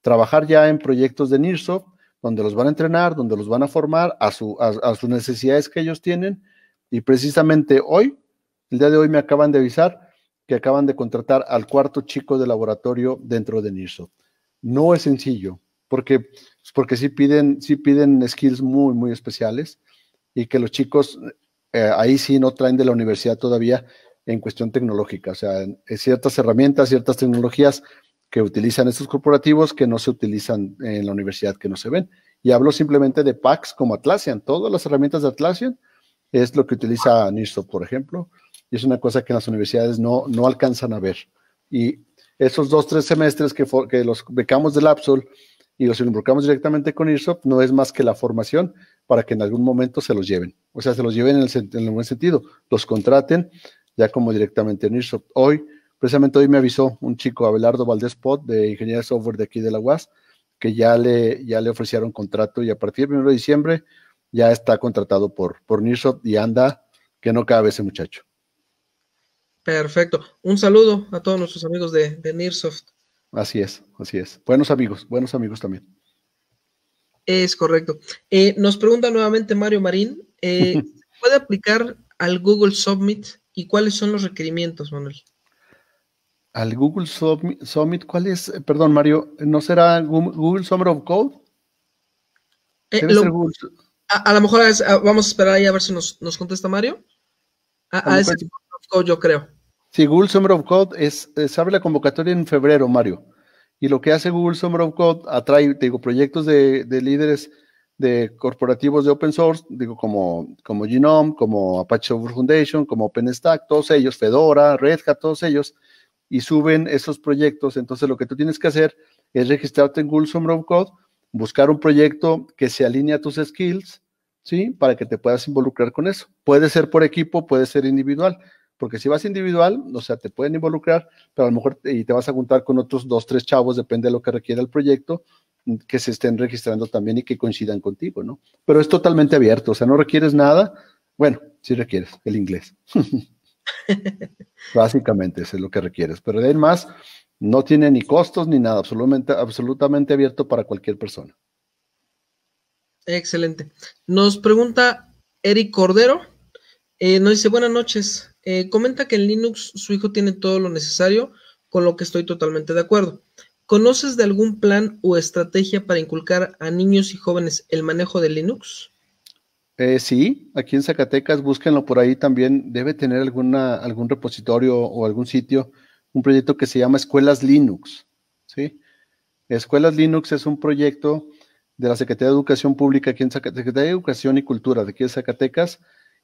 trabajar ya en proyectos de NIRSO, donde los van a entrenar, donde los van a formar a, a sus necesidades que ellos tienen, y precisamente hoy el día de hoy me acaban de avisar que acaban de contratar al cuarto chico de laboratorio dentro de NIRSO. No es sencillo, porque, porque sí, piden, sí piden skills muy, muy especiales y que los chicos eh, ahí sí no traen de la universidad todavía en cuestión tecnológica. O sea, ciertas herramientas, ciertas tecnologías que utilizan estos corporativos que no se utilizan en la universidad, que no se ven. Y hablo simplemente de packs como Atlassian. Todas las herramientas de Atlassian es lo que utiliza NIRSO, por ejemplo y es una cosa que las universidades no, no alcanzan a ver. Y esos dos, tres semestres que, que los becamos del Absol y los involucramos directamente con IRSOP, no es más que la formación para que en algún momento se los lleven. O sea, se los lleven en el, buen sentido, los contraten ya como directamente en IRSOP. Hoy, precisamente hoy me avisó un chico, Abelardo Valdés Pot, de Ingeniería de Software de aquí de la UAS, que ya le, ya le ofrecieron contrato y a partir del 1 de diciembre ya está contratado por, por y anda que no cabe ese muchacho. Perfecto. Un saludo a todos nuestros amigos de, Nearsoft. Así es, así es. Buenos amigos, buenos amigos también. Es correcto. Eh, nos pregunta nuevamente Mario Marín, eh, [laughs] ¿puede aplicar al Google Submit y cuáles son los requerimientos, Manuel? Al Google Submit, ¿cuál es? Eh, perdón, Mario, ¿no será Google Summer of Code? A, lo mejor ah, vamos a esperar ahí a ver si nos, nos contesta Mario. A, yo creo. Sí, Google Summer of Code es, es, abre la convocatoria en febrero, Mario. Y lo que hace Google Summer of Code atrae, digo, proyectos de, líderes de corporativos de open source, digo, como, como Genome, como Apache Software Foundation, como OpenStack, todos ellos, Fedora, Red Hat, todos ellos, y suben esos proyectos. Entonces, lo que tú tienes que hacer es registrarte en Google Summer of Code, buscar un proyecto que se alinee a tus skills, ¿sí? Para que te puedas involucrar con eso. Puede ser por equipo, puede ser individual porque si vas individual, o sea, te pueden involucrar, pero a lo mejor y te vas a juntar con otros dos, tres chavos, depende de lo que requiera el proyecto, mm, que se estén registrando también y que coincidan contigo, ¿no? Pero es totalmente abierto, o sea, no requieres nada, bueno, sí requieres el inglés. [laughs] Básicamente eso es lo que requieres, pero además no tiene ni costos ni nada, absolutamente, absolutamente abierto para cualquier persona. Excelente. Nos pregunta Eric Cordero. Eh, nos dice buenas noches. Eh, comenta que en Linux su hijo tiene todo lo necesario, con lo que estoy totalmente de acuerdo. ¿Conoces de algún plan o estrategia para inculcar a niños y jóvenes el manejo de Linux? Eh, sí, aquí en Zacatecas, búsquenlo por ahí también. Debe tener alguna, algún repositorio o algún sitio, un proyecto que se llama Escuelas Linux. ¿sí? Escuelas Linux es un proyecto de la Secretaría de Educación Pública aquí en Zacatecas, de Educación y Cultura de aquí en Zacatecas,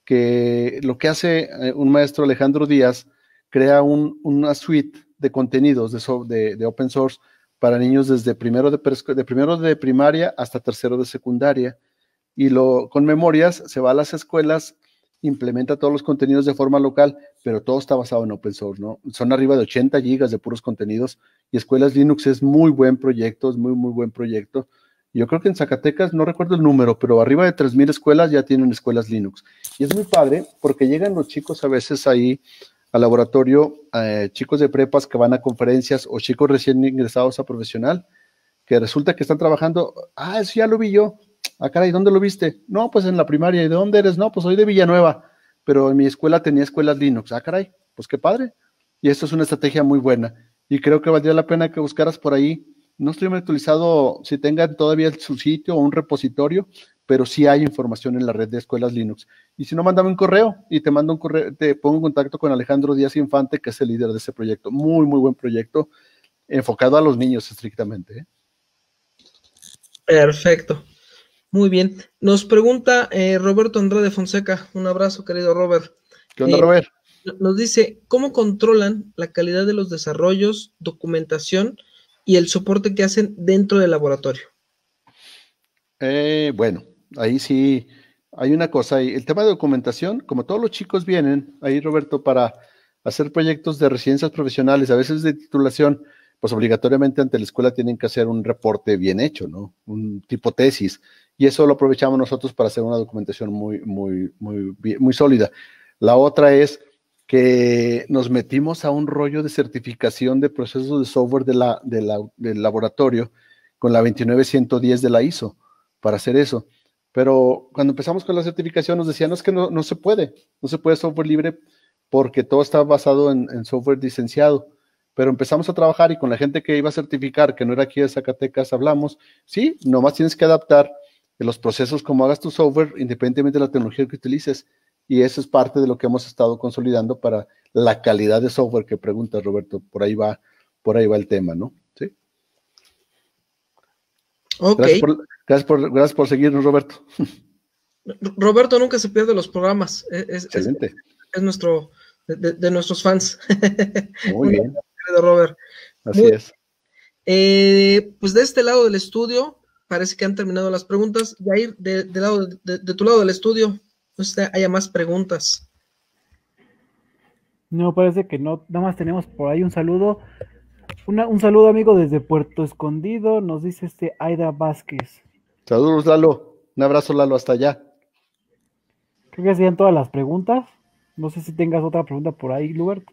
que lo que hace eh, un maestro Alejandro Díaz, crea una suite de contenidos de, de, open source para niños desde primero de, primero de primaria hasta tercero de secundaria. Y lo, con memorias se va a las escuelas, implementa todos los contenidos de forma local, pero todo está basado en open source, ¿no? Son arriba de 80 gigas de puros contenidos y Escuelas Linux es muy buen proyecto, es muy, muy buen proyecto. Yo creo que en Zacatecas, no recuerdo el número, pero arriba de 3.000 escuelas ya tienen escuelas Linux. Y es muy padre porque llegan los chicos a veces ahí al laboratorio, eh, chicos de prepas que van a conferencias o chicos recién ingresados a profesional, que resulta que están trabajando, ah, eso ya lo vi yo, ah, caray, ¿dónde lo viste? No, pues en la primaria, ¿y de dónde eres? No, pues soy de Villanueva, pero en mi escuela tenía escuelas Linux, ah, caray, pues qué padre. Y esto es una estrategia muy buena. Y creo que valdría la pena que buscaras por ahí no estoy actualizado si tengan todavía su sitio o un repositorio, pero sí hay información en la red de escuelas Linux. Y si no, mándame un correo y te mando un correo, te pongo en contacto con Alejandro Díaz Infante, que es el líder de ese proyecto. Muy, muy buen proyecto, enfocado a los niños estrictamente. ¿eh? Perfecto. Muy bien. Nos pregunta eh, Roberto Andrade Fonseca. Un abrazo, querido Robert. ¿Qué onda, eh, Robert? Nos dice, ¿cómo controlan la calidad de los desarrollos, documentación y el soporte que hacen dentro del laboratorio? Eh, bueno, ahí sí hay una cosa. El tema de documentación, como todos los chicos vienen ahí, Roberto, para hacer proyectos de residencias profesionales, a veces de titulación, pues obligatoriamente ante la escuela tienen que hacer un reporte bien hecho, ¿no? Un tipo tesis. Y eso lo aprovechamos nosotros para hacer una documentación muy, muy, muy, muy sólida. La otra es que nos metimos a un rollo de certificación de procesos de software del laboratorio con la 29110 de la ISO para hacer eso. Pero cuando empezamos con la certificación nos decían, no, es que no, se puede, no se puede software libre porque todo está basado en, en, software licenciado. Pero empezamos a trabajar y con la gente que iba a certificar, que no era aquí de Zacatecas, hablamos, sí, nomás tienes que adaptar los procesos como hagas tu software, independientemente de la tecnología que utilices. Y eso es parte de lo que hemos estado consolidando para la calidad de software que preguntas, Roberto. Por ahí va, por ahí va el tema, ¿no? Sí. Gracias por, seguirnos, Roberto. Roberto nunca se pierde los programas. Es, Excelente. Es, nuestro, de, nuestros fans. [laughs] Muy bien. Robert. Así es. Eh, pues de este lado del estudio, parece que han terminado las preguntas. y de, de, de tu lado del estudio, pues haya más preguntas. No, parece que no, nada más tenemos por ahí un saludo. un saludo, amigo, desde Puerto Escondido, nos dice este Aida Vázquez. Saludos, Lalo. Un abrazo, Lalo, hasta allá. Creo que serían todas las preguntas. No sé si tengas otra pregunta por ahí, Lubert.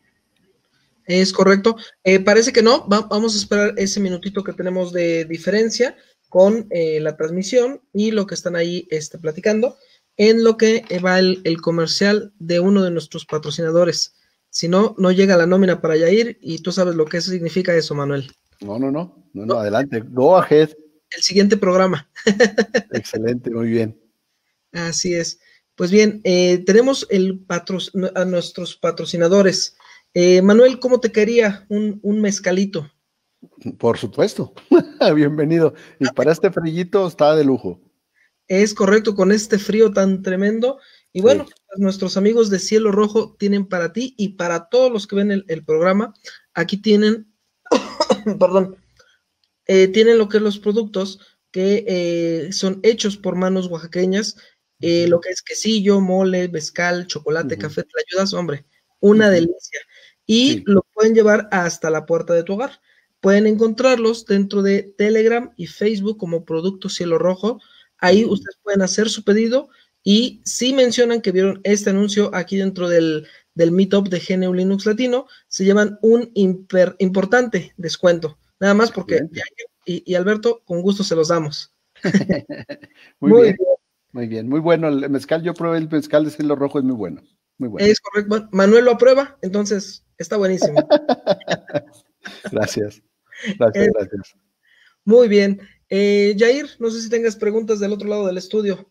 Es correcto. Eh, parece que no. vamos a esperar ese minutito que tenemos de diferencia con eh, la transmisión y lo que están ahí este, platicando en lo que va el, comercial de uno de nuestros patrocinadores. Si no, no llega la nómina para Yair y tú sabes lo que significa eso, Manuel. No, no, no, no, adelante, go ahead. El siguiente programa. [laughs] Excelente, muy bien. Así es. Pues bien, eh, tenemos el a nuestros patrocinadores. Eh, Manuel, ¿cómo te quería un, un mezcalito? Por supuesto, [laughs] bienvenido. Y para este frillito está de lujo. Es correcto, con este frío tan tremendo. Y bueno, pues, nuestros amigos de Cielo Rojo tienen para ti y para todos los que ven el, programa, aquí tienen, [coughs] perdón, eh, tienen lo que es los productos que eh, son hechos por manos oaxaqueñas, eh, lo que es quesillo, mole, mezcal, chocolate, café, ¿te la ayudas? Hombre, una delicia. Y lo pueden llevar hasta la puerta de tu hogar. Pueden encontrarlos dentro de Telegram y Facebook como Producto Cielo Rojo. Ahí ustedes pueden hacer su pedido y si mencionan que vieron este anuncio aquí dentro del, Meetup de GNU Linux Latino, se llevan un importante descuento. Nada más porque y, Alberto, con gusto se los damos. [laughs] muy, bien, muy bien, muy bueno. El mezcal, yo probé el mezcal de cielo rojo, es muy bueno. Muy bueno. Es correcto. Manuel lo aprueba, entonces está buenísimo. [laughs] gracias. Gracias, [laughs] gracias. Muy bien. Eh, Jair, no sé si tengas preguntas del otro lado del estudio.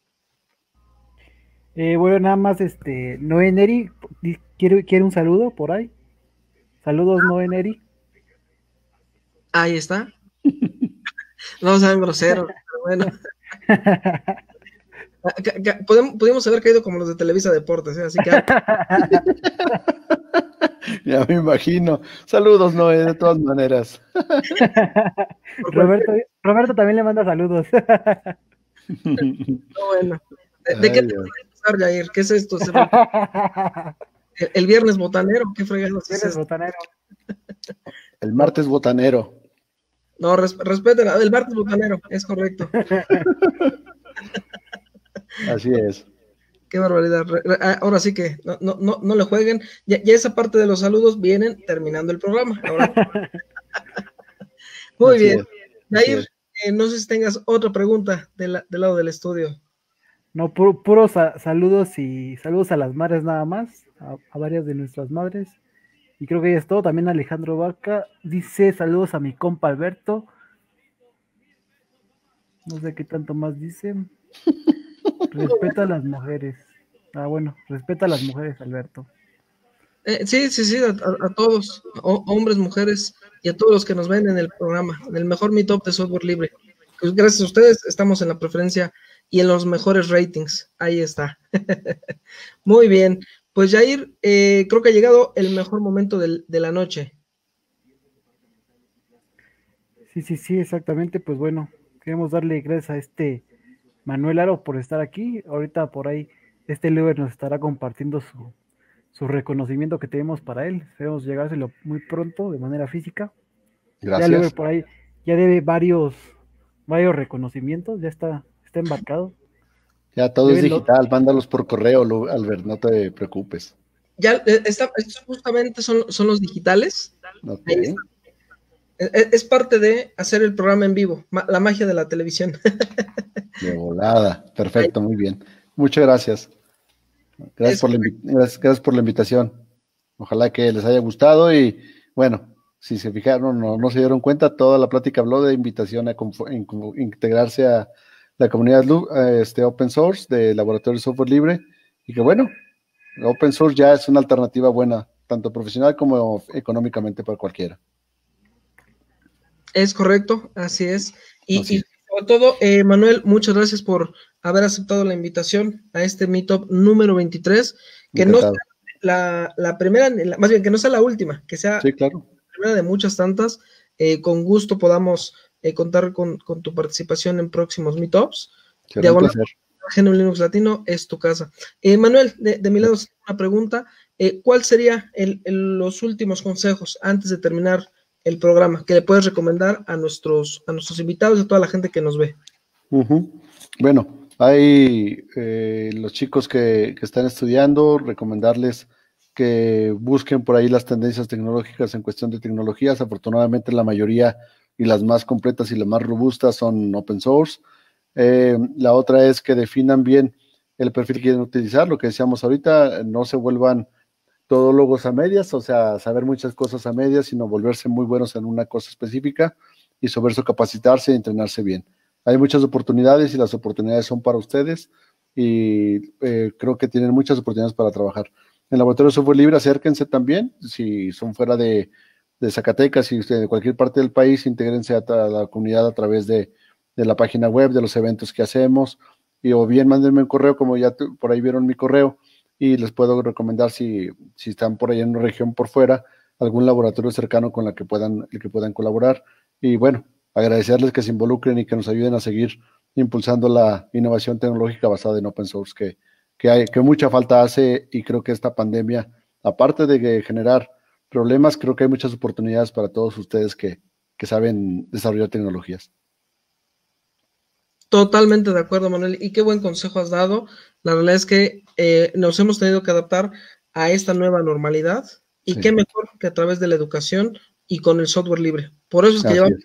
Eh, bueno, nada más, este, Noé Neri, ¿quiere, un saludo por ahí? Saludos, no ah. Noé Neri. Ahí está. [laughs] no saben grosero, pero bueno. [laughs] Ah, Podemos, pudimos haber caído como los de Televisa Deportes, ¿eh? así que. [laughs] [laughs] Ya me imagino. Saludos, Noé, de todas [laughs] maneras. [laughs] Roberto, Roberto también le manda saludos. ¿De, qué te voy a empezar, Jair? ¿Qué es esto? ¿El, viernes botanero? ¿Qué fregados botanero. El martes botanero. No, res, el martes botanero, es correcto. Así es qué barbaridad. Ah, ahora sí que no, no, le jueguen. Ya, esa parte de los saludos vienen terminando el programa. [laughs] Muy bien. Jair, eh, no sé si tengas otra pregunta del, lado del estudio. No, puros saludos y saludos a las madres nada más, a, varias de nuestras madres. Y creo que ya es todo. También Alejandro Vaca dice saludos a mi compa Alberto. No sé qué tanto más dice. [laughs] Respeta a las mujeres. Ah, bueno, respeta a las mujeres, Alberto. Eh, sí, sí, sí, a, todos, hombres, mujeres y a todos los que nos ven en el programa, en el mejor meetup de software libre. Pues gracias a ustedes estamos en la preferencia y en los mejores ratings. Ahí está. [laughs] Muy bien. Pues Jair, eh, creo que ha llegado el mejor momento de la noche. Sí, sí, sí, exactamente. Pues bueno, queremos darle gracias a este Manuel Aro por estar aquí. Ahorita por ahí este Lever nos estará compartiendo su, reconocimiento que tenemos para él. Esperemos llegárselo muy pronto de manera física. Gracias. Ya Lever por ahí ya debe varios, varios reconocimientos, ya está, está embarcado. Ya todo es digital, mándalos por correo, Albert, no te preocupes. Ya, eh, estos justamente son, los digitales. E, e, es parte de hacer el programa en vivo, la magia de la televisión. [laughs] De volada, perfecto, muy bien. Muchas gracias. Gracias por, la invitación. Ojalá que les haya gustado y bueno, si se fijaron o no, se dieron cuenta, toda la plática habló de invitación a integrarse a la comunidad este, open source de Laboratorio de Software Libre y que bueno, open source ya es una alternativa buena, tanto profesional como económicamente para cualquiera. Es correcto, así es. Y, sobre todo, eh, Manuel, muchas gracias por haber aceptado la invitación a este Meetup número 23, que no sea la, primera, más bien que no sea la última, que sea la primera de muchas tantas. Eh, con gusto podamos eh, contar con, tu participación en próximos Meetups. placer. Genio Linux Latino es tu casa. Manuel, de, mi lado, una pregunta. ¿Cuál sería los últimos consejos antes de terminar el programa que le puedes recomendar a nuestros, a nuestros invitados y a toda la gente que nos ve? Bueno, hay eh, los chicos que, que, están estudiando, recomendarles que busquen por ahí las tendencias tecnológicas en cuestión de tecnologías. Afortunadamente la mayoría y las más completas y las más robustas son open source. Eh, la otra es que definan bien el perfil que quieren utilizar, lo que decíamos ahorita, no se vuelvan todólogos a medias, o sea, saber muchas cosas a medias, sino volverse muy buenos en una cosa específica y sobre eso capacitarse y entrenarse bien. Hay muchas oportunidades y las oportunidades son para ustedes y eh, creo que tienen muchas oportunidades para trabajar. En laboratorio de software libre acérquense también, si son fuera de, Zacatecas y de cualquier parte del país, intégrense a, la comunidad a través de, de, la página web, de los eventos que hacemos, y o bien mándenme un correo, como ya por ahí vieron mi correo, y les puedo recomendar si, si están por ahí en una región por fuera, algún laboratorio cercano con la que puedan, el que puedan colaborar. Y bueno, agradecerles que se involucren y que nos ayuden a seguir impulsando la innovación tecnológica basada en open source que, hay, que mucha falta hace y creo que esta pandemia, aparte de generar problemas, creo que hay muchas oportunidades para todos ustedes que, que saben desarrollar tecnologías. Totalmente de acuerdo, Manuel. Y qué buen consejo has dado. La verdad es que eh, nos hemos tenido que adaptar a esta nueva normalidad y qué mejor que a través de la educación y con el software libre. Por eso es que llevamos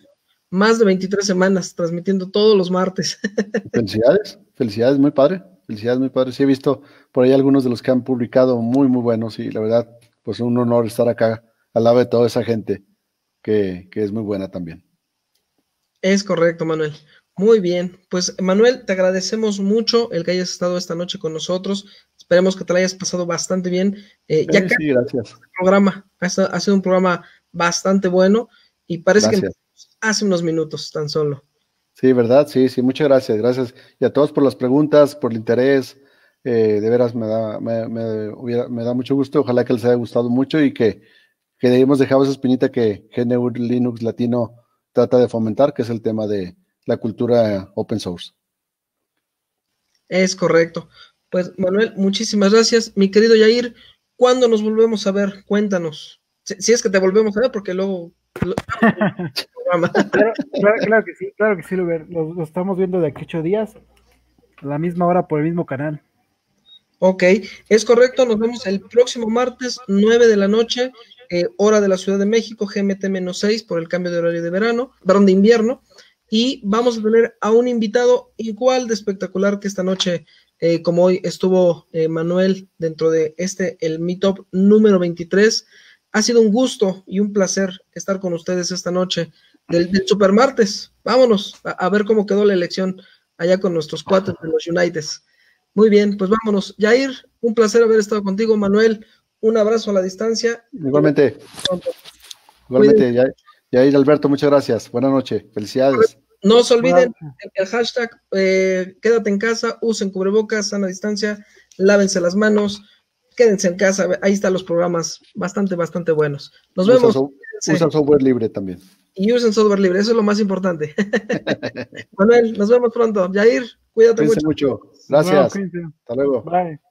más de 23 semanas transmitiendo todos los martes. [laughs] Felicidades, felicidades, muy padre. Felicidades, muy padre. Sí, he visto por ahí algunos de los que han publicado muy, muy buenos y la verdad, pues un honor estar acá al lado de toda esa gente que es muy buena también. Es correcto, Manuel. Muy bien, pues Manuel, te agradecemos mucho el que hayas estado esta noche con nosotros. Esperemos que te la hayas pasado bastante bien. Eh, ya eh, gracias. programa ha, sido un programa bastante bueno y parece que hace unos minutos tan solo. Sí, verdad, sí, sí, muchas gracias, gracias. Y a todos por las preguntas, por el interés. Eh, de veras me da, me, da mucho gusto. Ojalá que les haya gustado mucho y que, que hayamos dejado esa espinita que GNU Linux Latino trata de fomentar, que es el tema de la cultura open source. Es correcto. Pues Manuel, muchísimas gracias. Mi querido Yair, ¿cuándo nos volvemos a ver? Cuéntanos. Si, es que te volvemos a ver, porque luego... [laughs] claro, que sí, claro que sí, Luber. Lo, estamos viendo de aquí ocho días, a la misma hora por el mismo canal. Ok, es correcto, nos vemos el próximo martes, nueve de la noche, eh, hora de la Ciudad de México, GMT-6 por el cambio de horario de verano, verano de invierno y vamos a tener a un invitado igual de espectacular que esta noche, eh, como hoy estuvo eh, Manuel dentro de este, el Meetup número 23. Ha sido un gusto y un placer estar con ustedes esta noche del, Supermartes. Vámonos a, ver cómo quedó la elección allá con nuestros cuatro de los United Muy bien, pues vámonos. Jair, un placer haber estado contigo. Manuel, un abrazo a la distancia. Igualmente. Igualmente, Jair. Yair Alberto, muchas gracias. Buenas noches. Felicidades. No se olviden el hashtag eh, quédate en casa, usen cubrebocas, sana distancia, lávense las manos, quédense en casa. Ahí están los programas bastante, bastante buenos. Nos vemos. Usen software libre también. Y usen software libre, eso es lo más importante. [laughs] Manuel, nos vemos pronto. Yair, cuídate mucho. Gracias. Hasta luego. Bye.